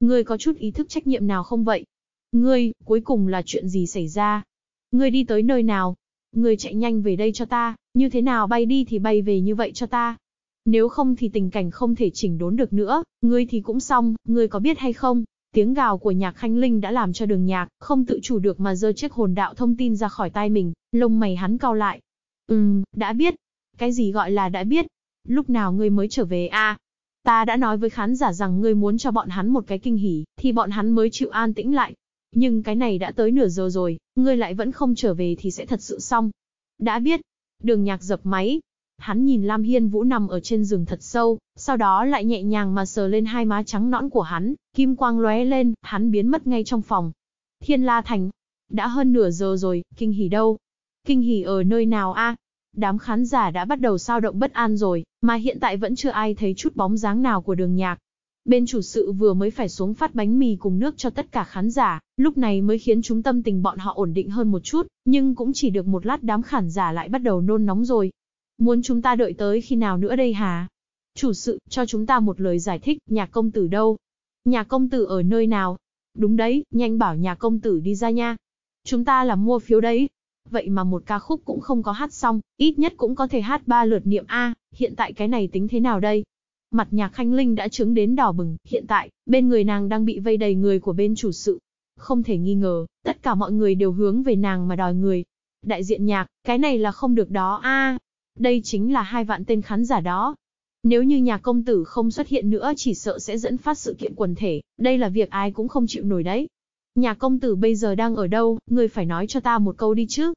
Ngươi có chút ý thức trách nhiệm nào không vậy? Ngươi, cuối cùng là chuyện gì xảy ra? Ngươi đi tới nơi nào? Ngươi chạy nhanh về đây cho ta, như thế nào bay đi thì bay về như vậy cho ta. Nếu không thì tình cảnh không thể chỉnh đốn được nữa, ngươi thì cũng xong, ngươi có biết hay không? Tiếng gào của nhạc khanh linh đã làm cho đường nhạc, không tự chủ được mà dơ chiếc hồn đạo thông tin ra khỏi tai mình, lông mày hắn cau lại. Ừm, đã biết. Cái gì gọi là đã biết? Lúc nào ngươi mới trở về À? Ta đã nói với khán giả rằng ngươi muốn cho bọn hắn một cái kinh hỉ, thì bọn hắn mới chịu an tĩnh lại, nhưng cái này đã tới nửa giờ rồi, ngươi lại vẫn không trở về thì sẽ thật sự xong. Đã biết, đường nhạc dập máy. Hắn nhìn Lam Hiên Vũ nằm ở trên giường thật sâu, sau đó lại nhẹ nhàng mà sờ lên hai má trắng nõn của hắn, kim quang lóe lên, hắn biến mất ngay trong phòng. Thiên La Thành, đã hơn nửa giờ rồi, kinh hỉ đâu? Kinh hỉ ở nơi nào a? Đám khán giả đã bắt đầu sao động bất an rồi, mà hiện tại vẫn chưa ai thấy chút bóng dáng nào của đường nhạc. Bên chủ sự vừa mới phải xuống phát bánh mì cùng nước cho tất cả khán giả, lúc này mới khiến chúng tâm tình bọn họ ổn định hơn một chút, nhưng cũng chỉ được một lát đám khán giả lại bắt đầu nôn nóng rồi. Muốn chúng ta đợi tới khi nào nữa đây hả? Chủ sự, cho chúng ta một lời giải thích, nhà công tử đâu? Nhà công tử ở nơi nào? Đúng đấy, nhanh bảo nhà công tử đi ra nha. Chúng ta là mua phiếu đấy, vậy mà một ca khúc cũng không có hát xong, ít nhất cũng có thể hát ba lượt niệm A, hiện tại cái này tính thế nào đây? Mặt nhạc khanh linh đã trướng đến đỏ bừng, hiện tại, bên người nàng đang bị vây đầy người của bên chủ sự. Không thể nghi ngờ, tất cả mọi người đều hướng về nàng mà đòi người. Đại diện nhạc, cái này là không được đó a. đây chính là hai vạn tên khán giả đó. Nếu như nhà công tử không xuất hiện nữa chỉ sợ sẽ dẫn phát sự kiện quần thể, đây là việc ai cũng không chịu nổi đấy. Nhà công tử bây giờ đang ở đâu, người phải nói cho ta một câu đi chứ.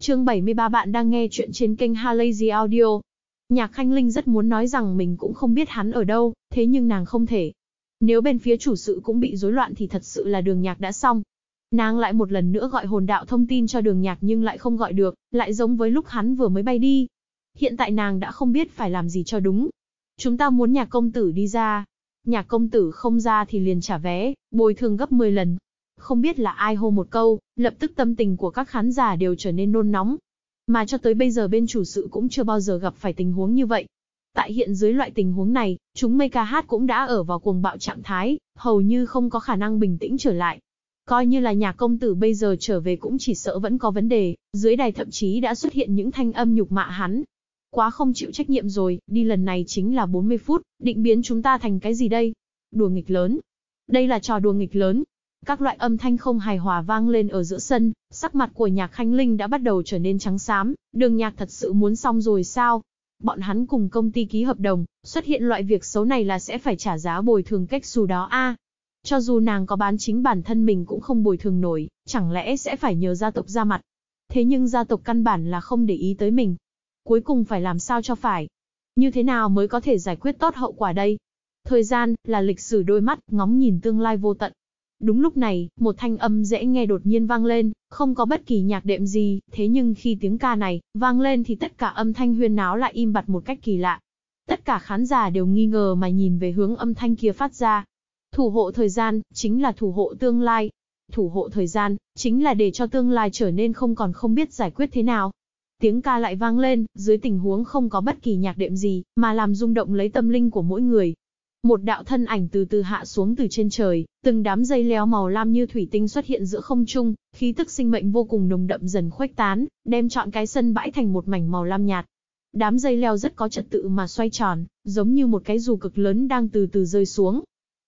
Chương 73 bạn đang nghe chuyện trên kênh Halazy Audio, Nhạc Khanh Linh rất muốn nói rằng mình cũng không biết hắn ở đâu, thế nhưng nàng không thể. Nếu bên phía chủ sự cũng bị rối loạn thì thật sự là đường nhạc đã xong. Nàng lại một lần nữa gọi hồn đạo thông tin cho đường nhạc nhưng lại không gọi được, lại giống với lúc hắn vừa mới bay đi. Hiện tại nàng đã không biết phải làm gì cho đúng. Chúng ta muốn nhạc công tử đi ra. Nhạc công tử không ra thì liền trả vé, bồi thường gấp 10 lần. Không biết là ai hô một câu, lập tức tâm tình của các khán giả đều trở nên nôn nóng, mà cho tới bây giờ bên chủ sự cũng chưa bao giờ gặp phải tình huống như vậy. Tại hiện dưới loại tình huống này, chúng mây ca hát cũng đã ở vào cuồng bạo trạng thái, hầu như không có khả năng bình tĩnh trở lại. Coi như là nhà công tử bây giờ trở về cũng chỉ sợ vẫn có vấn đề, dưới đài thậm chí đã xuất hiện những thanh âm nhục mạ hắn. Quá không chịu trách nhiệm rồi, đi lần này chính là 40 phút, định biến chúng ta thành cái gì đây? Đùa nghịch lớn. Đây là trò đùa nghịch lớn, các loại âm thanh không hài hòa vang lên ở giữa sân, sắc mặt của nhạc khánh linh đã bắt đầu trở nên trắng xám, đường nhạc thật sự muốn xong rồi sao? Bọn hắn cùng công ty ký hợp đồng, xuất hiện loại việc xấu này là sẽ phải trả giá bồi thường cách xù đó a Cho dù nàng có bán chính bản thân mình cũng không bồi thường nổi, chẳng lẽ sẽ phải nhờ gia tộc ra mặt. Thế nhưng gia tộc căn bản là không để ý tới mình. Cuối cùng phải làm sao cho phải. Như thế nào mới có thể giải quyết tốt hậu quả đây? Thời gian là lịch sử đôi mắt, ngóng nhìn tương lai vô tận, Đúng lúc này, một thanh âm dễ nghe đột nhiên vang lên, không có bất kỳ nhạc đệm gì, thế nhưng khi tiếng ca này vang lên thì tất cả âm thanh huyên náo lại im bặt một cách kỳ lạ. Tất cả khán giả đều nghi ngờ mà nhìn về hướng âm thanh kia phát ra. Thủ hộ thời gian, chính là thủ hộ tương lai. Thủ hộ thời gian, chính là để cho tương lai trở nên không còn không biết giải quyết thế nào. Tiếng ca lại vang lên, dưới tình huống không có bất kỳ nhạc đệm gì, mà làm rung động lấy tâm linh của mỗi người, một đạo thân ảnh từ từ hạ xuống từ trên trời, từng đám dây leo màu lam như thủy tinh xuất hiện giữa không trung, khí tức sinh mệnh vô cùng nồng đậm dần khuếch tán, đem trọn cái sân bãi thành một mảnh màu lam nhạt. Đám dây leo rất có trật tự mà xoay tròn, giống như một cái dù cực lớn đang từ từ rơi xuống.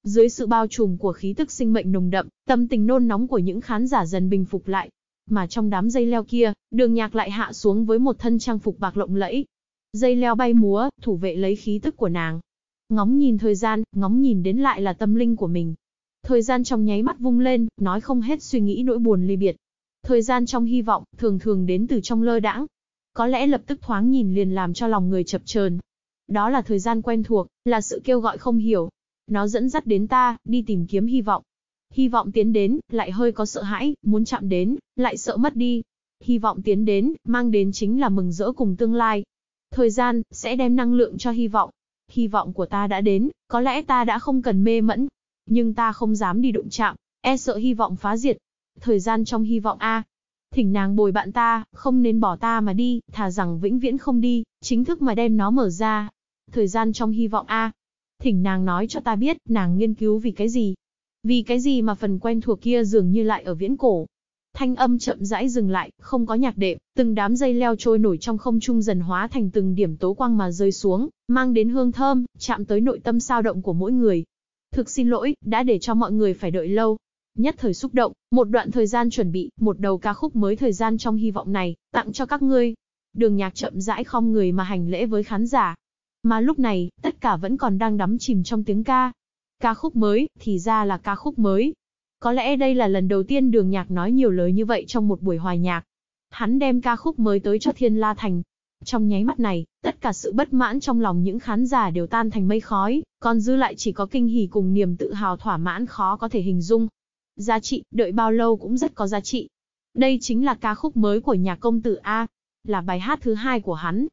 Dưới sự bao trùm của khí tức sinh mệnh nồng đậm, tâm tình nôn nóng của những khán giả dần bình phục lại. Mà trong đám dây leo kia, đường nhạc lại hạ xuống với một thân trang phục bạc lộng lẫy. Dây leo bay múa, thủ vệ lấy khí tức của nàng, Ngóng nhìn thời gian, ngóng nhìn đến lại là tâm linh của mình. Thời gian trong nháy mắt vung lên, nói không hết suy nghĩ nỗi buồn ly biệt. Thời gian trong hy vọng, thường thường đến từ trong lơ đãng. Có lẽ lập tức thoáng nhìn liền làm cho lòng người chập chờn. Đó là thời gian quen thuộc, là sự kêu gọi không hiểu. Nó dẫn dắt đến ta, đi tìm kiếm hy vọng. Hy vọng tiến đến, lại hơi có sợ hãi, muốn chạm đến, lại sợ mất đi. Hy vọng tiến đến, mang đến chính là mừng rỡ cùng tương lai. Thời gian, sẽ đem năng lượng cho hy vọng, Hy vọng của ta đã đến, có lẽ ta đã không cần mê mẫn. Nhưng ta không dám đi đụng chạm, e sợ hy vọng phá diệt. Thời gian trong hy vọng a. Thỉnh nàng bồi bạn ta, không nên bỏ ta mà đi, thà rằng vĩnh viễn không đi, chính thức mà đem nó mở ra. Thời gian trong hy vọng a. Thỉnh nàng nói cho ta biết, nàng nghiên cứu vì cái gì? Vì cái gì mà phần quen thuộc kia dường như lại ở viễn cổ, Thanh âm chậm rãi dừng lại, không có nhạc đệm, từng đám dây leo trôi nổi trong không trung dần hóa thành từng điểm tố quang mà rơi xuống, mang đến hương thơm, chạm tới nội tâm sao động của mỗi người. Thực xin lỗi, đã để cho mọi người phải đợi lâu. Nhất thời xúc động, một đoạn thời gian chuẩn bị, một đầu ca khúc mới thời gian trong hy vọng này, tặng cho các ngươi. Đường nhạc chậm rãi không người mà hành lễ với khán giả. Mà lúc này, tất cả vẫn còn đang đắm chìm trong tiếng ca. Ca khúc mới, thì ra là ca khúc mới, có lẽ đây là lần đầu tiên đường nhạc nói nhiều lời như vậy trong một buổi hòa nhạc. Hắn đem ca khúc mới tới cho Thiên La Thành. Trong nháy mắt này, tất cả sự bất mãn trong lòng những khán giả đều tan thành mây khói, còn dư lại chỉ có kinh hỉ cùng niềm tự hào thỏa mãn khó có thể hình dung. Giá trị, đợi bao lâu cũng rất có giá trị. Đây chính là ca khúc mới của nhà công tử A, là bài hát thứ hai của hắn,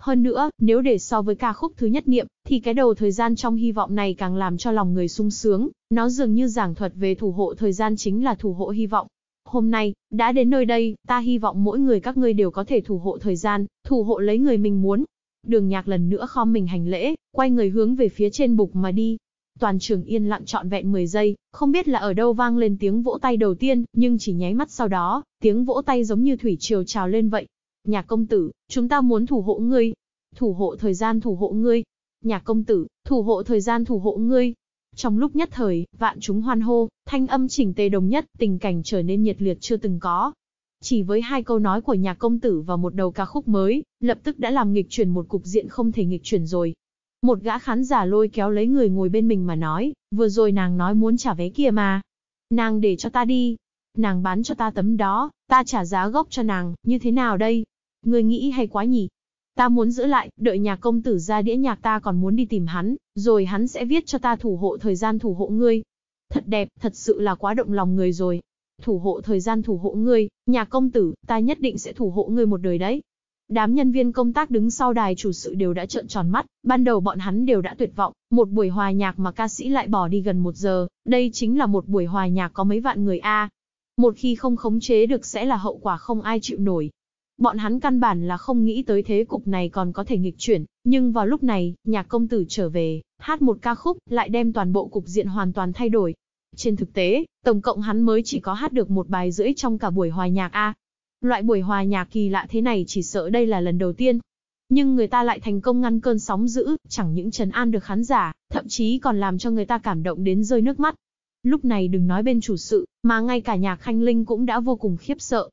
hơn nữa, nếu để so với ca khúc thứ nhất niệm, thì cái đầu thời gian trong hy vọng này càng làm cho lòng người sung sướng, nó dường như giảng thuật về thủ hộ thời gian chính là thủ hộ hy vọng. Hôm nay, đã đến nơi đây, ta hy vọng mỗi người các ngươi đều có thể thủ hộ thời gian, thủ hộ lấy người mình muốn. Đường nhạc lần nữa khom mình hành lễ, quay người hướng về phía trên bục mà đi. Toàn trường yên lặng trọn vẹn 10 giây, không biết là ở đâu vang lên tiếng vỗ tay đầu tiên, nhưng chỉ nháy mắt sau đó, tiếng vỗ tay giống như thủy triều trào lên vậy, Nhạc công tử, chúng ta muốn thủ hộ ngươi. Thủ hộ thời gian thủ hộ ngươi. Nhạc công tử, thủ hộ thời gian thủ hộ ngươi. Trong lúc nhất thời, vạn chúng hoan hô, thanh âm chỉnh tề đồng nhất, tình cảnh trở nên nhiệt liệt chưa từng có. Chỉ với hai câu nói của nhạc công tử và một đầu ca khúc mới, lập tức đã làm nghịch chuyển một cục diện không thể nghịch chuyển rồi. Một gã khán giả lôi kéo lấy người ngồi bên mình mà nói, vừa rồi nàng nói muốn trả vé kia mà. Nàng để cho ta đi. Nàng bán cho ta tấm đó, ta trả giá gốc cho nàng, như thế nào đây? Ngươi nghĩ hay quá nhỉ? Ta muốn giữ lại, đợi nhà công tử ra đĩa nhạc ta còn muốn đi tìm hắn, rồi hắn sẽ viết cho ta thủ hộ thời gian thủ hộ ngươi. Thật đẹp, thật sự là quá động lòng người rồi. Thủ hộ thời gian thủ hộ ngươi, nhà công tử, ta nhất định sẽ thủ hộ ngươi một đời đấy. Đám nhân viên công tác đứng sau đài chủ sự đều đã trợn tròn mắt, ban đầu bọn hắn đều đã tuyệt vọng, một buổi hòa nhạc mà ca sĩ lại bỏ đi gần một giờ, đây chính là một buổi hòa nhạc có mấy vạn người a. À. Một khi không khống chế được sẽ là hậu quả không ai chịu nổi. Bọn hắn căn bản là không nghĩ tới thế cục này còn có thể nghịch chuyển, nhưng vào lúc này, nhạc công tử trở về, hát một ca khúc, lại đem toàn bộ cục diện hoàn toàn thay đổi. Trên thực tế, tổng cộng hắn mới chỉ có hát được một bài rưỡi trong cả buổi hòa nhạc A. loại buổi hòa nhạc kỳ lạ thế này chỉ sợ đây là lần đầu tiên. Nhưng người ta lại thành công ngăn cơn sóng dữ, chẳng những trấn an được khán giả, thậm chí còn làm cho người ta cảm động đến rơi nước mắt. Lúc này đừng nói bên chủ sự, mà ngay cả nhạc Khanh Linh cũng đã vô cùng khiếp sợ,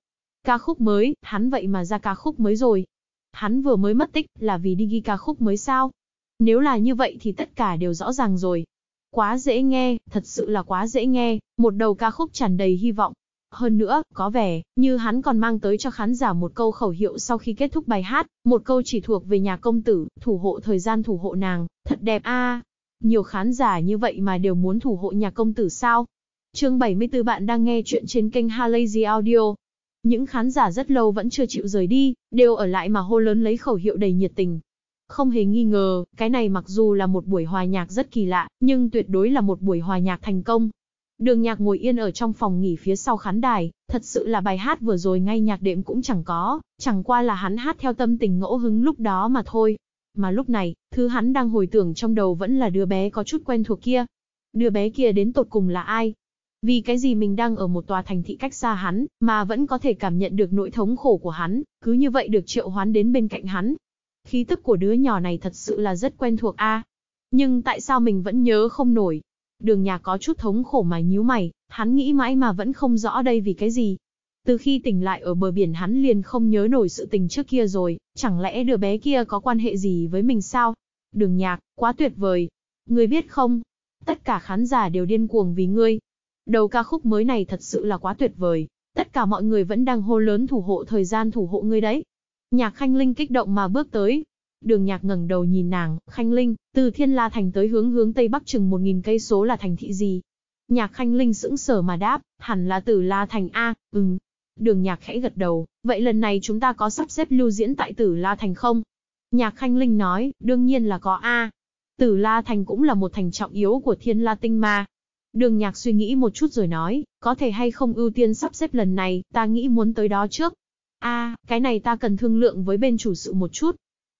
Ca khúc mới, hắn vậy mà ra ca khúc mới rồi. Hắn vừa mới mất tích là vì đi ghi ca khúc mới sao? Nếu là như vậy thì tất cả đều rõ ràng rồi. Quá dễ nghe, thật sự là quá dễ nghe, một đầu ca khúc tràn đầy hy vọng. Hơn nữa, có vẻ như hắn còn mang tới cho khán giả một câu khẩu hiệu sau khi kết thúc bài hát, một câu chỉ thuộc về nhà công tử, thủ hộ thời gian thủ hộ nàng, thật đẹp a. nhiều khán giả như vậy mà đều muốn thủ hộ nhà công tử sao? Chương 74 bạn đang nghe chuyện trên kênh Halazy Audio. Những khán giả rất lâu vẫn chưa chịu rời đi, đều ở lại mà hô lớn lấy khẩu hiệu đầy nhiệt tình. Không hề nghi ngờ, cái này mặc dù là một buổi hòa nhạc rất kỳ lạ, nhưng tuyệt đối là một buổi hòa nhạc thành công. Đường nhạc ngồi yên ở trong phòng nghỉ phía sau khán đài, thật sự là bài hát vừa rồi ngay nhạc đệm cũng chẳng có, chẳng qua là hắn hát theo tâm tình ngẫu hứng lúc đó mà thôi. Mà lúc này, thứ hắn đang hồi tưởng trong đầu vẫn là đứa bé có chút quen thuộc kia. Đứa bé kia đến tột cùng là ai, vì cái gì mình đang ở một tòa thành thị cách xa hắn, mà vẫn có thể cảm nhận được nỗi thống khổ của hắn, cứ như vậy được triệu hoán đến bên cạnh hắn. Khí tức của đứa nhỏ này thật sự là rất quen thuộc a. Nhưng tại sao mình vẫn nhớ không nổi? Đường nhà có chút thống khổ mà nhíu mày, hắn nghĩ mãi mà vẫn không rõ đây vì cái gì. Từ khi tỉnh lại ở bờ biển hắn liền không nhớ nổi sự tình trước kia rồi, chẳng lẽ đứa bé kia có quan hệ gì với mình sao? Đường nhạc, quá tuyệt vời. Ngươi biết không? Tất cả khán giả đều điên cuồng vì ngươi, Đầu ca khúc mới này thật sự là quá tuyệt vời, tất cả mọi người vẫn đang hô lớn thủ hộ thời gian thủ hộ ngươi đấy. Nhạc Khanh Linh kích động mà bước tới. Đường Nhạc ngẩng đầu nhìn nàng, "Khanh Linh, từ Thiên La thành tới hướng hướng tây bắc chừng một nghìn cây số là thành thị gì?" Nhạc Khanh Linh sững sờ mà đáp, "Hẳn là Tử La thành a." "Ừm." Đường Nhạc khẽ gật đầu, "Vậy lần này chúng ta có sắp xếp lưu diễn tại Tử La thành không?" Nhạc Khanh Linh nói, "Đương nhiên là có a." Tử La thành cũng là một thành trọng yếu của Thiên La tinh mà. Đường nhạc suy nghĩ một chút rồi nói, có thể hay không ưu tiên sắp xếp lần này, ta nghĩ muốn tới đó trước. a à, cái này ta cần thương lượng với bên chủ sự một chút.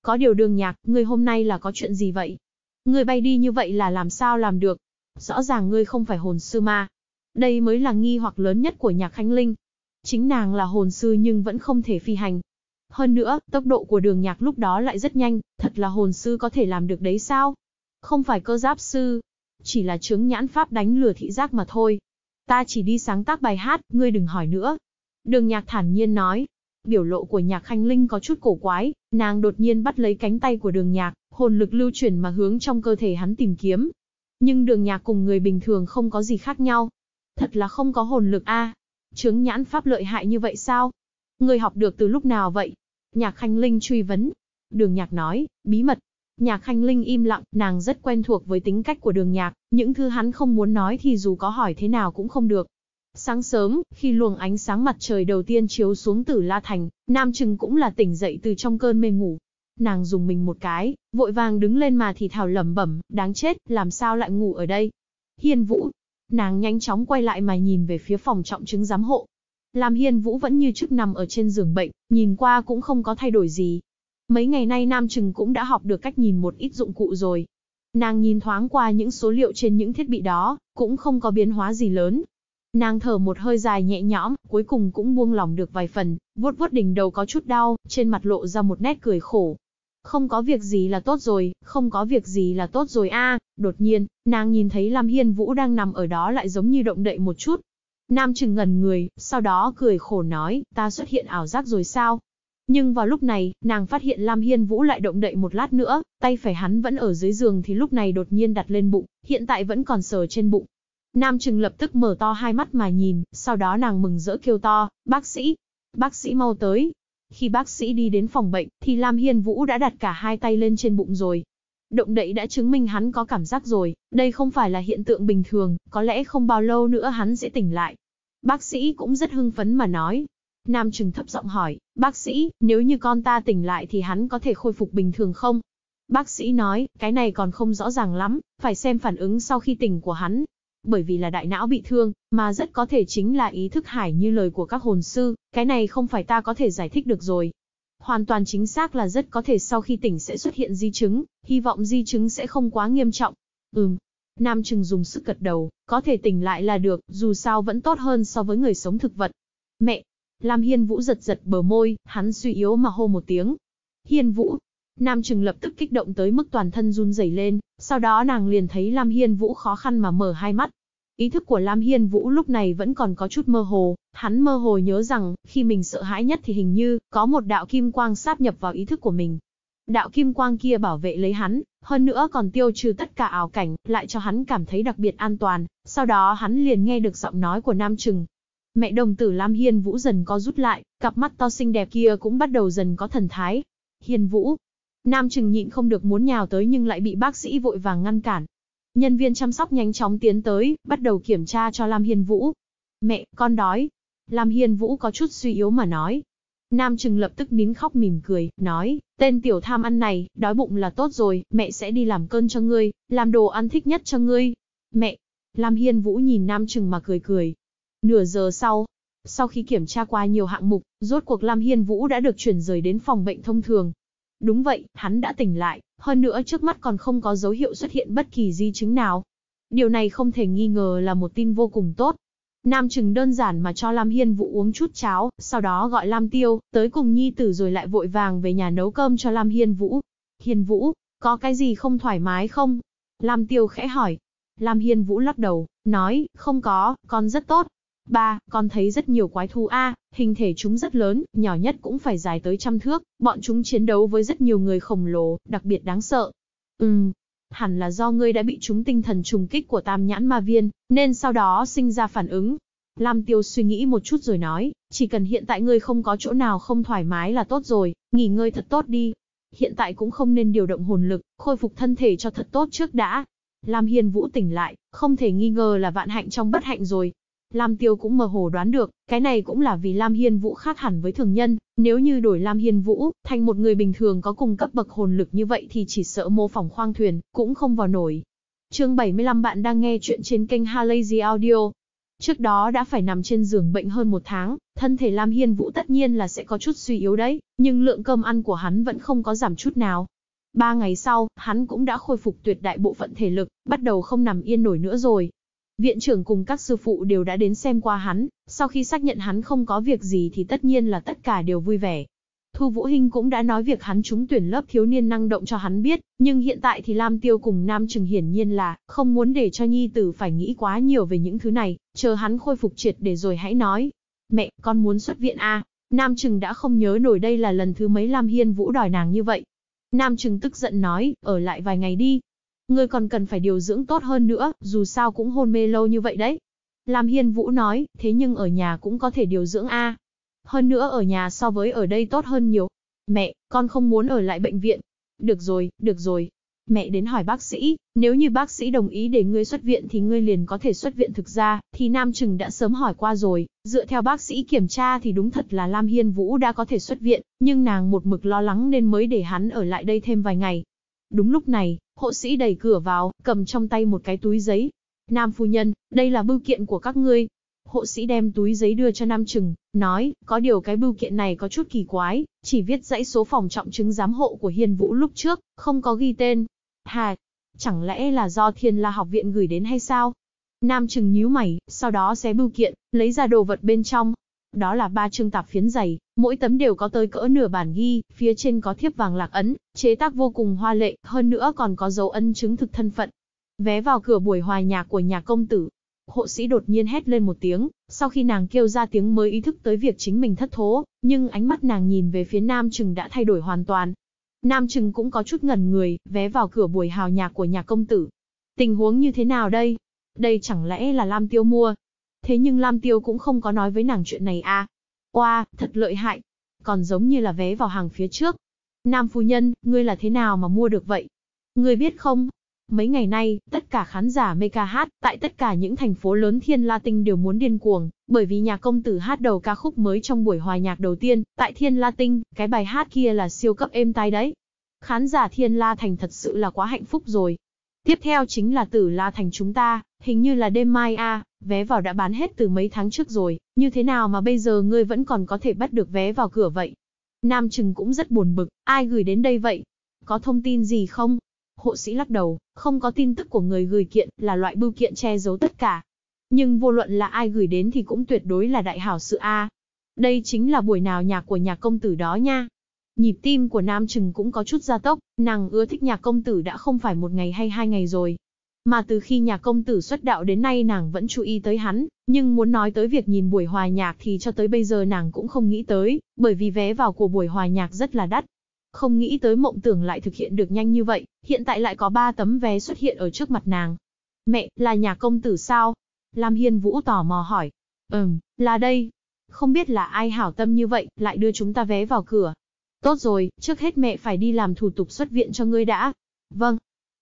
Có điều đường nhạc, người hôm nay là có chuyện gì vậy? Người bay đi như vậy là làm sao làm được? Rõ ràng ngươi không phải hồn sư ma. Đây mới là nghi hoặc lớn nhất của nhạc khánh linh. Chính nàng là hồn sư nhưng vẫn không thể phi hành. Hơn nữa, tốc độ của đường nhạc lúc đó lại rất nhanh, thật là hồn sư có thể làm được đấy sao? Không phải cơ giáp sư, chỉ là chướng nhãn pháp đánh lừa thị giác mà thôi. Ta chỉ đi sáng tác bài hát, ngươi đừng hỏi nữa. Đường nhạc thản nhiên nói. Biểu lộ của nhạc khanh linh có chút cổ quái, nàng đột nhiên bắt lấy cánh tay của đường nhạc, hồn lực lưu chuyển mà hướng trong cơ thể hắn tìm kiếm. Nhưng đường nhạc cùng người bình thường không có gì khác nhau. Thật là không có hồn lực a. À. Chướng nhãn pháp lợi hại như vậy sao? Ngươi học được từ lúc nào vậy? Nhạc khanh linh truy vấn. Đường nhạc nói, bí mật, Nhạc Khanh Linh im lặng, nàng rất quen thuộc với tính cách của đường nhạc, những thứ hắn không muốn nói thì dù có hỏi thế nào cũng không được. Sáng sớm, khi luồng ánh sáng mặt trời đầu tiên chiếu xuống tử La Thành, Nam Trừng cũng là tỉnh dậy từ trong cơn mê ngủ. Nàng dùng mình một cái, vội vàng đứng lên mà thì thào lẩm bẩm, đáng chết, làm sao lại ngủ ở đây. Hiên Vũ. Nàng nhanh chóng quay lại mà nhìn về phía phòng trọng chứng giám hộ. Làm Hiên Vũ vẫn như trước nằm ở trên giường bệnh, nhìn qua cũng không có thay đổi gì, Mấy ngày nay Nam Trừng cũng đã học được cách nhìn một ít dụng cụ rồi. Nàng nhìn thoáng qua những số liệu trên những thiết bị đó, cũng không có biến hóa gì lớn. Nàng thở một hơi dài nhẹ nhõm, cuối cùng cũng buông lòng được vài phần, vuốt vuốt đỉnh đầu có chút đau, trên mặt lộ ra một nét cười khổ. Không có việc gì là tốt rồi, không có việc gì là tốt rồi a. đột nhiên, nàng nhìn thấy Lam Hiên Vũ đang nằm ở đó lại giống như động đậy một chút. Nam Trừng ngẩn người, sau đó cười khổ nói, ta xuất hiện ảo giác rồi sao? Nhưng vào lúc này, nàng phát hiện Lam Hiên Vũ lại động đậy một lát nữa, tay phải hắn vẫn ở dưới giường thì lúc này đột nhiên đặt lên bụng, hiện tại vẫn còn sờ trên bụng. Nam Trừng lập tức mở to hai mắt mà nhìn, sau đó nàng mừng rỡ kêu to, bác sĩ, bác sĩ mau tới. Khi bác sĩ đi đến phòng bệnh, thì Lam Hiên Vũ đã đặt cả hai tay lên trên bụng rồi. Động đậy đã chứng minh hắn có cảm giác rồi, đây không phải là hiện tượng bình thường, có lẽ không bao lâu nữa hắn sẽ tỉnh lại. Bác sĩ cũng rất hưng phấn mà nói, Nam Trừng thấp giọng hỏi, bác sĩ, nếu như con ta tỉnh lại thì hắn có thể khôi phục bình thường không? Bác sĩ nói, cái này còn không rõ ràng lắm, phải xem phản ứng sau khi tỉnh của hắn. Bởi vì là đại não bị thương, mà rất có thể chính là ý thức hải như lời của các hồn sư, cái này không phải ta có thể giải thích được rồi. Hoàn toàn chính xác là rất có thể sau khi tỉnh sẽ xuất hiện di chứng, hy vọng di chứng sẽ không quá nghiêm trọng. Ừm, Nam Trừng dùng sức gật đầu, có thể tỉnh lại là được, dù sao vẫn tốt hơn so với người sống thực vật. Mẹ, Lam Hiên Vũ giật giật bờ môi, hắn suy yếu mà hô một tiếng. Hiên Vũ. Nam Trừng lập tức kích động tới mức toàn thân run rẩy lên, sau đó nàng liền thấy Lam Hiên Vũ khó khăn mà mở hai mắt. Ý thức của Lam Hiên Vũ lúc này vẫn còn có chút mơ hồ, hắn mơ hồ nhớ rằng, khi mình sợ hãi nhất thì hình như, có một đạo kim quang sáp nhập vào ý thức của mình. Đạo kim quang kia bảo vệ lấy hắn, hơn nữa còn tiêu trừ tất cả ảo cảnh, lại cho hắn cảm thấy đặc biệt an toàn, sau đó hắn liền nghe được giọng nói của Nam Trừng, Mẹ đồng tử Lam Hiên Vũ dần có rút lại, cặp mắt to xinh đẹp kia cũng bắt đầu dần có thần thái. Hiên Vũ. Nam Trừng nhịn không được muốn nhào tới nhưng lại bị bác sĩ vội vàng ngăn cản. Nhân viên chăm sóc nhanh chóng tiến tới, bắt đầu kiểm tra cho Lam Hiên Vũ. Mẹ, con đói. Lam Hiên Vũ có chút suy yếu mà nói. Nam Trừng lập tức nín khóc mỉm cười, nói, tên tiểu tham ăn này, đói bụng là tốt rồi, mẹ sẽ đi làm cơn cho ngươi, làm đồ ăn thích nhất cho ngươi. Mẹ, Lam Hiên Vũ nhìn Nam Trừng mà cười cười, Nửa giờ sau, sau khi kiểm tra qua nhiều hạng mục, rốt cuộc Lam Hiên Vũ đã được chuyển rời đến phòng bệnh thông thường. Đúng vậy, hắn đã tỉnh lại, hơn nữa trước mắt còn không có dấu hiệu xuất hiện bất kỳ di chứng nào. Điều này không thể nghi ngờ là một tin vô cùng tốt. Nam Trừng đơn giản mà cho Lam Hiên Vũ uống chút cháo, sau đó gọi Lam Tiêu, tới cùng Nhi Tử rồi lại vội vàng về nhà nấu cơm cho Lam Hiên Vũ. Hiên Vũ, có cái gì không thoải mái không? Lam Tiêu khẽ hỏi. Lam Hiên Vũ lắc đầu, nói, không có, con rất tốt. Ba, con thấy rất nhiều quái thú A, hình thể chúng rất lớn, nhỏ nhất cũng phải dài tới trăm thước, bọn chúng chiến đấu với rất nhiều người khổng lồ, đặc biệt đáng sợ. Ừm, hẳn là do ngươi đã bị chúng tinh thần trùng kích của tam nhãn ma viên, nên sau đó sinh ra phản ứng. Lam Tiêu suy nghĩ một chút rồi nói, chỉ cần hiện tại ngươi không có chỗ nào không thoải mái là tốt rồi, nghỉ ngơi thật tốt đi. Hiện tại cũng không nên điều động hồn lực, khôi phục thân thể cho thật tốt trước đã. Lam Hiên Vũ tỉnh lại, không thể nghi ngờ là vạn hạnh trong bất hạnh rồi, Lam Tiêu cũng mơ hồ đoán được, cái này cũng là vì Lam Hiên Vũ khác hẳn với thường nhân, nếu như đổi Lam Hiên Vũ, thành một người bình thường có cùng cấp bậc hồn lực như vậy thì chỉ sợ mô phỏng khoang thuyền, cũng không vào nổi. chương 75 bạn đang nghe chuyện trên kênh Halazy Audio. Trước đó đã phải nằm trên giường bệnh hơn một tháng, thân thể Lam Hiên Vũ tất nhiên là sẽ có chút suy yếu đấy, nhưng lượng cơm ăn của hắn vẫn không có giảm chút nào. Ba ngày sau, hắn cũng đã khôi phục tuyệt đại bộ phận thể lực, bắt đầu không nằm yên nổi nữa rồi, Viện trưởng cùng các sư phụ đều đã đến xem qua hắn, sau khi xác nhận hắn không có việc gì thì tất nhiên là tất cả đều vui vẻ. Thu Vũ Hinh cũng đã nói việc hắn trúng tuyển lớp thiếu niên năng động cho hắn biết, nhưng hiện tại thì Lam Tiêu cùng Nam Trừng hiển nhiên là không muốn để cho Nhi Tử phải nghĩ quá nhiều về những thứ này, chờ hắn khôi phục triệt để rồi hãy nói. Mẹ, con muốn xuất viện à? Nam Trừng đã không nhớ nổi đây là lần thứ mấy Lam Hiên Vũ đòi nàng như vậy. Nam Trừng tức giận nói, ở lại vài ngày đi, Ngươi còn cần phải điều dưỡng tốt hơn nữa, dù sao cũng hôn mê lâu như vậy đấy. Lam Hiên Vũ nói, thế nhưng ở nhà cũng có thể điều dưỡng a. Hơn nữa ở nhà so với ở đây tốt hơn nhiều. Mẹ, con không muốn ở lại bệnh viện. Được rồi, được rồi. Mẹ đến hỏi bác sĩ, nếu như bác sĩ đồng ý để ngươi xuất viện thì ngươi liền có thể xuất viện thực ra, thì Nam Trừng đã sớm hỏi qua rồi, dựa theo bác sĩ kiểm tra thì đúng thật là Lam Hiên Vũ đã có thể xuất viện, nhưng nàng một mực lo lắng nên mới để hắn ở lại đây thêm vài ngày, Đúng lúc này, hộ sĩ đẩy cửa vào, cầm trong tay một cái túi giấy. Nam phu nhân, đây là bưu kiện của các ngươi. Hộ sĩ đem túi giấy đưa cho Nam Trừng, nói, có điều cái bưu kiện này có chút kỳ quái, chỉ viết dãy số phòng trọng chứng giám hộ của Hiền Vũ lúc trước, không có ghi tên. Hà, chẳng lẽ là do Thiên La học viện gửi đến hay sao? Nam Trừng nhíu mày, sau đó xé bưu kiện, lấy ra đồ vật bên trong, đó là ba chương tạp phiến dày, mỗi tấm đều có tới cỡ nửa bản ghi, phía trên có thiếp vàng lạc ấn, chế tác vô cùng hoa lệ, hơn nữa còn có dấu ân chứng thực thân phận. Vé vào cửa buổi hòa nhạc của nhà công tử. Hộ sĩ đột nhiên hét lên một tiếng, sau khi nàng kêu ra tiếng mới ý thức tới việc chính mình thất thố, nhưng ánh mắt nàng nhìn về phía Nam Trừng đã thay đổi hoàn toàn. Nam Trừng cũng có chút ngẩn người, vé vào cửa buổi hào nhạc của nhà công tử. Tình huống như thế nào đây? Đây chẳng lẽ là Lam Tiêu mua, Thế nhưng Lam Tiêu cũng không có nói với nàng chuyện này à. Oa, thật lợi hại. Còn giống như là vé vào hàng phía trước. Nam phu nhân, ngươi là thế nào mà mua được vậy? Ngươi biết không? Mấy ngày nay, tất cả khán giả mê ca hát tại tất cả những thành phố lớn Thiên La Tinh đều muốn điên cuồng, bởi vì nhà công tử hát đầu ca khúc mới trong buổi hòa nhạc đầu tiên, tại Thiên La Tinh, cái bài hát kia là siêu cấp êm tai đấy. Khán giả Thiên La Thành thật sự là quá hạnh phúc rồi. Tiếp theo chính là Tử La Thành chúng ta, hình như là đêm mai a, à. Vé vào đã bán hết từ mấy tháng trước rồi, như thế nào mà bây giờ ngươi vẫn còn có thể bắt được vé vào cửa vậy? Nam Trừng cũng rất buồn bực, ai gửi đến đây vậy? Có thông tin gì không? Hộ sĩ lắc đầu, không có tin tức của người gửi kiện, là loại bưu kiện che giấu tất cả. Nhưng vô luận là ai gửi đến thì cũng tuyệt đối là đại hảo sự A. Đây chính là buổi nào nhạc của nhà công tử đó nha. Nhịp tim của Nam Trừng cũng có chút gia tốc, nàng ưa thích nhà công tử đã không phải một ngày hay hai ngày rồi, mà từ khi nhà công tử xuất đạo đến nay nàng vẫn chú ý tới hắn, nhưng muốn nói tới việc nhìn buổi hòa nhạc thì cho tới bây giờ nàng cũng không nghĩ tới, bởi vì vé vào của buổi hòa nhạc rất là đắt. Không nghĩ tới mộng tưởng lại thực hiện được nhanh như vậy, hiện tại lại có 3 tấm vé xuất hiện ở trước mặt nàng. Mẹ, là nhà công tử sao? Lam Hiên Vũ tò mò hỏi. Ừm, là đây. Không biết là ai hảo tâm như vậy, lại đưa chúng ta vé vào cửa. Tốt rồi, trước hết mẹ phải đi làm thủ tục xuất viện cho ngươi đã. Vâng.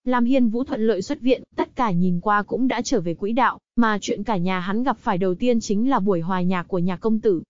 Lam Hiên Vũ thuận lợi xuất viện, tất cả nhìn qua cũng đã trở về quỹ đạo, mà chuyện cả nhà hắn gặp phải đầu tiên chính là buổi hòa nhạc của nhà công tử.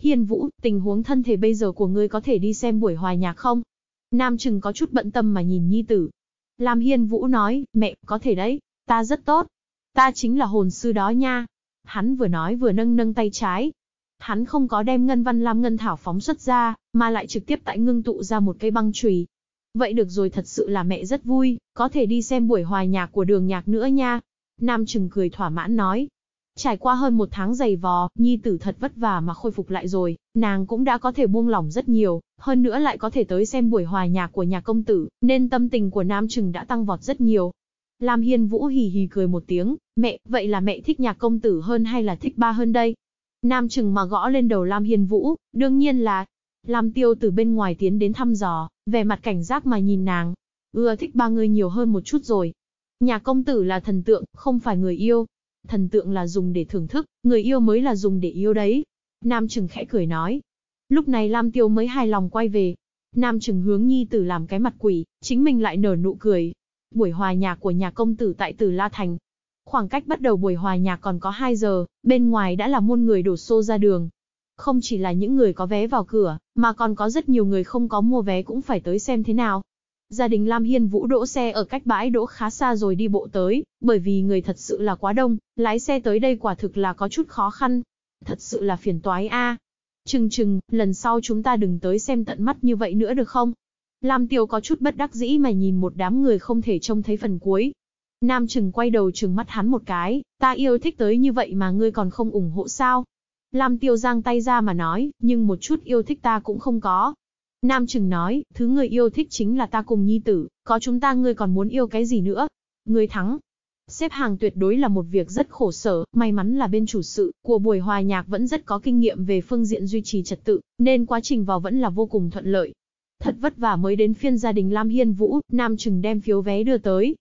Hiên Vũ, tình huống thân thể bây giờ của ngươi có thể đi xem buổi hòa nhạc không? Nam Trừng có chút bận tâm mà nhìn nhi tử. Lam Hiên Vũ nói, mẹ, có thể đấy, ta rất tốt. Ta chính là hồn sư đó nha. Hắn vừa nói vừa nâng nâng tay trái. Hắn không có đem ngân văn Lam Ngân Thảo phóng xuất ra, mà lại trực tiếp tại ngưng tụ ra một cây băng chùy, Vậy được rồi thật sự là mẹ rất vui, có thể đi xem buổi hòa nhạc của đường nhạc nữa nha. Nam Trừng cười thỏa mãn nói. Trải qua hơn một tháng giày vò, Nhi tử thật vất vả mà khôi phục lại rồi, nàng cũng đã có thể buông lỏng rất nhiều, hơn nữa lại có thể tới xem buổi hòa nhạc của nhà công tử, nên tâm tình của Nam Trừng đã tăng vọt rất nhiều. Lam Hiên Vũ hì hì cười một tiếng, mẹ, vậy là mẹ thích nhạc công tử hơn hay là thích ba hơn đây? Nam Trừng mà gõ lên đầu Lam Hiên Vũ, đương nhiên là Lam Tiêu từ bên ngoài tiến đến thăm dò, vẻ mặt cảnh giác mà nhìn nàng. Ưa thích ba người nhiều hơn một chút rồi. Nhà công tử là thần tượng, không phải người yêu. Thần tượng là dùng để thưởng thức, người yêu mới là dùng để yêu đấy. Nam Trừng khẽ cười nói. Lúc này Lam Tiêu mới hài lòng quay về. Nam Trừng hướng nhi tử làm cái mặt quỷ, chính mình lại nở nụ cười. Buổi hòa nhạc của nhà công tử tại Tử La Thành. Khoảng cách bắt đầu buổi hòa nhạc còn có 2 giờ, bên ngoài đã là muôn người đổ xô ra đường, không chỉ là những người có vé vào cửa, mà còn có rất nhiều người không có mua vé cũng phải tới xem thế nào. Gia đình Lam Hiên Vũ đỗ xe ở cách bãi đỗ khá xa rồi đi bộ tới, bởi vì người thật sự là quá đông, lái xe tới đây quả thực là có chút khó khăn. Thật sự là phiền toái a. À. Chừng chừng, lần sau chúng ta đừng tới xem tận mắt như vậy nữa được không? Lam Tiêu có chút bất đắc dĩ mà nhìn một đám người không thể trông thấy phần cuối. Nam Trừng quay đầu trừng mắt hắn một cái, ta yêu thích tới như vậy mà ngươi còn không ủng hộ sao? Lam Tiêu giang tay ra mà nói, nhưng một chút yêu thích ta cũng không có. Nam Trừng nói, thứ người yêu thích chính là ta cùng nhi tử, có chúng ta ngươi còn muốn yêu cái gì nữa? Ngươi thắng. Xếp hàng tuyệt đối là một việc rất khổ sở, may mắn là bên chủ sự của buổi hòa nhạc vẫn rất có kinh nghiệm về phương diện duy trì trật tự, nên quá trình vào vẫn là vô cùng thuận lợi. Thật vất vả mới đến phiên gia đình Lam Hiên Vũ, Nam Trừng đem phiếu vé đưa tới,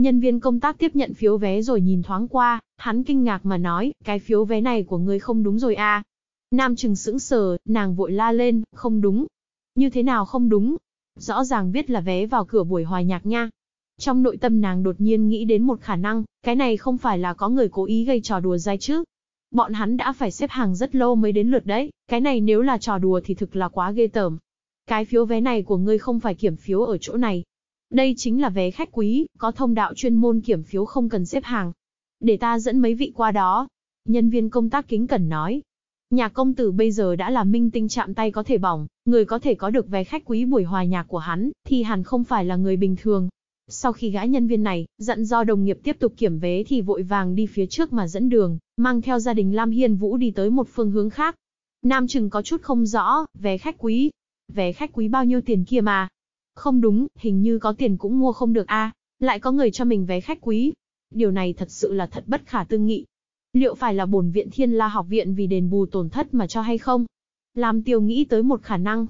Nhân viên công tác tiếp nhận phiếu vé rồi nhìn thoáng qua, hắn kinh ngạc mà nói, cái phiếu vé này của ngươi không đúng rồi à. Nam Trừng sững sờ, nàng vội la lên, không đúng. Như thế nào không đúng? Rõ ràng viết là vé vào cửa buổi hòa nhạc nha. Trong nội tâm nàng đột nhiên nghĩ đến một khả năng, cái này không phải là có người cố ý gây trò đùa dai chứ. Bọn hắn đã phải xếp hàng rất lâu mới đến lượt đấy, cái này nếu là trò đùa thì thực là quá ghê tởm. Cái phiếu vé này của ngươi không phải kiểm phiếu ở chỗ này, đây chính là vé khách quý, có thông đạo chuyên môn kiểm phiếu không cần xếp hàng. Để ta dẫn mấy vị qua đó. Nhân viên công tác kính cẩn nói. Nhà công tử bây giờ đã là minh tinh chạm tay có thể bỏng, người có thể có được vé khách quý buổi hòa nhạc của hắn, thì hẳn không phải là người bình thường. Sau khi gã nhân viên này, dặn do đồng nghiệp tiếp tục kiểm vé thì vội vàng đi phía trước mà dẫn đường, mang theo gia đình Lam Hiên Vũ đi tới một phương hướng khác. Nam Trừng có chút không rõ, vé khách quý. Vé khách quý bao nhiêu tiền kia mà, không đúng, hình như có tiền cũng mua không được a, lại có người cho mình vé khách quý. Điều này thật sự là thật bất khả tư nghị. Liệu phải là bổn viện Thiên La học viện vì đền bù tổn thất mà cho hay không? làm Tiêu nghĩ tới một khả năng.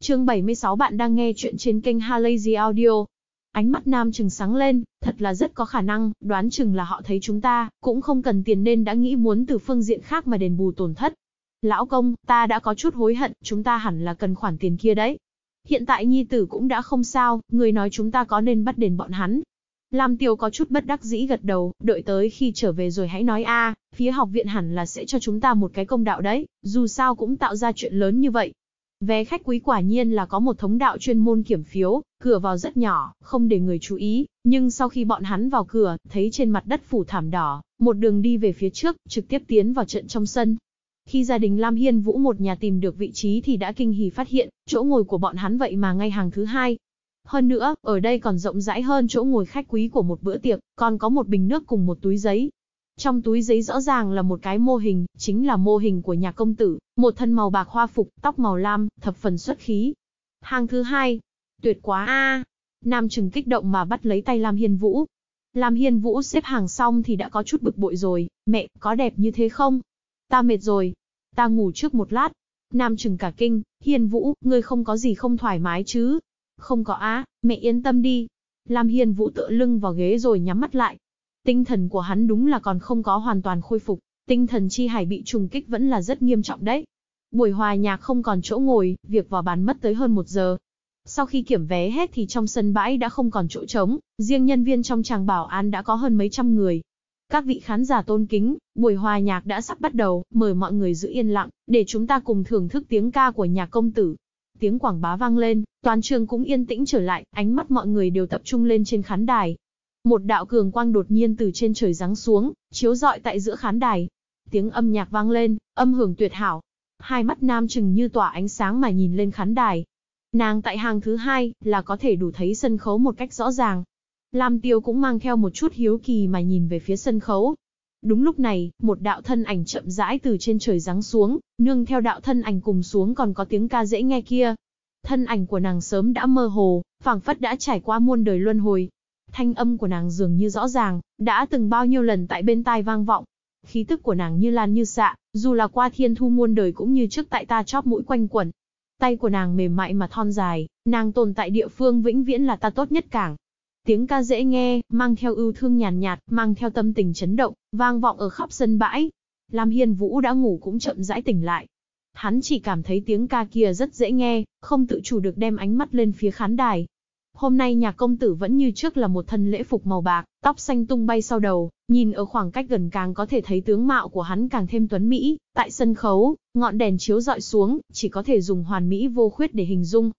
Chương 76 bạn đang nghe chuyện trên kênh Halazy Audio. Ánh mắt nam chừng sáng lên, thật là rất có khả năng, đoán chừng là họ thấy chúng ta, cũng không cần tiền nên đã nghĩ muốn từ phương diện khác mà đền bù tổn thất. Lão công, ta đã có chút hối hận, chúng ta hẳn là cần khoản tiền kia đấy. Hiện tại nhi tử cũng đã không sao, người nói chúng ta có nên bắt đền bọn hắn. Lam Tiêu có chút bất đắc dĩ gật đầu, đợi tới khi trở về rồi hãy nói a, phía học viện hẳn là sẽ cho chúng ta một cái công đạo đấy, dù sao cũng tạo ra chuyện lớn như vậy. Vé khách quý quả nhiên là có một thống đạo chuyên môn kiểm phiếu, cửa vào rất nhỏ, không để người chú ý, nhưng sau khi bọn hắn vào cửa, thấy trên mặt đất phủ thảm đỏ, một đường đi về phía trước, trực tiếp tiến vào trận trong sân, khi gia đình Lam Hiên Vũ một nhà tìm được vị trí thì đã kinh hỉ phát hiện, chỗ ngồi của bọn hắn vậy mà ngay hàng thứ hai. Hơn nữa, ở đây còn rộng rãi hơn chỗ ngồi khách quý của một bữa tiệc, còn có một bình nước cùng một túi giấy. Trong túi giấy rõ ràng là một cái mô hình, chính là mô hình của nhà công tử, một thân màu bạc hoa phục, tóc màu lam, thập phần xuất khí. Hàng thứ hai, tuyệt quá a Nam Trừng kích động mà bắt lấy tay Lam Hiên Vũ. Lam Hiên Vũ xếp hàng xong thì đã có chút bực bội rồi, mẹ, có đẹp như thế không? Ta mệt rồi, ta ngủ trước một lát. Nam chừng cả kinh, Hiên Vũ, ngươi không có gì không thoải mái chứ? Không có á, mẹ yên tâm đi. Lam Hiên Vũ tựa lưng vào ghế rồi nhắm mắt lại. Tinh thần của hắn đúng là còn không có hoàn toàn khôi phục, tinh thần chi hải bị trùng kích vẫn là rất nghiêm trọng đấy. Buổi hòa nhạc không còn chỗ ngồi, việc vào bàn mất tới hơn một giờ. Sau khi kiểm vé hết thì trong sân bãi đã không còn chỗ trống, riêng nhân viên trong tràng bảo an đã có hơn mấy trăm người, các vị khán giả tôn kính, buổi hòa nhạc đã sắp bắt đầu, mời mọi người giữ yên lặng, để chúng ta cùng thưởng thức tiếng ca của nhạc công tử. Tiếng quảng bá vang lên, toàn trường cũng yên tĩnh trở lại, ánh mắt mọi người đều tập trung lên trên khán đài. Một đạo cường quang đột nhiên từ trên trời giáng xuống, chiếu rọi tại giữa khán đài. Tiếng âm nhạc vang lên, âm hưởng tuyệt hảo. Hai mắt nam chừng như tỏa ánh sáng mà nhìn lên khán đài. Nàng tại hàng thứ hai, là có thể đủ thấy sân khấu một cách rõ ràng. Lam Tiêu cũng mang theo một chút hiếu kỳ mà nhìn về phía sân khấu. Đúng lúc này, một đạo thân ảnh chậm rãi từ trên trời giáng xuống, nương theo đạo thân ảnh cùng xuống còn có tiếng ca dễ nghe kia. Thân ảnh của nàng sớm đã mơ hồ, phảng phất đã trải qua muôn đời luân hồi. Thanh âm của nàng dường như rõ ràng, đã từng bao nhiêu lần tại bên tai vang vọng. Khí tức của nàng như lan như xạ, dù là qua thiên thu muôn đời cũng như trước tại ta chóp mũi quanh quẩn. Tay của nàng mềm mại mà thon dài, nàng tồn tại địa phương vĩnh viễn là ta tốt nhất cảng. Tiếng ca dễ nghe, mang theo ưu thương nhàn nhạt, nhạt, mang theo tâm tình chấn động, vang vọng ở khắp sân bãi. Lam Hiên Vũ đã ngủ cũng chậm rãi tỉnh lại. Hắn chỉ cảm thấy tiếng ca kia rất dễ nghe, không tự chủ được đem ánh mắt lên phía khán đài. Hôm nay nhà công tử vẫn như trước là một thân lễ phục màu bạc, tóc xanh tung bay sau đầu, nhìn ở khoảng cách gần càng có thể thấy tướng mạo của hắn càng thêm tuấn mỹ, tại sân khấu, ngọn đèn chiếu dọi xuống, chỉ có thể dùng hoàn mỹ vô khuyết để hình dung,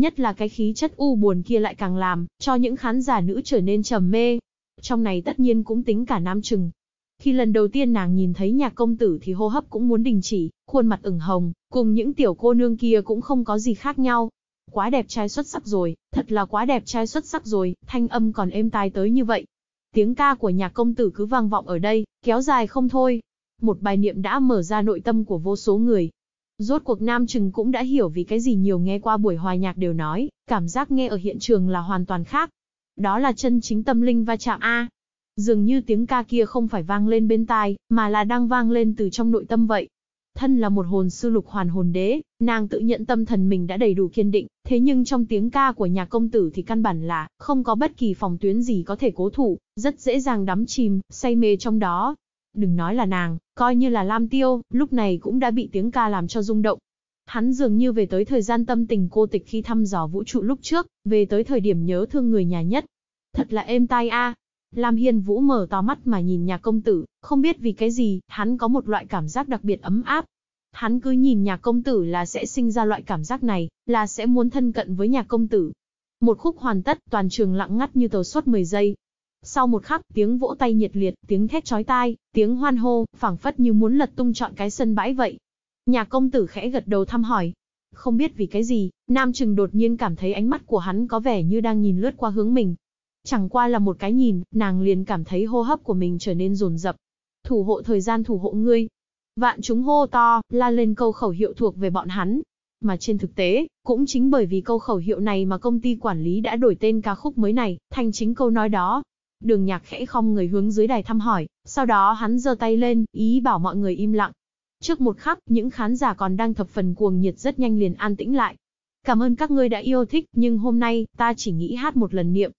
Nhất là cái khí chất u buồn kia lại càng làm, cho những khán giả nữ trở nên trầm mê. Trong này tất nhiên cũng tính cả nam chừng. Khi lần đầu tiên nàng nhìn thấy nhạc công tử thì hô hấp cũng muốn đình chỉ, khuôn mặt ửng hồng, cùng những tiểu cô nương kia cũng không có gì khác nhau. Quá đẹp trai xuất sắc rồi, thật là quá đẹp trai xuất sắc rồi, thanh âm còn êm tai tới như vậy. Tiếng ca của nhạc công tử cứ vang vọng ở đây, kéo dài không thôi. Một bài niệm đã mở ra nội tâm của vô số người, Rốt cuộc Nam Trừng cũng đã hiểu vì cái gì nhiều nghe qua buổi hòa nhạc đều nói, cảm giác nghe ở hiện trường là hoàn toàn khác. Đó là chân chính tâm linh va chạm A. Dường như tiếng ca kia không phải vang lên bên tai, mà là đang vang lên từ trong nội tâm vậy. Thân là một hồn sư lục hoàn hồn đế, nàng tự nhận tâm thần mình đã đầy đủ kiên định, thế nhưng trong tiếng ca của nhà công tử thì căn bản là không có bất kỳ phòng tuyến gì có thể cố thủ, rất dễ dàng đắm chìm, say mê trong đó, Đừng nói là nàng, coi như là Lam Tiêu, lúc này cũng đã bị tiếng ca làm cho rung động. Hắn dường như về tới thời gian tâm tình cô tịch khi thăm dò vũ trụ lúc trước, về tới thời điểm nhớ thương người nhà nhất. Thật là êm tai a. Lam Hiên Vũ mở to mắt mà nhìn nhà công tử, không biết vì cái gì, hắn có một loại cảm giác đặc biệt ấm áp. Hắn cứ nhìn nhà công tử là sẽ sinh ra loại cảm giác này, là sẽ muốn thân cận với nhà công tử. Một khúc hoàn tất, toàn trường lặng ngắt như tàu suốt 10 giây, sau một khắc, tiếng vỗ tay nhiệt liệt, tiếng thét chói tai, tiếng hoan hô, phảng phất như muốn lật tung trọn cái sân bãi vậy. Nhà công tử khẽ gật đầu thăm hỏi. Không biết vì cái gì, Nam Trừng đột nhiên cảm thấy ánh mắt của hắn có vẻ như đang nhìn lướt qua hướng mình. Chẳng qua là một cái nhìn, nàng liền cảm thấy hô hấp của mình trở nên rồn rập. Thủ hộ thời gian thủ hộ ngươi. Vạn chúng hô to, la lên câu khẩu hiệu thuộc về bọn hắn, mà trên thực tế, cũng chính bởi vì câu khẩu hiệu này mà công ty quản lý đã đổi tên ca khúc mới này, thành chính câu nói đó. Đường nhạc khẽ không người hướng dưới đài thăm hỏi, sau đó hắn giơ tay lên, ý bảo mọi người im lặng. Trước một khắc, những khán giả còn đang thập phần cuồng nhiệt rất nhanh liền an tĩnh lại. Cảm ơn các ngươi đã yêu thích, nhưng hôm nay, ta chỉ nghĩ hát một lần niệm.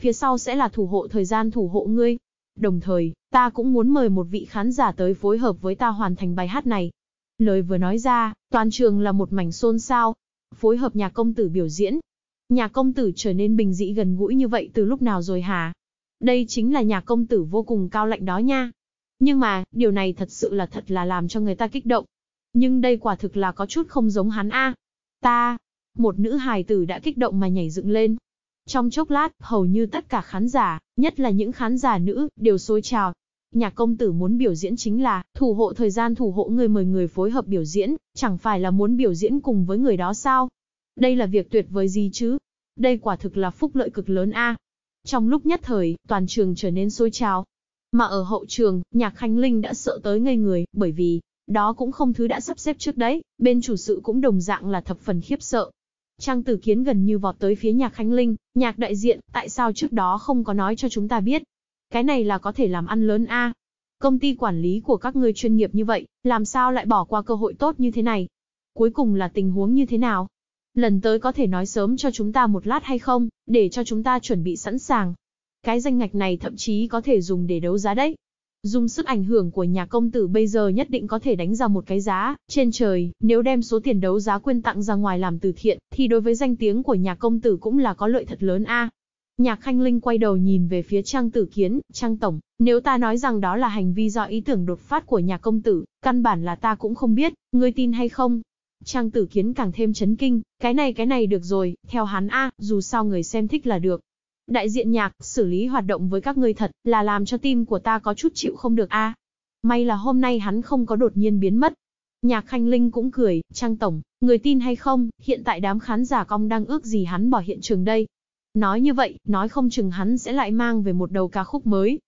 Phía sau sẽ là thủ hộ thời gian thủ hộ ngươi. Đồng thời, ta cũng muốn mời một vị khán giả tới phối hợp với ta hoàn thành bài hát này. Lời vừa nói ra, toàn trường là một mảnh xôn xao. Phối hợp nhà công tử biểu diễn. Nhà công tử trở nên bình dị gần gũi như vậy từ lúc nào rồi hả? đây chính là nhà công tử vô cùng cao lạnh đó nha. Nhưng mà, điều này thật sự là thật là làm cho người ta kích động. Nhưng đây quả thực là có chút không giống hắn a. Ta, một nữ hài tử đã kích động mà nhảy dựng lên. Trong chốc lát, hầu như tất cả khán giả, nhất là những khán giả nữ, đều xôi trào. Nhạc công tử muốn biểu diễn chính là, thủ hộ thời gian thủ hộ người mời người phối hợp biểu diễn, chẳng phải là muốn biểu diễn cùng với người đó sao? Đây là việc tuyệt vời gì chứ? Đây quả thực là phúc lợi cực lớn a. Trong lúc nhất thời, toàn trường trở nên xôi trào. Mà ở hậu trường, nhạc Khánh Linh đã sợ tới ngây người, bởi vì, đó cũng không thứ đã sắp xếp trước đấy, bên chủ sự cũng đồng dạng là thập phần khiếp sợ. Trang tử kiến gần như vọt tới phía nhạc Khánh Linh, nhạc đại diện, tại sao trước đó không có nói cho chúng ta biết. Cái này là có thể làm ăn lớn a Công ty quản lý của các người chuyên nghiệp như vậy, làm sao lại bỏ qua cơ hội tốt như thế này? Cuối cùng là tình huống như thế nào? lần tới có thể nói sớm cho chúng ta một lát hay không, để cho chúng ta chuẩn bị sẵn sàng. Cái danh ngạch này thậm chí có thể dùng để đấu giá đấy. Dùng sức ảnh hưởng của nhà công tử bây giờ nhất định có thể đánh ra một cái giá, trên trời, nếu đem số tiền đấu giá quyên tặng ra ngoài làm từ thiện, thì đối với danh tiếng của nhà công tử cũng là có lợi thật lớn a. Nhạc Khanh Linh quay đầu nhìn về phía Trang Tử Kiến, Trang Tổng, nếu ta nói rằng đó là hành vi do ý tưởng đột phát của nhà công tử, căn bản là ta cũng không biết, ngươi tin hay không, Trang tử kiến càng thêm chấn kinh, cái này cái này được rồi, theo hắn A, dù sao người xem thích là được. Đại diện nhạc, xử lý hoạt động với các người thật, là làm cho tim của ta có chút chịu không được A. May là hôm nay hắn không có đột nhiên biến mất. Nhạc Khanh Linh cũng cười, Trang Tổng, người tin hay không, hiện tại đám khán giả cong đang ước gì hắn bỏ hiện trường đây. Nói như vậy, nói không chừng hắn sẽ lại mang về một đầu ca khúc mới.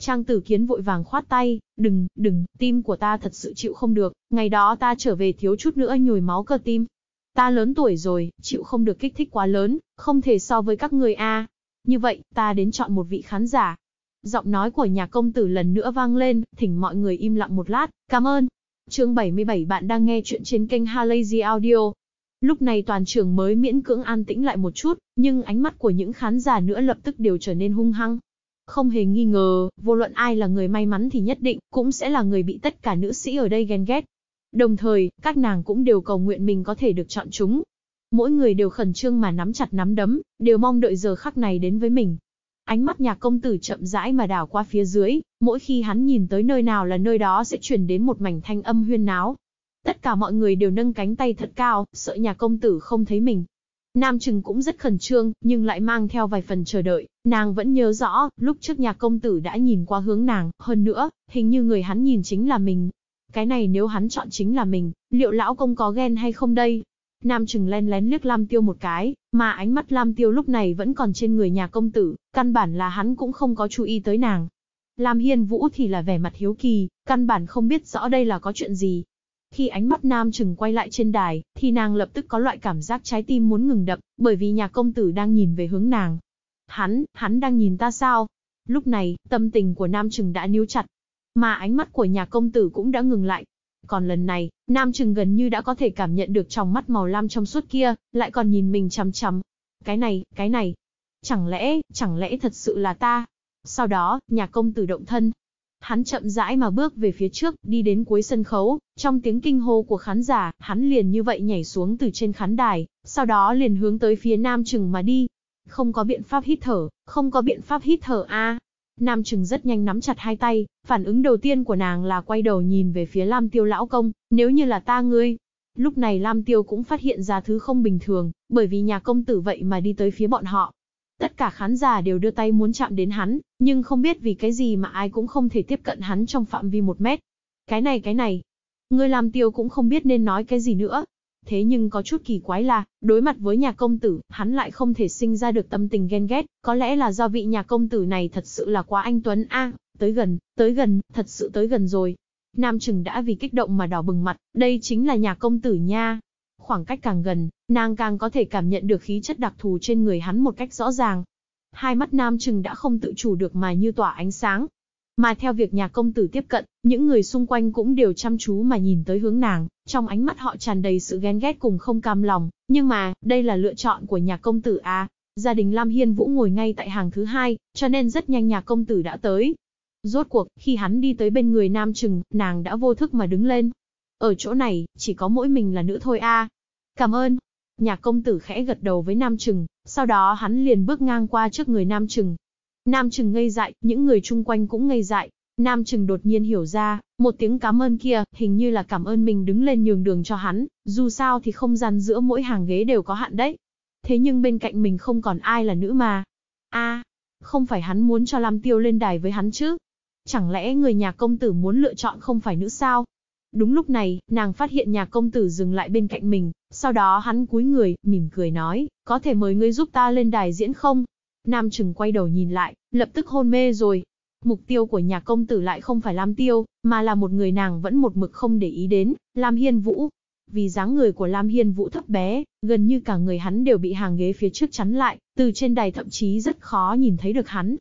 Trang tử kiến vội vàng khoát tay, đừng, đừng, tim của ta thật sự chịu không được, ngày đó ta trở về thiếu chút nữa nhồi máu cơ tim. Ta lớn tuổi rồi, chịu không được kích thích quá lớn, không thể so với các người A. Như vậy, ta đến chọn một vị khán giả. Giọng nói của nhà công tử lần nữa vang lên, thỉnh mọi người im lặng một lát, cảm ơn. chương 77 bạn đang nghe chuyện trên kênh Halazy Audio. Lúc này toàn trường mới miễn cưỡng an tĩnh lại một chút, nhưng ánh mắt của những khán giả nữa lập tức đều trở nên hung hăng, không hề nghi ngờ, vô luận ai là người may mắn thì nhất định cũng sẽ là người bị tất cả nữ sĩ ở đây ghen ghét. Đồng thời, các nàng cũng đều cầu nguyện mình có thể được chọn chúng. Mỗi người đều khẩn trương mà nắm chặt nắm đấm, đều mong đợi giờ khắc này đến với mình. Ánh mắt nhà công tử chậm rãi mà đảo qua phía dưới, mỗi khi hắn nhìn tới nơi nào là nơi đó sẽ chuyển đến một mảnh thanh âm huyên náo. Tất cả mọi người đều nâng cánh tay thật cao, sợ nhà công tử không thấy mình, Nam Trừng cũng rất khẩn trương, nhưng lại mang theo vài phần chờ đợi, nàng vẫn nhớ rõ, lúc trước nhà công tử đã nhìn qua hướng nàng, hơn nữa, hình như người hắn nhìn chính là mình. Cái này nếu hắn chọn chính là mình, liệu lão công có ghen hay không đây? Nam Trừng len lén liếc Lam Tiêu một cái, mà ánh mắt Lam Tiêu lúc này vẫn còn trên người nhà công tử, căn bản là hắn cũng không có chú ý tới nàng. Lam Hiên Vũ thì là vẻ mặt hiếu kỳ, căn bản không biết rõ đây là có chuyện gì, khi ánh mắt nam chừng quay lại trên đài, thì nàng lập tức có loại cảm giác trái tim muốn ngừng đập, bởi vì nhà công tử đang nhìn về hướng nàng. Hắn, hắn đang nhìn ta sao? Lúc này, tâm tình của nam chừng đã níu chặt. Mà ánh mắt của nhà công tử cũng đã ngừng lại. Còn lần này, nam chừng gần như đã có thể cảm nhận được trong mắt màu lam trong suốt kia, lại còn nhìn mình chằm chằm. Cái này, cái này. Chẳng lẽ, chẳng lẽ thật sự là ta? Sau đó, nhà công tử động thân, Hắn chậm rãi mà bước về phía trước, đi đến cuối sân khấu, trong tiếng kinh hô của khán giả, hắn liền như vậy nhảy xuống từ trên khán đài, sau đó liền hướng tới phía Nam Trừng mà đi. Không có biện pháp hít thở, không có biện pháp hít thở a. Nam Trừng rất nhanh nắm chặt hai tay, phản ứng đầu tiên của nàng là quay đầu nhìn về phía Lam Tiêu lão công, nếu như là ta ngươi. Lúc này Lam Tiêu cũng phát hiện ra thứ không bình thường, bởi vì nhà công tử vậy mà đi tới phía bọn họ, Tất cả khán giả đều đưa tay muốn chạm đến hắn, nhưng không biết vì cái gì mà ai cũng không thể tiếp cận hắn trong phạm vi một mét. Cái này cái này. Người làm tiêu cũng không biết nên nói cái gì nữa. Thế nhưng có chút kỳ quái là, đối mặt với nhà công tử, hắn lại không thể sinh ra được tâm tình ghen ghét, có lẽ là do vị nhà công tử này thật sự là quá anh Tuấn A, à, tới gần, tới gần, thật sự tới gần rồi. Nam Trừng đã vì kích động mà đỏ bừng mặt, đây chính là nhà công tử nha, Khoảng cách càng gần, nàng càng có thể cảm nhận được khí chất đặc thù trên người hắn một cách rõ ràng. Hai mắt nam chừng đã không tự chủ được mà như tỏa ánh sáng. Mà theo việc nhà công tử tiếp cận, những người xung quanh cũng đều chăm chú mà nhìn tới hướng nàng, trong ánh mắt họ tràn đầy sự ghen ghét cùng không cam lòng, nhưng mà, đây là lựa chọn của nhà công tử à. Gia đình Lam Hiên Vũ ngồi ngay tại hàng thứ hai, cho nên rất nhanh nhà công tử đã tới. Rốt cuộc, khi hắn đi tới bên người nam Chừng, nàng đã vô thức mà đứng lên. Ở chỗ này, chỉ có mỗi mình là nữ thôi à. Cảm ơn. Nhạc công tử khẽ gật đầu với Nam Trừng, sau đó hắn liền bước ngang qua trước người Nam Trừng. Nam Trừng ngây dại, những người chung quanh cũng ngây dại. Nam Trừng đột nhiên hiểu ra, một tiếng cảm ơn kia, hình như là cảm ơn mình đứng lên nhường đường cho hắn, dù sao thì không gian giữa mỗi hàng ghế đều có hạn đấy. Thế nhưng bên cạnh mình không còn ai là nữ mà. a không phải hắn muốn cho Lam Tiêu lên đài với hắn chứ? Chẳng lẽ người nhà công tử muốn lựa chọn không phải nữ sao? Đúng lúc này, nàng phát hiện nhà công tử dừng lại bên cạnh mình, sau đó hắn cúi người, mỉm cười nói, có thể mời ngươi giúp ta lên đài diễn không? Nam Trừng quay đầu nhìn lại, lập tức hôn mê rồi. Mục tiêu của nhà công tử lại không phải Lam Tiêu, mà là một người nàng vẫn một mực không để ý đến, Lam Hiên Vũ. Vì dáng người của Lam Hiên Vũ thấp bé, gần như cả người hắn đều bị hàng ghế phía trước chắn lại, từ trên đài thậm chí rất khó nhìn thấy được hắn.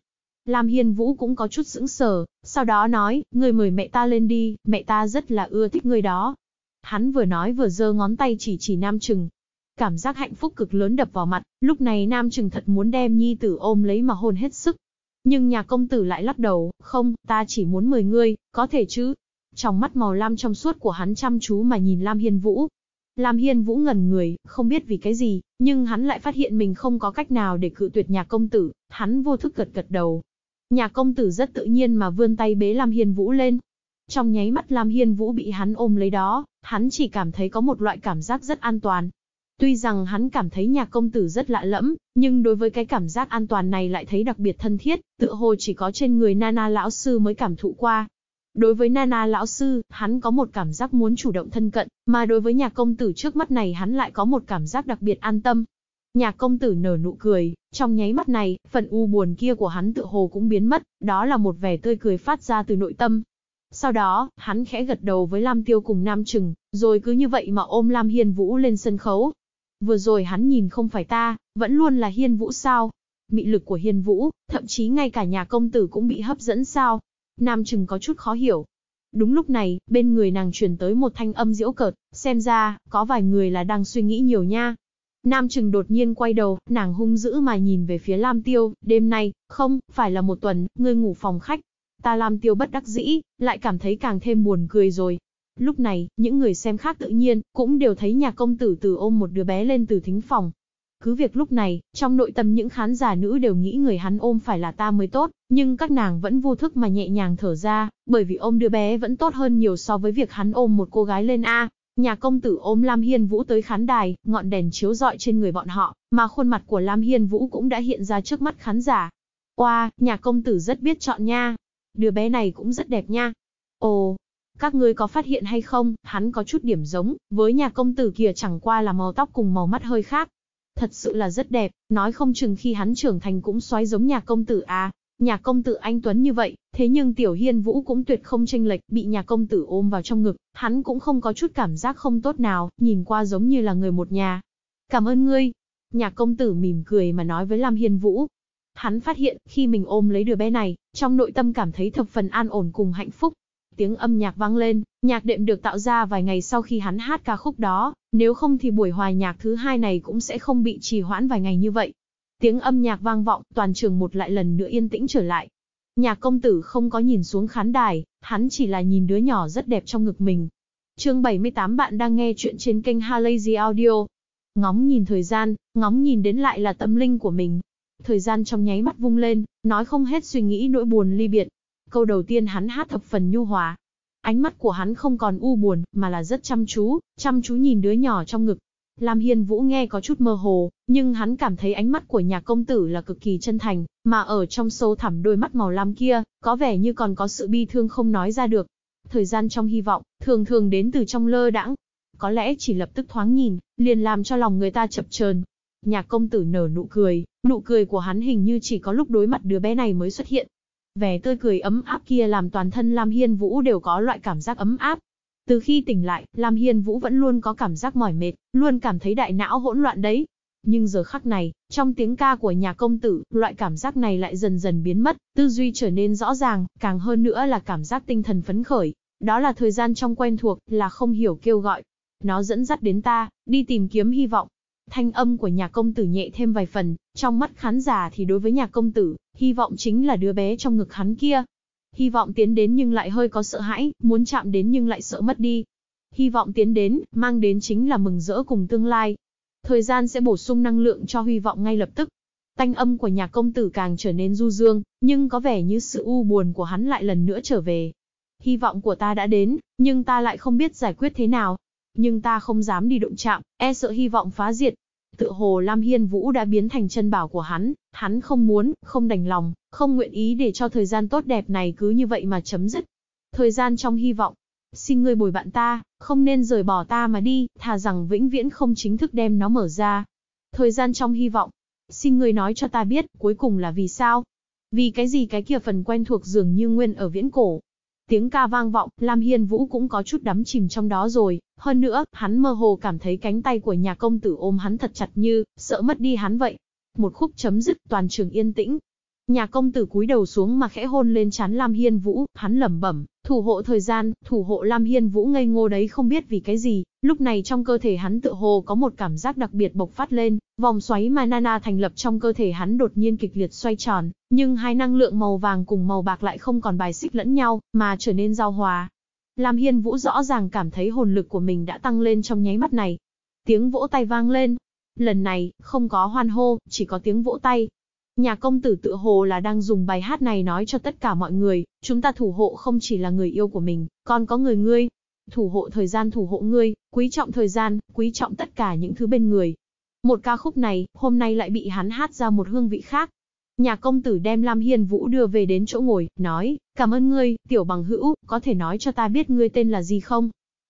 Lam Hiên Vũ cũng có chút sững sờ, sau đó nói, người mời mẹ ta lên đi, mẹ ta rất là ưa thích người đó. Hắn vừa nói vừa giơ ngón tay chỉ chỉ Nam Trừng. Cảm giác hạnh phúc cực lớn đập vào mặt, lúc này Nam Trừng thật muốn đem nhi tử ôm lấy mà hôn hết sức. Nhưng nhà công tử lại lắc đầu, không, ta chỉ muốn mời ngươi, có thể chứ. Trong mắt màu lam trong suốt của hắn chăm chú mà nhìn Lam Hiên Vũ. Lam Hiên Vũ ngẩn người, không biết vì cái gì, nhưng hắn lại phát hiện mình không có cách nào để cự tuyệt nhà công tử, hắn vô thức gật gật đầu, Nhà công tử rất tự nhiên mà vươn tay bế Lam Hiên Vũ lên. Trong nháy mắt Lam Hiên Vũ bị hắn ôm lấy đó, hắn chỉ cảm thấy có một loại cảm giác rất an toàn. Tuy rằng hắn cảm thấy nhà công tử rất lạ lẫm, nhưng đối với cái cảm giác an toàn này lại thấy đặc biệt thân thiết, tự hồ chỉ có trên người Nana lão sư mới cảm thụ qua. Đối với Nana lão sư, hắn có một cảm giác muốn chủ động thân cận, mà đối với nhà công tử trước mắt này hắn lại có một cảm giác đặc biệt an tâm nhà công tử nở nụ cười, trong nháy mắt này, phần u buồn kia của hắn tự hồ cũng biến mất, đó là một vẻ tươi cười phát ra từ nội tâm. Sau đó, hắn khẽ gật đầu với Lam Tiêu cùng Nam Trừng, rồi cứ như vậy mà ôm Lam Hiên Vũ lên sân khấu. Vừa rồi hắn nhìn không phải ta, vẫn luôn là Hiên Vũ sao? Mị lực của Hiên Vũ, thậm chí ngay cả nhà công tử cũng bị hấp dẫn sao? Nam Trừng có chút khó hiểu. Đúng lúc này, bên người nàng truyền tới một thanh âm diễu cợt, xem ra, có vài người là đang suy nghĩ nhiều nha. Nam Trừng đột nhiên quay đầu, nàng hung dữ mà nhìn về phía Lam Tiêu, đêm nay, không, phải là một tuần, ngươi ngủ phòng khách. Ta Lam Tiêu bất đắc dĩ, lại cảm thấy càng thêm buồn cười rồi. Lúc này, những người xem khác tự nhiên, cũng đều thấy nhà công tử từ ôm một đứa bé lên từ thính phòng. Cứ việc lúc này, trong nội tâm những khán giả nữ đều nghĩ người hắn ôm phải là ta mới tốt, nhưng các nàng vẫn vô thức mà nhẹ nhàng thở ra, bởi vì ôm đứa bé vẫn tốt hơn nhiều so với việc hắn ôm một cô gái lên A. Nhà công tử ôm Lam Hiên Vũ tới khán đài, ngọn đèn chiếu rọi trên người bọn họ, mà khuôn mặt của Lam Hiên Vũ cũng đã hiện ra trước mắt khán giả. Qua, wow, nhà công tử rất biết chọn nha. Đứa bé này cũng rất đẹp nha. Ồ, các ngươi có phát hiện hay không, hắn có chút điểm giống, với nhà công tử kia chẳng qua là màu tóc cùng màu mắt hơi khác. Thật sự là rất đẹp, nói không chừng khi hắn trưởng thành cũng xoáy giống nhà công tử à. Nhà công tử anh Tuấn như vậy, thế nhưng Tiểu Hiên Vũ cũng tuyệt không tranh lệch, bị nhà công tử ôm vào trong ngực, hắn cũng không có chút cảm giác không tốt nào, nhìn qua giống như là người một nhà. Cảm ơn ngươi. Nhà công tử mỉm cười mà nói với Lam Hiên Vũ. Hắn phát hiện, khi mình ôm lấy đứa bé này, trong nội tâm cảm thấy thập phần an ổn cùng hạnh phúc, tiếng âm nhạc vang lên, nhạc đệm được tạo ra vài ngày sau khi hắn hát ca khúc đó, nếu không thì buổi hòa nhạc thứ hai này cũng sẽ không bị trì hoãn vài ngày như vậy. Tiếng âm nhạc vang vọng, toàn trường một lại lần nữa yên tĩnh trở lại. Nhạc công tử không có nhìn xuống khán đài, hắn chỉ là nhìn đứa nhỏ rất đẹp trong ngực mình. chương 78 bạn đang nghe chuyện trên kênh Halazy Audio. Ngóng nhìn thời gian, ngóng nhìn đến lại là tâm linh của mình. Thời gian trong nháy mắt vung lên, nói không hết suy nghĩ nỗi buồn ly biệt. Câu đầu tiên hắn hát thập phần nhu hòa. Ánh mắt của hắn không còn u buồn, mà là rất chăm chú, chăm chú nhìn đứa nhỏ trong ngực, Lam Hiên Vũ nghe có chút mơ hồ, nhưng hắn cảm thấy ánh mắt của nhà công tử là cực kỳ chân thành, mà ở trong sâu thẳm đôi mắt màu lam kia, có vẻ như còn có sự bi thương không nói ra được. Thời gian trong hy vọng, thường thường đến từ trong lơ đãng. Có lẽ chỉ lập tức thoáng nhìn, liền làm cho lòng người ta chập chờn. Nhà công tử nở nụ cười, nụ cười của hắn hình như chỉ có lúc đối mặt đứa bé này mới xuất hiện. Vẻ tươi cười ấm áp kia làm toàn thân Lam Hiên Vũ đều có loại cảm giác ấm áp, từ khi tỉnh lại, Lam Hiên Vũ vẫn luôn có cảm giác mỏi mệt, luôn cảm thấy đại não hỗn loạn đấy. Nhưng giờ khắc này, trong tiếng ca của nhà công tử, loại cảm giác này lại dần dần biến mất, tư duy trở nên rõ ràng, càng hơn nữa là cảm giác tinh thần phấn khởi. Đó là thời gian trong quen thuộc, là không hiểu kêu gọi. Nó dẫn dắt đến ta, đi tìm kiếm hy vọng. Thanh âm của nhà công tử nhẹ thêm vài phần, trong mắt khán giả thì đối với nhà công tử, hy vọng chính là đứa bé trong ngực hắn kia, Hy vọng tiến đến nhưng lại hơi có sợ hãi, muốn chạm đến nhưng lại sợ mất đi. Hy vọng tiến đến, mang đến chính là mừng rỡ cùng tương lai. Thời gian sẽ bổ sung năng lượng cho hy vọng ngay lập tức. Thanh âm của nhà công tử càng trở nên du dương, nhưng có vẻ như sự u buồn của hắn lại lần nữa trở về. Hy vọng của ta đã đến, nhưng ta lại không biết giải quyết thế nào. Nhưng ta không dám đi động chạm, e sợ hy vọng phá diệt, tự hồ Lam Hiên Vũ đã biến thành chân bảo của hắn, hắn không muốn, không đành lòng, không nguyện ý để cho thời gian tốt đẹp này cứ như vậy mà chấm dứt. Thời gian trong hy vọng, xin ngươi bồi bạn ta, không nên rời bỏ ta mà đi, thà rằng vĩnh viễn không chính thức đem nó mở ra. Thời gian trong hy vọng, xin ngươi nói cho ta biết, cuối cùng là vì sao? Vì cái gì cái kia phần quen thuộc dường như nguyên ở viễn cổ. Tiếng ca vang vọng, Lam Hiên Vũ cũng có chút đắm chìm trong đó rồi, hơn nữa, hắn mơ hồ cảm thấy cánh tay của nhà công tử ôm hắn thật chặt như, sợ mất đi hắn vậy. Một khúc chấm dứt toàn trường yên tĩnh, Nhà công tử cúi đầu xuống mà khẽ hôn lên chán Lam Hiên Vũ, hắn lẩm bẩm, thủ hộ thời gian, thủ hộ Lam Hiên Vũ ngây ngô đấy không biết vì cái gì, lúc này trong cơ thể hắn tự hồ có một cảm giác đặc biệt bộc phát lên, vòng xoáy mà Nana thành lập trong cơ thể hắn đột nhiên kịch liệt xoay tròn, nhưng hai năng lượng màu vàng cùng màu bạc lại không còn bài xích lẫn nhau, mà trở nên giao hòa. Lam Hiên Vũ rõ ràng cảm thấy hồn lực của mình đã tăng lên trong nháy mắt này. Tiếng vỗ tay vang lên. Lần này, không có hoan hô, chỉ có tiếng vỗ tay, Nhà công tử tự hồ là đang dùng bài hát này nói cho tất cả mọi người, chúng ta thủ hộ không chỉ là người yêu của mình, còn có người ngươi. Thủ hộ thời gian thủ hộ ngươi, quý trọng thời gian, quý trọng tất cả những thứ bên người. Một ca khúc này, hôm nay lại bị hắn hát ra một hương vị khác. Nhà công tử đem Lam Hiên Vũ đưa về đến chỗ ngồi, nói, cảm ơn ngươi, tiểu bằng hữu, có thể nói cho ta biết ngươi tên là gì không?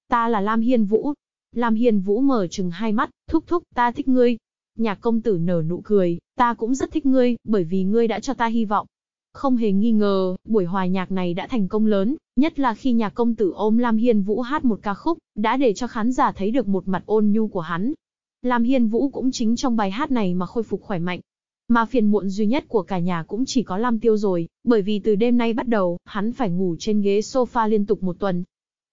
Ta là Lam Hiên Vũ. Lam Hiên Vũ mở trừng hai mắt, thúc thúc, ta thích ngươi. Nhạc công tử nở nụ cười, ta cũng rất thích ngươi, bởi vì ngươi đã cho ta hy vọng. Không hề nghi ngờ, buổi hòa nhạc này đã thành công lớn, nhất là khi nhạc công tử ôm Lam Hiên Vũ hát một ca khúc, đã để cho khán giả thấy được một mặt ôn nhu của hắn. Lam Hiên Vũ cũng chính trong bài hát này mà khôi phục khỏe mạnh. Mà phiền muộn duy nhất của cả nhà cũng chỉ có Lam Tiêu rồi, bởi vì từ đêm nay bắt đầu, hắn phải ngủ trên ghế sofa liên tục một tuần.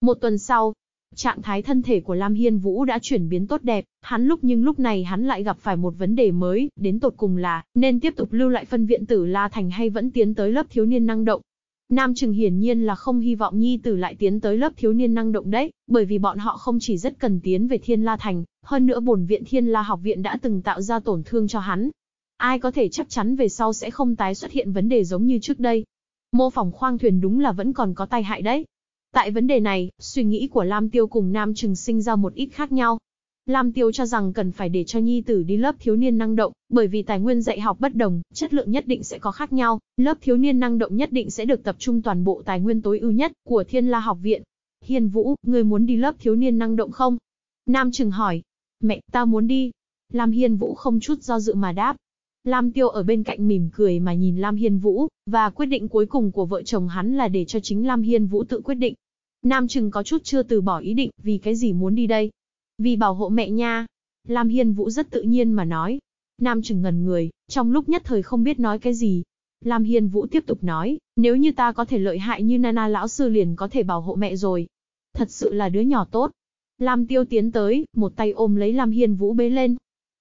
Một tuần sau, Trạng thái thân thể của Lam Hiên Vũ đã chuyển biến tốt đẹp, hắn lúc nhưng lúc này hắn lại gặp phải một vấn đề mới, đến tột cùng là, nên tiếp tục lưu lại phân viện tử La Thành hay vẫn tiến tới lớp thiếu niên năng động. Nam Trừng hiển nhiên là không hy vọng Nhi Tử lại tiến tới lớp thiếu niên năng động đấy, bởi vì bọn họ không chỉ rất cần tiến về Thiên La Thành, hơn nữa bổn viện Thiên La học viện đã từng tạo ra tổn thương cho hắn. Ai có thể chắc chắn về sau sẽ không tái xuất hiện vấn đề giống như trước đây. Mô phỏng khoang thuyền đúng là vẫn còn có tai hại đấy. Tại vấn đề này, suy nghĩ của Lam Tiêu cùng Nam Trừng sinh ra một ít khác nhau. Lam Tiêu cho rằng cần phải để cho nhi tử đi lớp thiếu niên năng động, bởi vì tài nguyên dạy học bất đồng, chất lượng nhất định sẽ có khác nhau, lớp thiếu niên năng động nhất định sẽ được tập trung toàn bộ tài nguyên tối ưu nhất của Thiên La học viện. Hiên Vũ, ngươi muốn đi lớp thiếu niên năng động không? Nam Trừng hỏi. Mẹ, ta muốn đi. Lam Hiên Vũ không chút do dự mà đáp. Lam Tiêu ở bên cạnh mỉm cười mà nhìn Lam Hiên Vũ, và quyết định cuối cùng của vợ chồng hắn là để cho chính Lam Hiên Vũ tự quyết định. Nam Trừng có chút chưa từ bỏ ý định, vì cái gì muốn đi đây? Vì bảo hộ mẹ nha. Lam Hiên Vũ rất tự nhiên mà nói. Nam Trừng ngẩn người, trong lúc nhất thời không biết nói cái gì. Lam Hiên Vũ tiếp tục nói, nếu như ta có thể lợi hại như Nana lão sư liền có thể bảo hộ mẹ rồi. Thật sự là đứa nhỏ tốt. Lam Tiêu tiến tới, một tay ôm lấy Lam Hiên Vũ bế lên.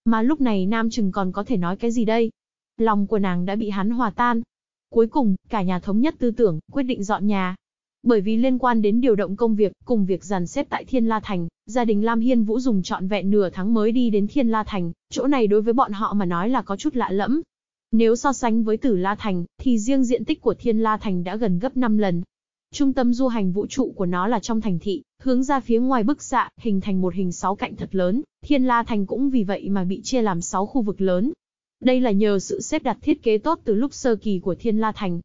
Mà lúc này Nam Trừng còn có thể nói cái gì đây? Lòng của nàng đã bị hắn hòa tan. Cuối cùng, cả nhà thống nhất tư tưởng, quyết định dọn nhà, bởi vì liên quan đến điều động công việc, cùng việc dàn xếp tại Thiên La Thành, gia đình Lam Hiên Vũ dùng trọn vẹn nửa tháng mới đi đến Thiên La Thành, chỗ này đối với bọn họ mà nói là có chút lạ lẫm. Nếu so sánh với Tử La Thành, thì riêng diện tích của Thiên La Thành đã gần gấp 5 lần. Trung tâm du hành vũ trụ của nó là trong thành thị, hướng ra phía ngoài bức xạ, hình thành một hình sáu cạnh thật lớn, Thiên La Thành cũng vì vậy mà bị chia làm 6 khu vực lớn. Đây là nhờ sự xếp đặt thiết kế tốt từ lúc sơ kỳ của Thiên La Thành,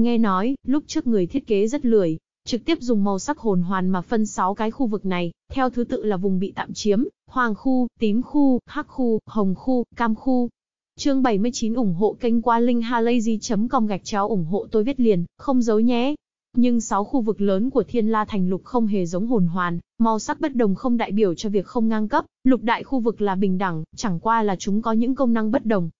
Nghe nói, lúc trước người thiết kế rất lười, trực tiếp dùng màu sắc hồn hoàn mà phân 6 cái khu vực này, theo thứ tự là vùng bị tạm chiếm, hoàng khu, tím khu, hắc khu, hồng khu, cam khu. Chương 79 ủng hộ kênh qua linkhalazy.com gạch chéo ủng hộ tôi viết liền, không giấu nhé. Nhưng 6 khu vực lớn của Thiên La Thành Lục không hề giống hồn hoàn, màu sắc bất đồng không đại biểu cho việc không ngang cấp, lục đại khu vực là bình đẳng, chẳng qua là chúng có những công năng bất đồng,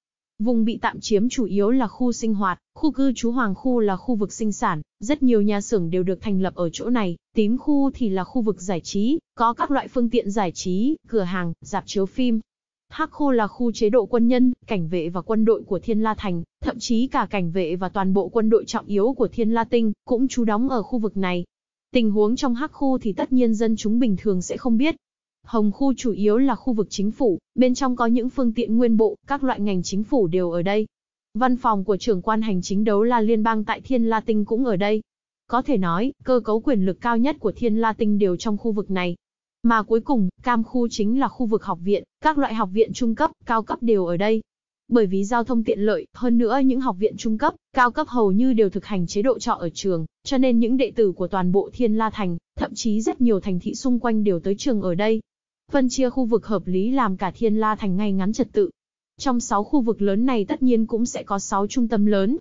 Vùng bị tạm chiếm chủ yếu là khu sinh hoạt, khu cư trú hoàng khu là khu vực sinh sản, rất nhiều nhà xưởng đều được thành lập ở chỗ này, tím khu thì là khu vực giải trí, có các loại phương tiện giải trí, cửa hàng, dạp chiếu phim. Hắc khu là khu chế độ quân nhân, cảnh vệ và quân đội của Thiên La Thành, thậm chí cả cảnh vệ và toàn bộ quân đội trọng yếu của Thiên La Tinh cũng trú đóng ở khu vực này. Tình huống trong hắc khu thì tất nhiên dân chúng bình thường sẽ không biết, Hồng khu chủ yếu là khu vực chính phủ, bên trong có những phương tiện nguyên bộ, các loại ngành chính phủ đều ở đây. Văn phòng của trưởng quan hành chính đấu la liên bang tại Thiên La Tinh cũng ở đây. Có thể nói, cơ cấu quyền lực cao nhất của Thiên La Tinh đều trong khu vực này. Mà cuối cùng, cam khu chính là khu vực học viện, các loại học viện trung cấp, cao cấp đều ở đây. Bởi vì giao thông tiện lợi, hơn nữa những học viện trung cấp, cao cấp hầu như đều thực hành chế độ trọ ở trường, cho nên những đệ tử của toàn bộ Thiên La Thành, thậm chí rất nhiều thành thị xung quanh đều tới trường ở đây phân chia khu vực hợp lý làm cả Thiên La Thành ngay ngắn trật tự. Trong 6 khu vực lớn này tất nhiên cũng sẽ có 6 trung tâm lớn.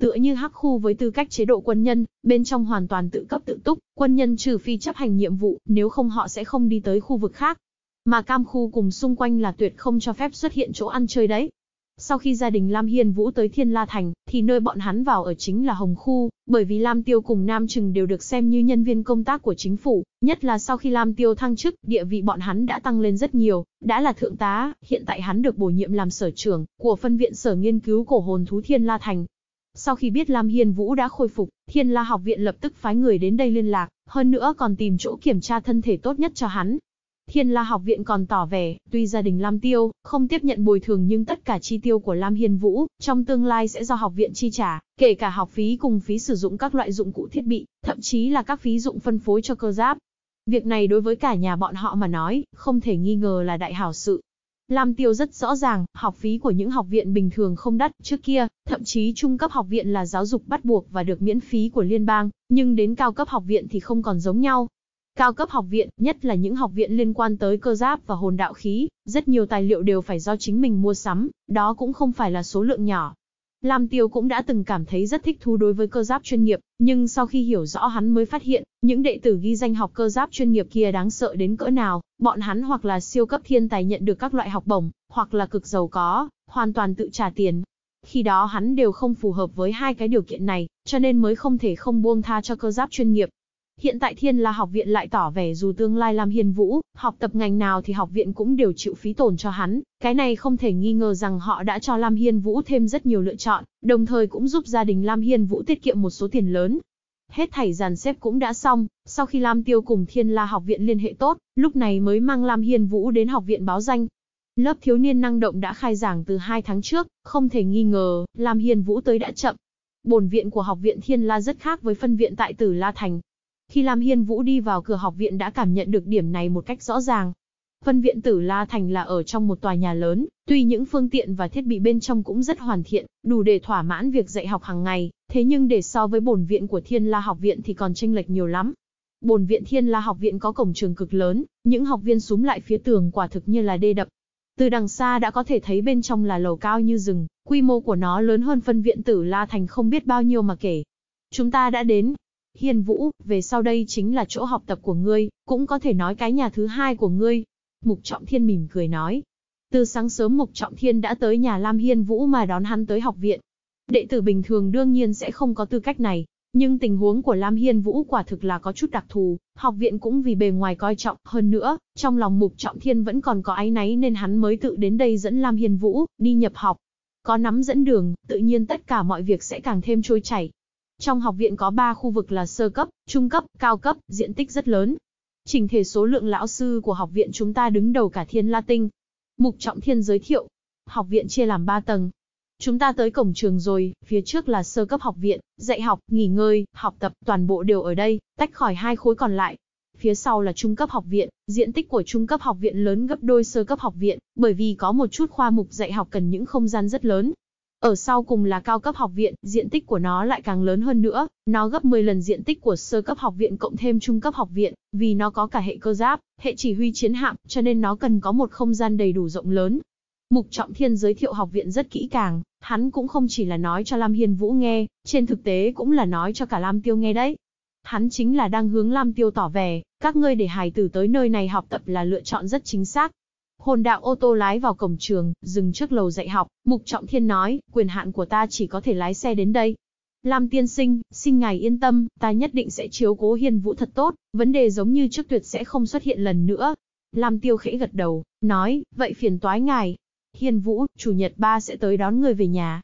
Tựa như Hắc khu với tư cách chế độ quân nhân, bên trong hoàn toàn tự cấp tự túc, quân nhân trừ phi chấp hành nhiệm vụ, nếu không họ sẽ không đi tới khu vực khác. Mà Cam khu cùng xung quanh là tuyệt không cho phép xuất hiện chỗ ăn chơi đấy. Sau khi gia đình Lam Hiên Vũ tới Thiên La Thành, thì nơi bọn hắn vào ở chính là Hồng Khu, bởi vì Lam Tiêu cùng Nam Trừng đều được xem như nhân viên công tác của chính phủ, nhất là sau khi Lam Tiêu thăng chức, địa vị bọn hắn đã tăng lên rất nhiều, đã là thượng tá, hiện tại hắn được bổ nhiệm làm sở trưởng của phân viện sở nghiên cứu cổ hồn thú Thiên La Thành. Sau khi biết Lam Hiên Vũ đã khôi phục, Thiên La học viện lập tức phái người đến đây liên lạc, hơn nữa còn tìm chỗ kiểm tra thân thể tốt nhất cho hắn, Thiên La học viện còn tỏ vẻ, tuy gia đình Lam Tiêu không tiếp nhận bồi thường nhưng tất cả chi tiêu của Lam Hiên Vũ trong tương lai sẽ do học viện chi trả, kể cả học phí cùng phí sử dụng các loại dụng cụ thiết bị, thậm chí là các phí dụng phân phối cho cơ giáp. Việc này đối với cả nhà bọn họ mà nói, không thể nghi ngờ là đại hảo sự. Lam Tiêu rất rõ ràng, học phí của những học viện bình thường không đắt, trước kia, thậm chí trung cấp học viện là giáo dục bắt buộc và được miễn phí của liên bang, nhưng đến cao cấp học viện thì không còn giống nhau, Cao cấp học viện, nhất là những học viện liên quan tới cơ giáp và hồn đạo khí, rất nhiều tài liệu đều phải do chính mình mua sắm, đó cũng không phải là số lượng nhỏ. Lam Tiêu cũng đã từng cảm thấy rất thích thú đối với cơ giáp chuyên nghiệp, nhưng sau khi hiểu rõ hắn mới phát hiện, những đệ tử ghi danh học cơ giáp chuyên nghiệp kia đáng sợ đến cỡ nào, bọn hắn hoặc là siêu cấp thiên tài nhận được các loại học bổng, hoặc là cực giàu có, hoàn toàn tự trả tiền. Khi đó hắn đều không phù hợp với hai cái điều kiện này, cho nên mới không thể không buông tha cho cơ giáp chuyên nghiệp, Hiện tại Thiên La học viện lại tỏ vẻ dù tương lai làm hiền vũ, học tập ngành nào thì học viện cũng đều chịu phí tổn cho hắn, cái này không thể nghi ngờ rằng họ đã cho Lam Hiên Vũ thêm rất nhiều lựa chọn, đồng thời cũng giúp gia đình Lam Hiên Vũ tiết kiệm một số tiền lớn. Hết thảy dàn xếp cũng đã xong, sau khi Lam Tiêu cùng Thiên La học viện liên hệ tốt, lúc này mới mang Lam Hiên Vũ đến học viện báo danh. Lớp thiếu niên năng động đã khai giảng từ 2 tháng trước, không thể nghi ngờ, Lam Hiên Vũ tới đã chậm. Bổn viện của học viện Thiên La rất khác với phân viện tại Tử La Thành, khi Lam Hiên Vũ đi vào cửa học viện đã cảm nhận được điểm này một cách rõ ràng. Phân viện tử La Thành là ở trong một tòa nhà lớn, tuy những phương tiện và thiết bị bên trong cũng rất hoàn thiện, đủ để thỏa mãn việc dạy học hàng ngày, thế nhưng để so với bổn viện của Thiên La học viện thì còn chênh lệch nhiều lắm. Bổn viện Thiên La học viện có cổng trường cực lớn, những học viên súng lại phía tường quả thực như là đê đập. Từ đằng xa đã có thể thấy bên trong là lầu cao như rừng, quy mô của nó lớn hơn phân viện tử La Thành không biết bao nhiêu mà kể. Chúng ta đã đến, Hiên Vũ, về sau đây chính là chỗ học tập của ngươi, cũng có thể nói cái nhà thứ hai của ngươi. Mục Trọng Thiên mỉm cười nói. Từ sáng sớm Mục Trọng Thiên đã tới nhà Lam Hiên Vũ mà đón hắn tới học viện. Đệ tử bình thường đương nhiên sẽ không có tư cách này, nhưng tình huống của Lam Hiên Vũ quả thực là có chút đặc thù, học viện cũng vì bề ngoài coi trọng, hơn nữa, trong lòng Mục Trọng Thiên vẫn còn có áy náy nên hắn mới tự đến đây dẫn Lam Hiên Vũ, đi nhập học. Có nắm dẫn đường, tự nhiên tất cả mọi việc sẽ càng thêm trôi chảy. Trong học viện có 3 khu vực là sơ cấp, trung cấp, cao cấp, diện tích rất lớn. Trình thể số lượng lão sư của học viện chúng ta đứng đầu cả thiên la tinh. Mục Trọng Thiên giới thiệu, học viện chia làm 3 tầng. Chúng ta tới cổng trường rồi, phía trước là sơ cấp học viện, dạy học, nghỉ ngơi, học tập, toàn bộ đều ở đây, tách khỏi hai khối còn lại. Phía sau là trung cấp học viện, diện tích của trung cấp học viện lớn gấp đôi sơ cấp học viện, bởi vì có một chút khoa mục dạy học cần những không gian rất lớn, ở sau cùng là cao cấp học viện, diện tích của nó lại càng lớn hơn nữa, nó gấp 10 lần diện tích của sơ cấp học viện cộng thêm trung cấp học viện, vì nó có cả hệ cơ giáp, hệ chỉ huy chiến hạm, cho nên nó cần có một không gian đầy đủ rộng lớn. Mục Trọng Thiên giới thiệu học viện rất kỹ càng, hắn cũng không chỉ là nói cho Lam Hiên Vũ nghe, trên thực tế cũng là nói cho cả Lam Tiêu nghe đấy. Hắn chính là đang hướng Lam Tiêu tỏ vẻ, các ngươi để hài tử tới nơi này học tập là lựa chọn rất chính xác, Hồn đạo ô tô lái vào cổng trường, dừng trước lầu dạy học, Mục Trọng Thiên nói, quyền hạn của ta chỉ có thể lái xe đến đây. Lam tiên sinh, xin ngài yên tâm, ta nhất định sẽ chiếu cố hiên vũ thật tốt, vấn đề giống như trước tuyệt sẽ không xuất hiện lần nữa. Lam tiêu khẽ gật đầu, nói, vậy phiền toái ngài. Hiên vũ, chủ nhật ba sẽ tới đón người về nhà.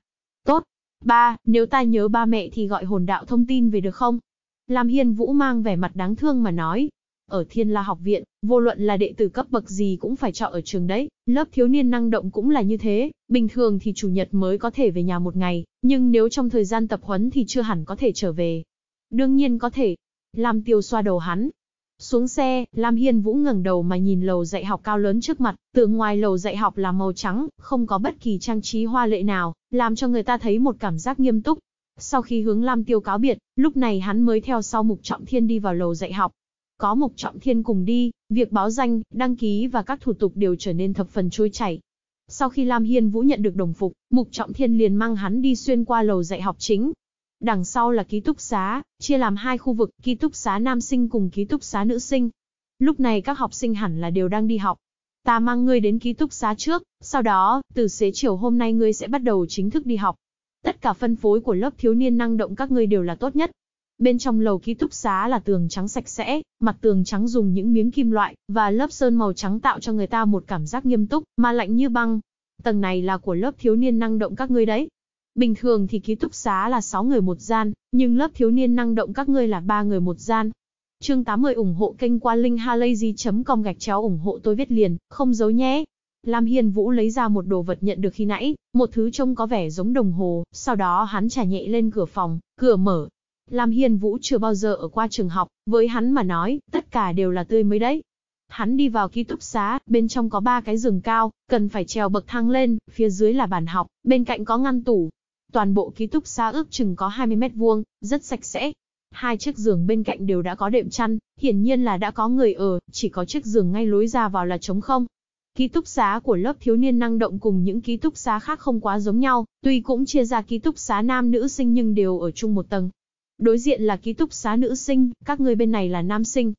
Tốt. Ba, nếu ta nhớ ba mẹ thì gọi hồn đạo thông tin về được không? Lam hiên vũ mang vẻ mặt đáng thương mà nói, ở Thiên La học viện, vô luận là đệ tử cấp bậc gì cũng phải chọn ở trường đấy, lớp thiếu niên năng động cũng là như thế, bình thường thì chủ nhật mới có thể về nhà một ngày, nhưng nếu trong thời gian tập huấn thì chưa hẳn có thể trở về. Đương nhiên có thể. Lam Tiêu xoa đầu hắn. Xuống xe, Lam Hiên Vũ ngẩng đầu mà nhìn lầu dạy học cao lớn trước mặt, tường ngoài lầu dạy học là màu trắng, không có bất kỳ trang trí hoa lệ nào, làm cho người ta thấy một cảm giác nghiêm túc. Sau khi hướng Lam Tiêu cáo biệt, lúc này hắn mới theo sau Mục Trọng Thiên đi vào lầu dạy học. Có Mục Trọng Thiên cùng đi, việc báo danh, đăng ký và các thủ tục đều trở nên thập phần trôi chảy. Sau khi Lam Hiên Vũ nhận được đồng phục, Mục Trọng Thiên liền mang hắn đi xuyên qua lầu dạy học chính. Đằng sau là ký túc xá, chia làm hai khu vực, ký túc xá nam sinh cùng ký túc xá nữ sinh. Lúc này các học sinh hẳn là đều đang đi học. Ta mang ngươi đến ký túc xá trước, sau đó, từ xế chiều hôm nay ngươi sẽ bắt đầu chính thức đi học. Tất cả phân phối của lớp thiếu niên năng động các ngươi đều là tốt nhất, Bên trong lầu ký túc xá là tường trắng sạch sẽ, mặt tường trắng dùng những miếng kim loại và lớp sơn màu trắng tạo cho người ta một cảm giác nghiêm túc mà lạnh như băng. Tầng này là của lớp thiếu niên năng động các ngươi đấy. Bình thường thì ký túc xá là 6 người một gian, nhưng lớp thiếu niên năng động các ngươi là 3 người một gian. Chương 80 ủng hộ kênh qua linkhalazy.com gạch chéo ủng hộ tôi viết liền, không giấu nhé. Lam Hiên Vũ lấy ra một đồ vật nhận được khi nãy, một thứ trông có vẻ giống đồng hồ, sau đó hắn trả nhẹ lên cửa phòng, cửa mở, Lam Hiên Vũ chưa bao giờ ở qua trường học, với hắn mà nói, tất cả đều là tươi mới đấy. Hắn đi vào ký túc xá, bên trong có ba cái giường cao, cần phải treo bậc thang lên, phía dưới là bàn học, bên cạnh có ngăn tủ. Toàn bộ ký túc xá ước chừng có 20 mét vuông, rất sạch sẽ. Hai chiếc giường bên cạnh đều đã có đệm chăn, hiển nhiên là đã có người ở, chỉ có chiếc giường ngay lối ra vào là trống không. Ký túc xá của lớp thiếu niên năng động cùng những ký túc xá khác không quá giống nhau, tuy cũng chia ra ký túc xá nam nữ sinh nhưng đều ở chung một tầng, Đối diện là ký túc xá nữ sinh, các ngươi bên này là nam sinh.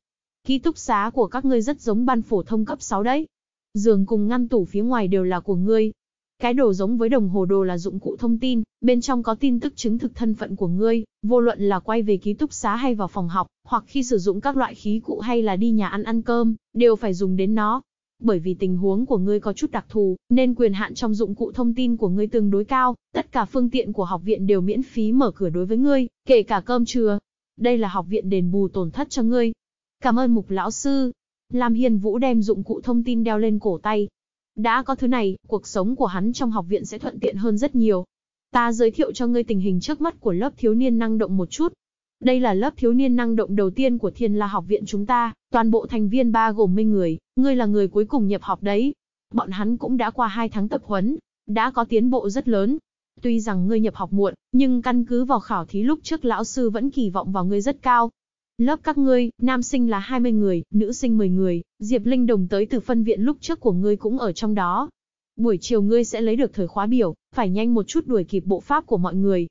Ký túc xá của các ngươi rất giống ban phổ thông cấp 6 đấy. Giường cùng ngăn tủ phía ngoài đều là của ngươi. Cái đồ giống với đồng hồ đồ là dụng cụ thông tin, bên trong có tin tức chứng thực thân phận của ngươi, vô luận là quay về ký túc xá hay vào phòng học, hoặc khi sử dụng các loại khí cụ hay là đi nhà ăn ăn cơm, đều phải dùng đến nó bởi vì tình huống của ngươi có chút đặc thù, nên quyền hạn trong dụng cụ thông tin của ngươi tương đối cao, tất cả phương tiện của học viện đều miễn phí mở cửa đối với ngươi, kể cả cơm trưa. Đây là học viện đền bù tổn thất cho ngươi. Cảm ơn mục lão sư. Lam Hiên Vũ đem dụng cụ thông tin đeo lên cổ tay. Đã có thứ này, cuộc sống của hắn trong học viện sẽ thuận tiện hơn rất nhiều. Ta giới thiệu cho ngươi tình hình trước mắt của lớp thiếu niên năng động một chút. Đây là lớp thiếu niên năng động đầu tiên của Thiên La học viện chúng ta, toàn bộ thành viên ba gồm mấy người, ngươi là người cuối cùng nhập học đấy. Bọn hắn cũng đã qua 2 tháng tập huấn, đã có tiến bộ rất lớn. Tuy rằng ngươi nhập học muộn, nhưng căn cứ vào khảo thí lúc trước lão sư vẫn kỳ vọng vào ngươi rất cao. Lớp các ngươi, nam sinh là 20 người, nữ sinh 10 người, Diệp Linh đồng tới từ phân viện lúc trước của ngươi cũng ở trong đó. Buổi chiều ngươi sẽ lấy được thời khóa biểu, phải nhanh một chút đuổi kịp bộ pháp của mọi người,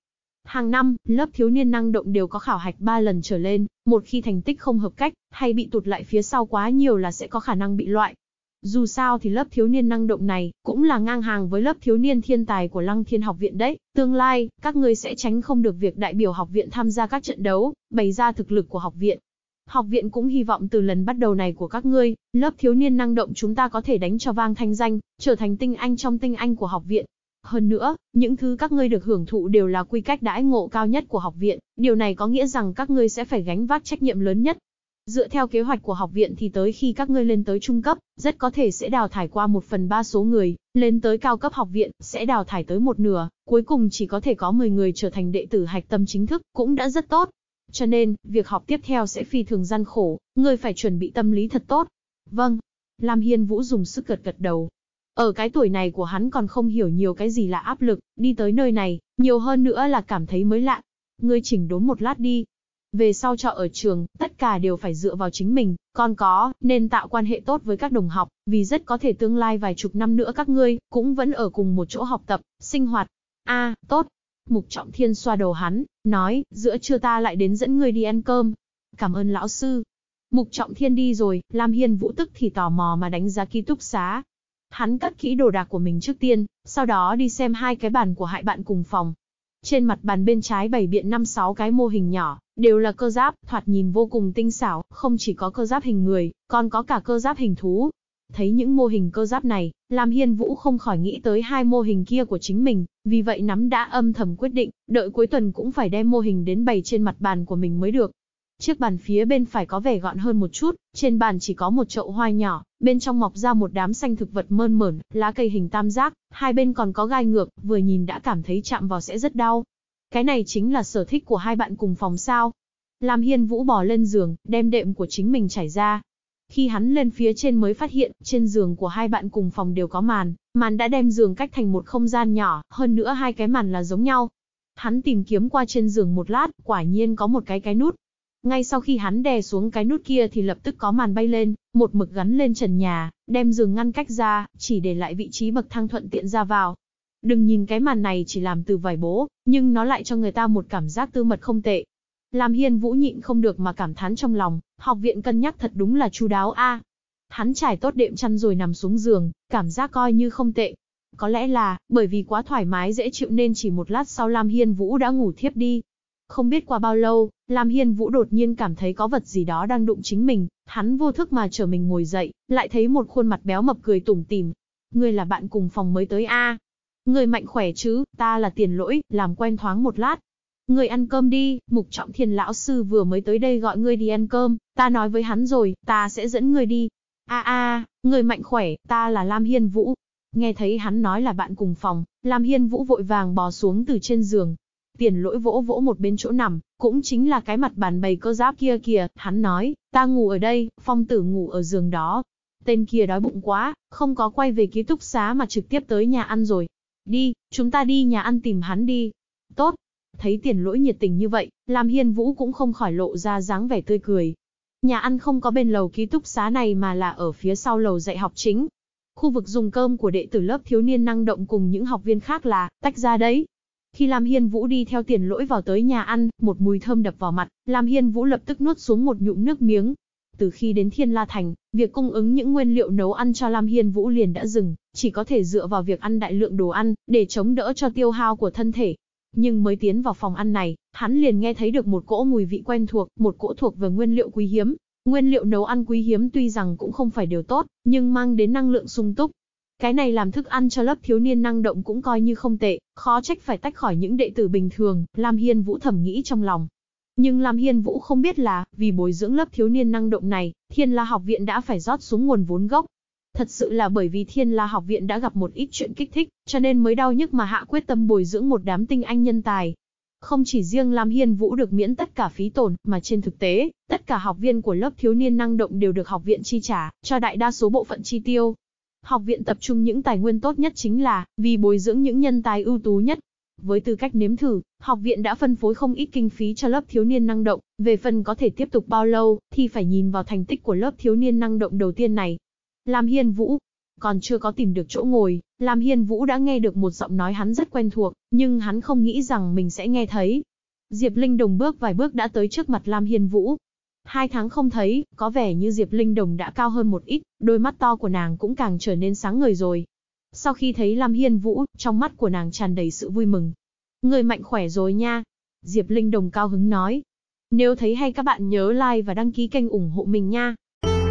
Hàng năm, lớp thiếu niên năng động đều có khảo hạch 3 lần trở lên, một khi thành tích không hợp cách, hay bị tụt lại phía sau quá nhiều là sẽ có khả năng bị loại. Dù sao thì lớp thiếu niên năng động này cũng là ngang hàng với lớp thiếu niên thiên tài của Lăng Thiên học viện đấy. Tương lai, các ngươi sẽ tránh không được việc đại biểu học viện tham gia các trận đấu, bày ra thực lực của học viện. Học viện cũng hy vọng từ lần bắt đầu này của các ngươi, lớp thiếu niên năng động chúng ta có thể đánh cho vang thanh danh, trở thành tinh anh trong tinh anh của học viện, hơn nữa, những thứ các ngươi được hưởng thụ đều là quy cách đãi ngộ cao nhất của học viện, điều này có nghĩa rằng các ngươi sẽ phải gánh vác trách nhiệm lớn nhất. Dựa theo kế hoạch của học viện thì tới khi các ngươi lên tới trung cấp, rất có thể sẽ đào thải qua một phần ba số người, lên tới cao cấp học viện, sẽ đào thải tới một nửa, cuối cùng chỉ có thể có 10 người trở thành đệ tử hạch tâm chính thức, cũng đã rất tốt. Cho nên, việc học tiếp theo sẽ phi thường gian khổ, ngươi phải chuẩn bị tâm lý thật tốt. Vâng. Lam Hiên Vũ dùng sức gật gật đầu, ở cái tuổi này của hắn còn không hiểu nhiều cái gì là áp lực, đi tới nơi này, nhiều hơn nữa là cảm thấy mới lạ. Ngươi chỉnh đốn một lát đi. Về sau cho ở trường, tất cả đều phải dựa vào chính mình, còn có, nên tạo quan hệ tốt với các đồng học, vì rất có thể tương lai vài chục năm nữa các ngươi, cũng vẫn ở cùng một chỗ học tập, sinh hoạt. a tốt. Mục Trọng Thiên xoa đầu hắn, nói, giữa trưa ta lại đến dẫn ngươi đi ăn cơm. Cảm ơn lão sư, Mục Trọng Thiên đi rồi, Lam Hiên Vũ tức thì tò mò mà đánh giá ký túc xá. Hắn cất kỹ đồ đạc của mình trước tiên, sau đó đi xem hai cái bàn của hại bạn cùng phòng. Trên mặt bàn bên trái bày biện năm sáu cái mô hình nhỏ, đều là cơ giáp, thoạt nhìn vô cùng tinh xảo, không chỉ có cơ giáp hình người, còn có cả cơ giáp hình thú. Thấy những mô hình cơ giáp này, làm Hiên Vũ không khỏi nghĩ tới hai mô hình kia của chính mình, vì vậy nắm đã âm thầm quyết định, đợi cuối tuần cũng phải đem mô hình đến bày trên mặt bàn của mình mới được. Chiếc bàn phía bên phải có vẻ gọn hơn một chút, trên bàn chỉ có một chậu hoa nhỏ, bên trong mọc ra một đám xanh thực vật mơn mởn, lá cây hình tam giác, hai bên còn có gai ngược, vừa nhìn đã cảm thấy chạm vào sẽ rất đau. Cái này chính là sở thích của hai bạn cùng phòng sao. Lam Hiên Vũ bò lên giường, đem đệm của chính mình trải ra. Khi hắn lên phía trên mới phát hiện, trên giường của hai bạn cùng phòng đều có màn, màn đã đem giường cách thành một không gian nhỏ, hơn nữa hai cái màn là giống nhau. Hắn tìm kiếm qua trên giường một lát, quả nhiên có một cái cái nút, ngay sau khi hắn đè xuống cái nút kia thì lập tức có màn bay lên, một mực gắn lên trần nhà, đem giường ngăn cách ra, chỉ để lại vị trí bậc thang thuận tiện ra vào. Đừng nhìn cái màn này chỉ làm từ vải bố, nhưng nó lại cho người ta một cảm giác tư mật không tệ. Làm hiên vũ nhịn không được mà cảm thán trong lòng, học viện cân nhắc thật đúng là chu đáo a. hắn trải tốt đệm chăn rồi nằm xuống giường, cảm giác coi như không tệ. Có lẽ là, bởi vì quá thoải mái dễ chịu nên chỉ một lát sau Lam Hiên Vũ đã ngủ thiếp đi, không biết qua bao lâu, Lam Hiên Vũ đột nhiên cảm thấy có vật gì đó đang đụng chính mình, hắn vô thức mà trở mình ngồi dậy, lại thấy một khuôn mặt béo mập cười tủm tỉm. Ngươi là bạn cùng phòng mới tới a? À? Ngươi mạnh khỏe chứ, ta là tiền lỗi, làm quen thoáng một lát. Ngươi ăn cơm đi, Mục Trọng Thiên lão sư vừa mới tới đây gọi ngươi đi ăn cơm, ta nói với hắn rồi, ta sẽ dẫn ngươi đi. A a, à, ngươi mạnh khỏe, ta là Lam Hiên Vũ. Nghe thấy hắn nói là bạn cùng phòng, Lam Hiên Vũ vội vàng bò xuống từ trên giường, Tiền lỗi vỗ vỗ một bên chỗ nằm, cũng chính là cái mặt bàn bày cơ giáp kia kìa, hắn nói, ta ngủ ở đây, phong tử ngủ ở giường đó. Tên kia đói bụng quá, không có quay về ký túc xá mà trực tiếp tới nhà ăn rồi. Đi, chúng ta đi nhà ăn tìm hắn đi. Tốt. Thấy tiền lỗi nhiệt tình như vậy, làm hiên vũ cũng không khỏi lộ ra dáng vẻ tươi cười. Nhà ăn không có bên lầu ký túc xá này mà là ở phía sau lầu dạy học chính, khu vực dùng cơm của đệ tử lớp thiếu niên năng động cùng những học viên khác là tách ra đấy, khi Lam Hiên Vũ đi theo tiền lỗi vào tới nhà ăn, một mùi thơm đập vào mặt, Lam Hiên Vũ lập tức nuốt xuống một nhụm nước miếng. Từ khi đến Thiên La Thành, việc cung ứng những nguyên liệu nấu ăn cho Lam Hiên Vũ liền đã dừng, chỉ có thể dựa vào việc ăn đại lượng đồ ăn, để chống đỡ cho tiêu hao của thân thể. Nhưng mới tiến vào phòng ăn này, hắn liền nghe thấy được một cỗ mùi vị quen thuộc, một cỗ thuộc về nguyên liệu quý hiếm. Nguyên liệu nấu ăn quý hiếm tuy rằng cũng không phải điều tốt, nhưng mang đến năng lượng sung túc, cái này làm thức ăn cho lớp thiếu niên năng động cũng coi như không tệ, khó trách phải tách khỏi những đệ tử bình thường, Lam Hiên Vũ thầm nghĩ trong lòng. Nhưng Lam Hiên Vũ không biết là, vì bồi dưỡng lớp thiếu niên năng động này, Thiên La Học Viện đã phải rót xuống nguồn vốn gốc. Thật sự là bởi vì Thiên La Học Viện đã gặp một ít chuyện kích thích, cho nên mới đau nhức mà hạ quyết tâm bồi dưỡng một đám tinh anh nhân tài. Không chỉ riêng Lam Hiên Vũ được miễn tất cả phí tổn, mà trên thực tế, tất cả học viên của lớp thiếu niên năng động đều được học viện chi trả, cho đại đa số bộ phận chi tiêu, học viện tập trung những tài nguyên tốt nhất chính là vì bồi dưỡng những nhân tài ưu tú nhất. Với tư cách nếm thử, học viện đã phân phối không ít kinh phí cho lớp thiếu niên năng động, về phần có thể tiếp tục bao lâu thì phải nhìn vào thành tích của lớp thiếu niên năng động đầu tiên này. Lam Hiên Vũ Còn chưa có tìm được chỗ ngồi, Lam Hiên Vũ đã nghe được một giọng nói hắn rất quen thuộc, nhưng hắn không nghĩ rằng mình sẽ nghe thấy. Diệp Linh Đồng bước vài bước đã tới trước mặt Lam Hiên Vũ, Hai tháng không thấy, có vẻ như Diệp Linh Đồng đã cao hơn một ít, đôi mắt to của nàng cũng càng trở nên sáng ngời rồi. Sau khi thấy Lam Hiên Vũ, trong mắt của nàng tràn đầy sự vui mừng. Người mạnh khỏe rồi nha. Diệp Linh Đồng cao hứng nói. Nếu thấy hay các bạn nhớ like và đăng ký kênh ủng hộ mình nha.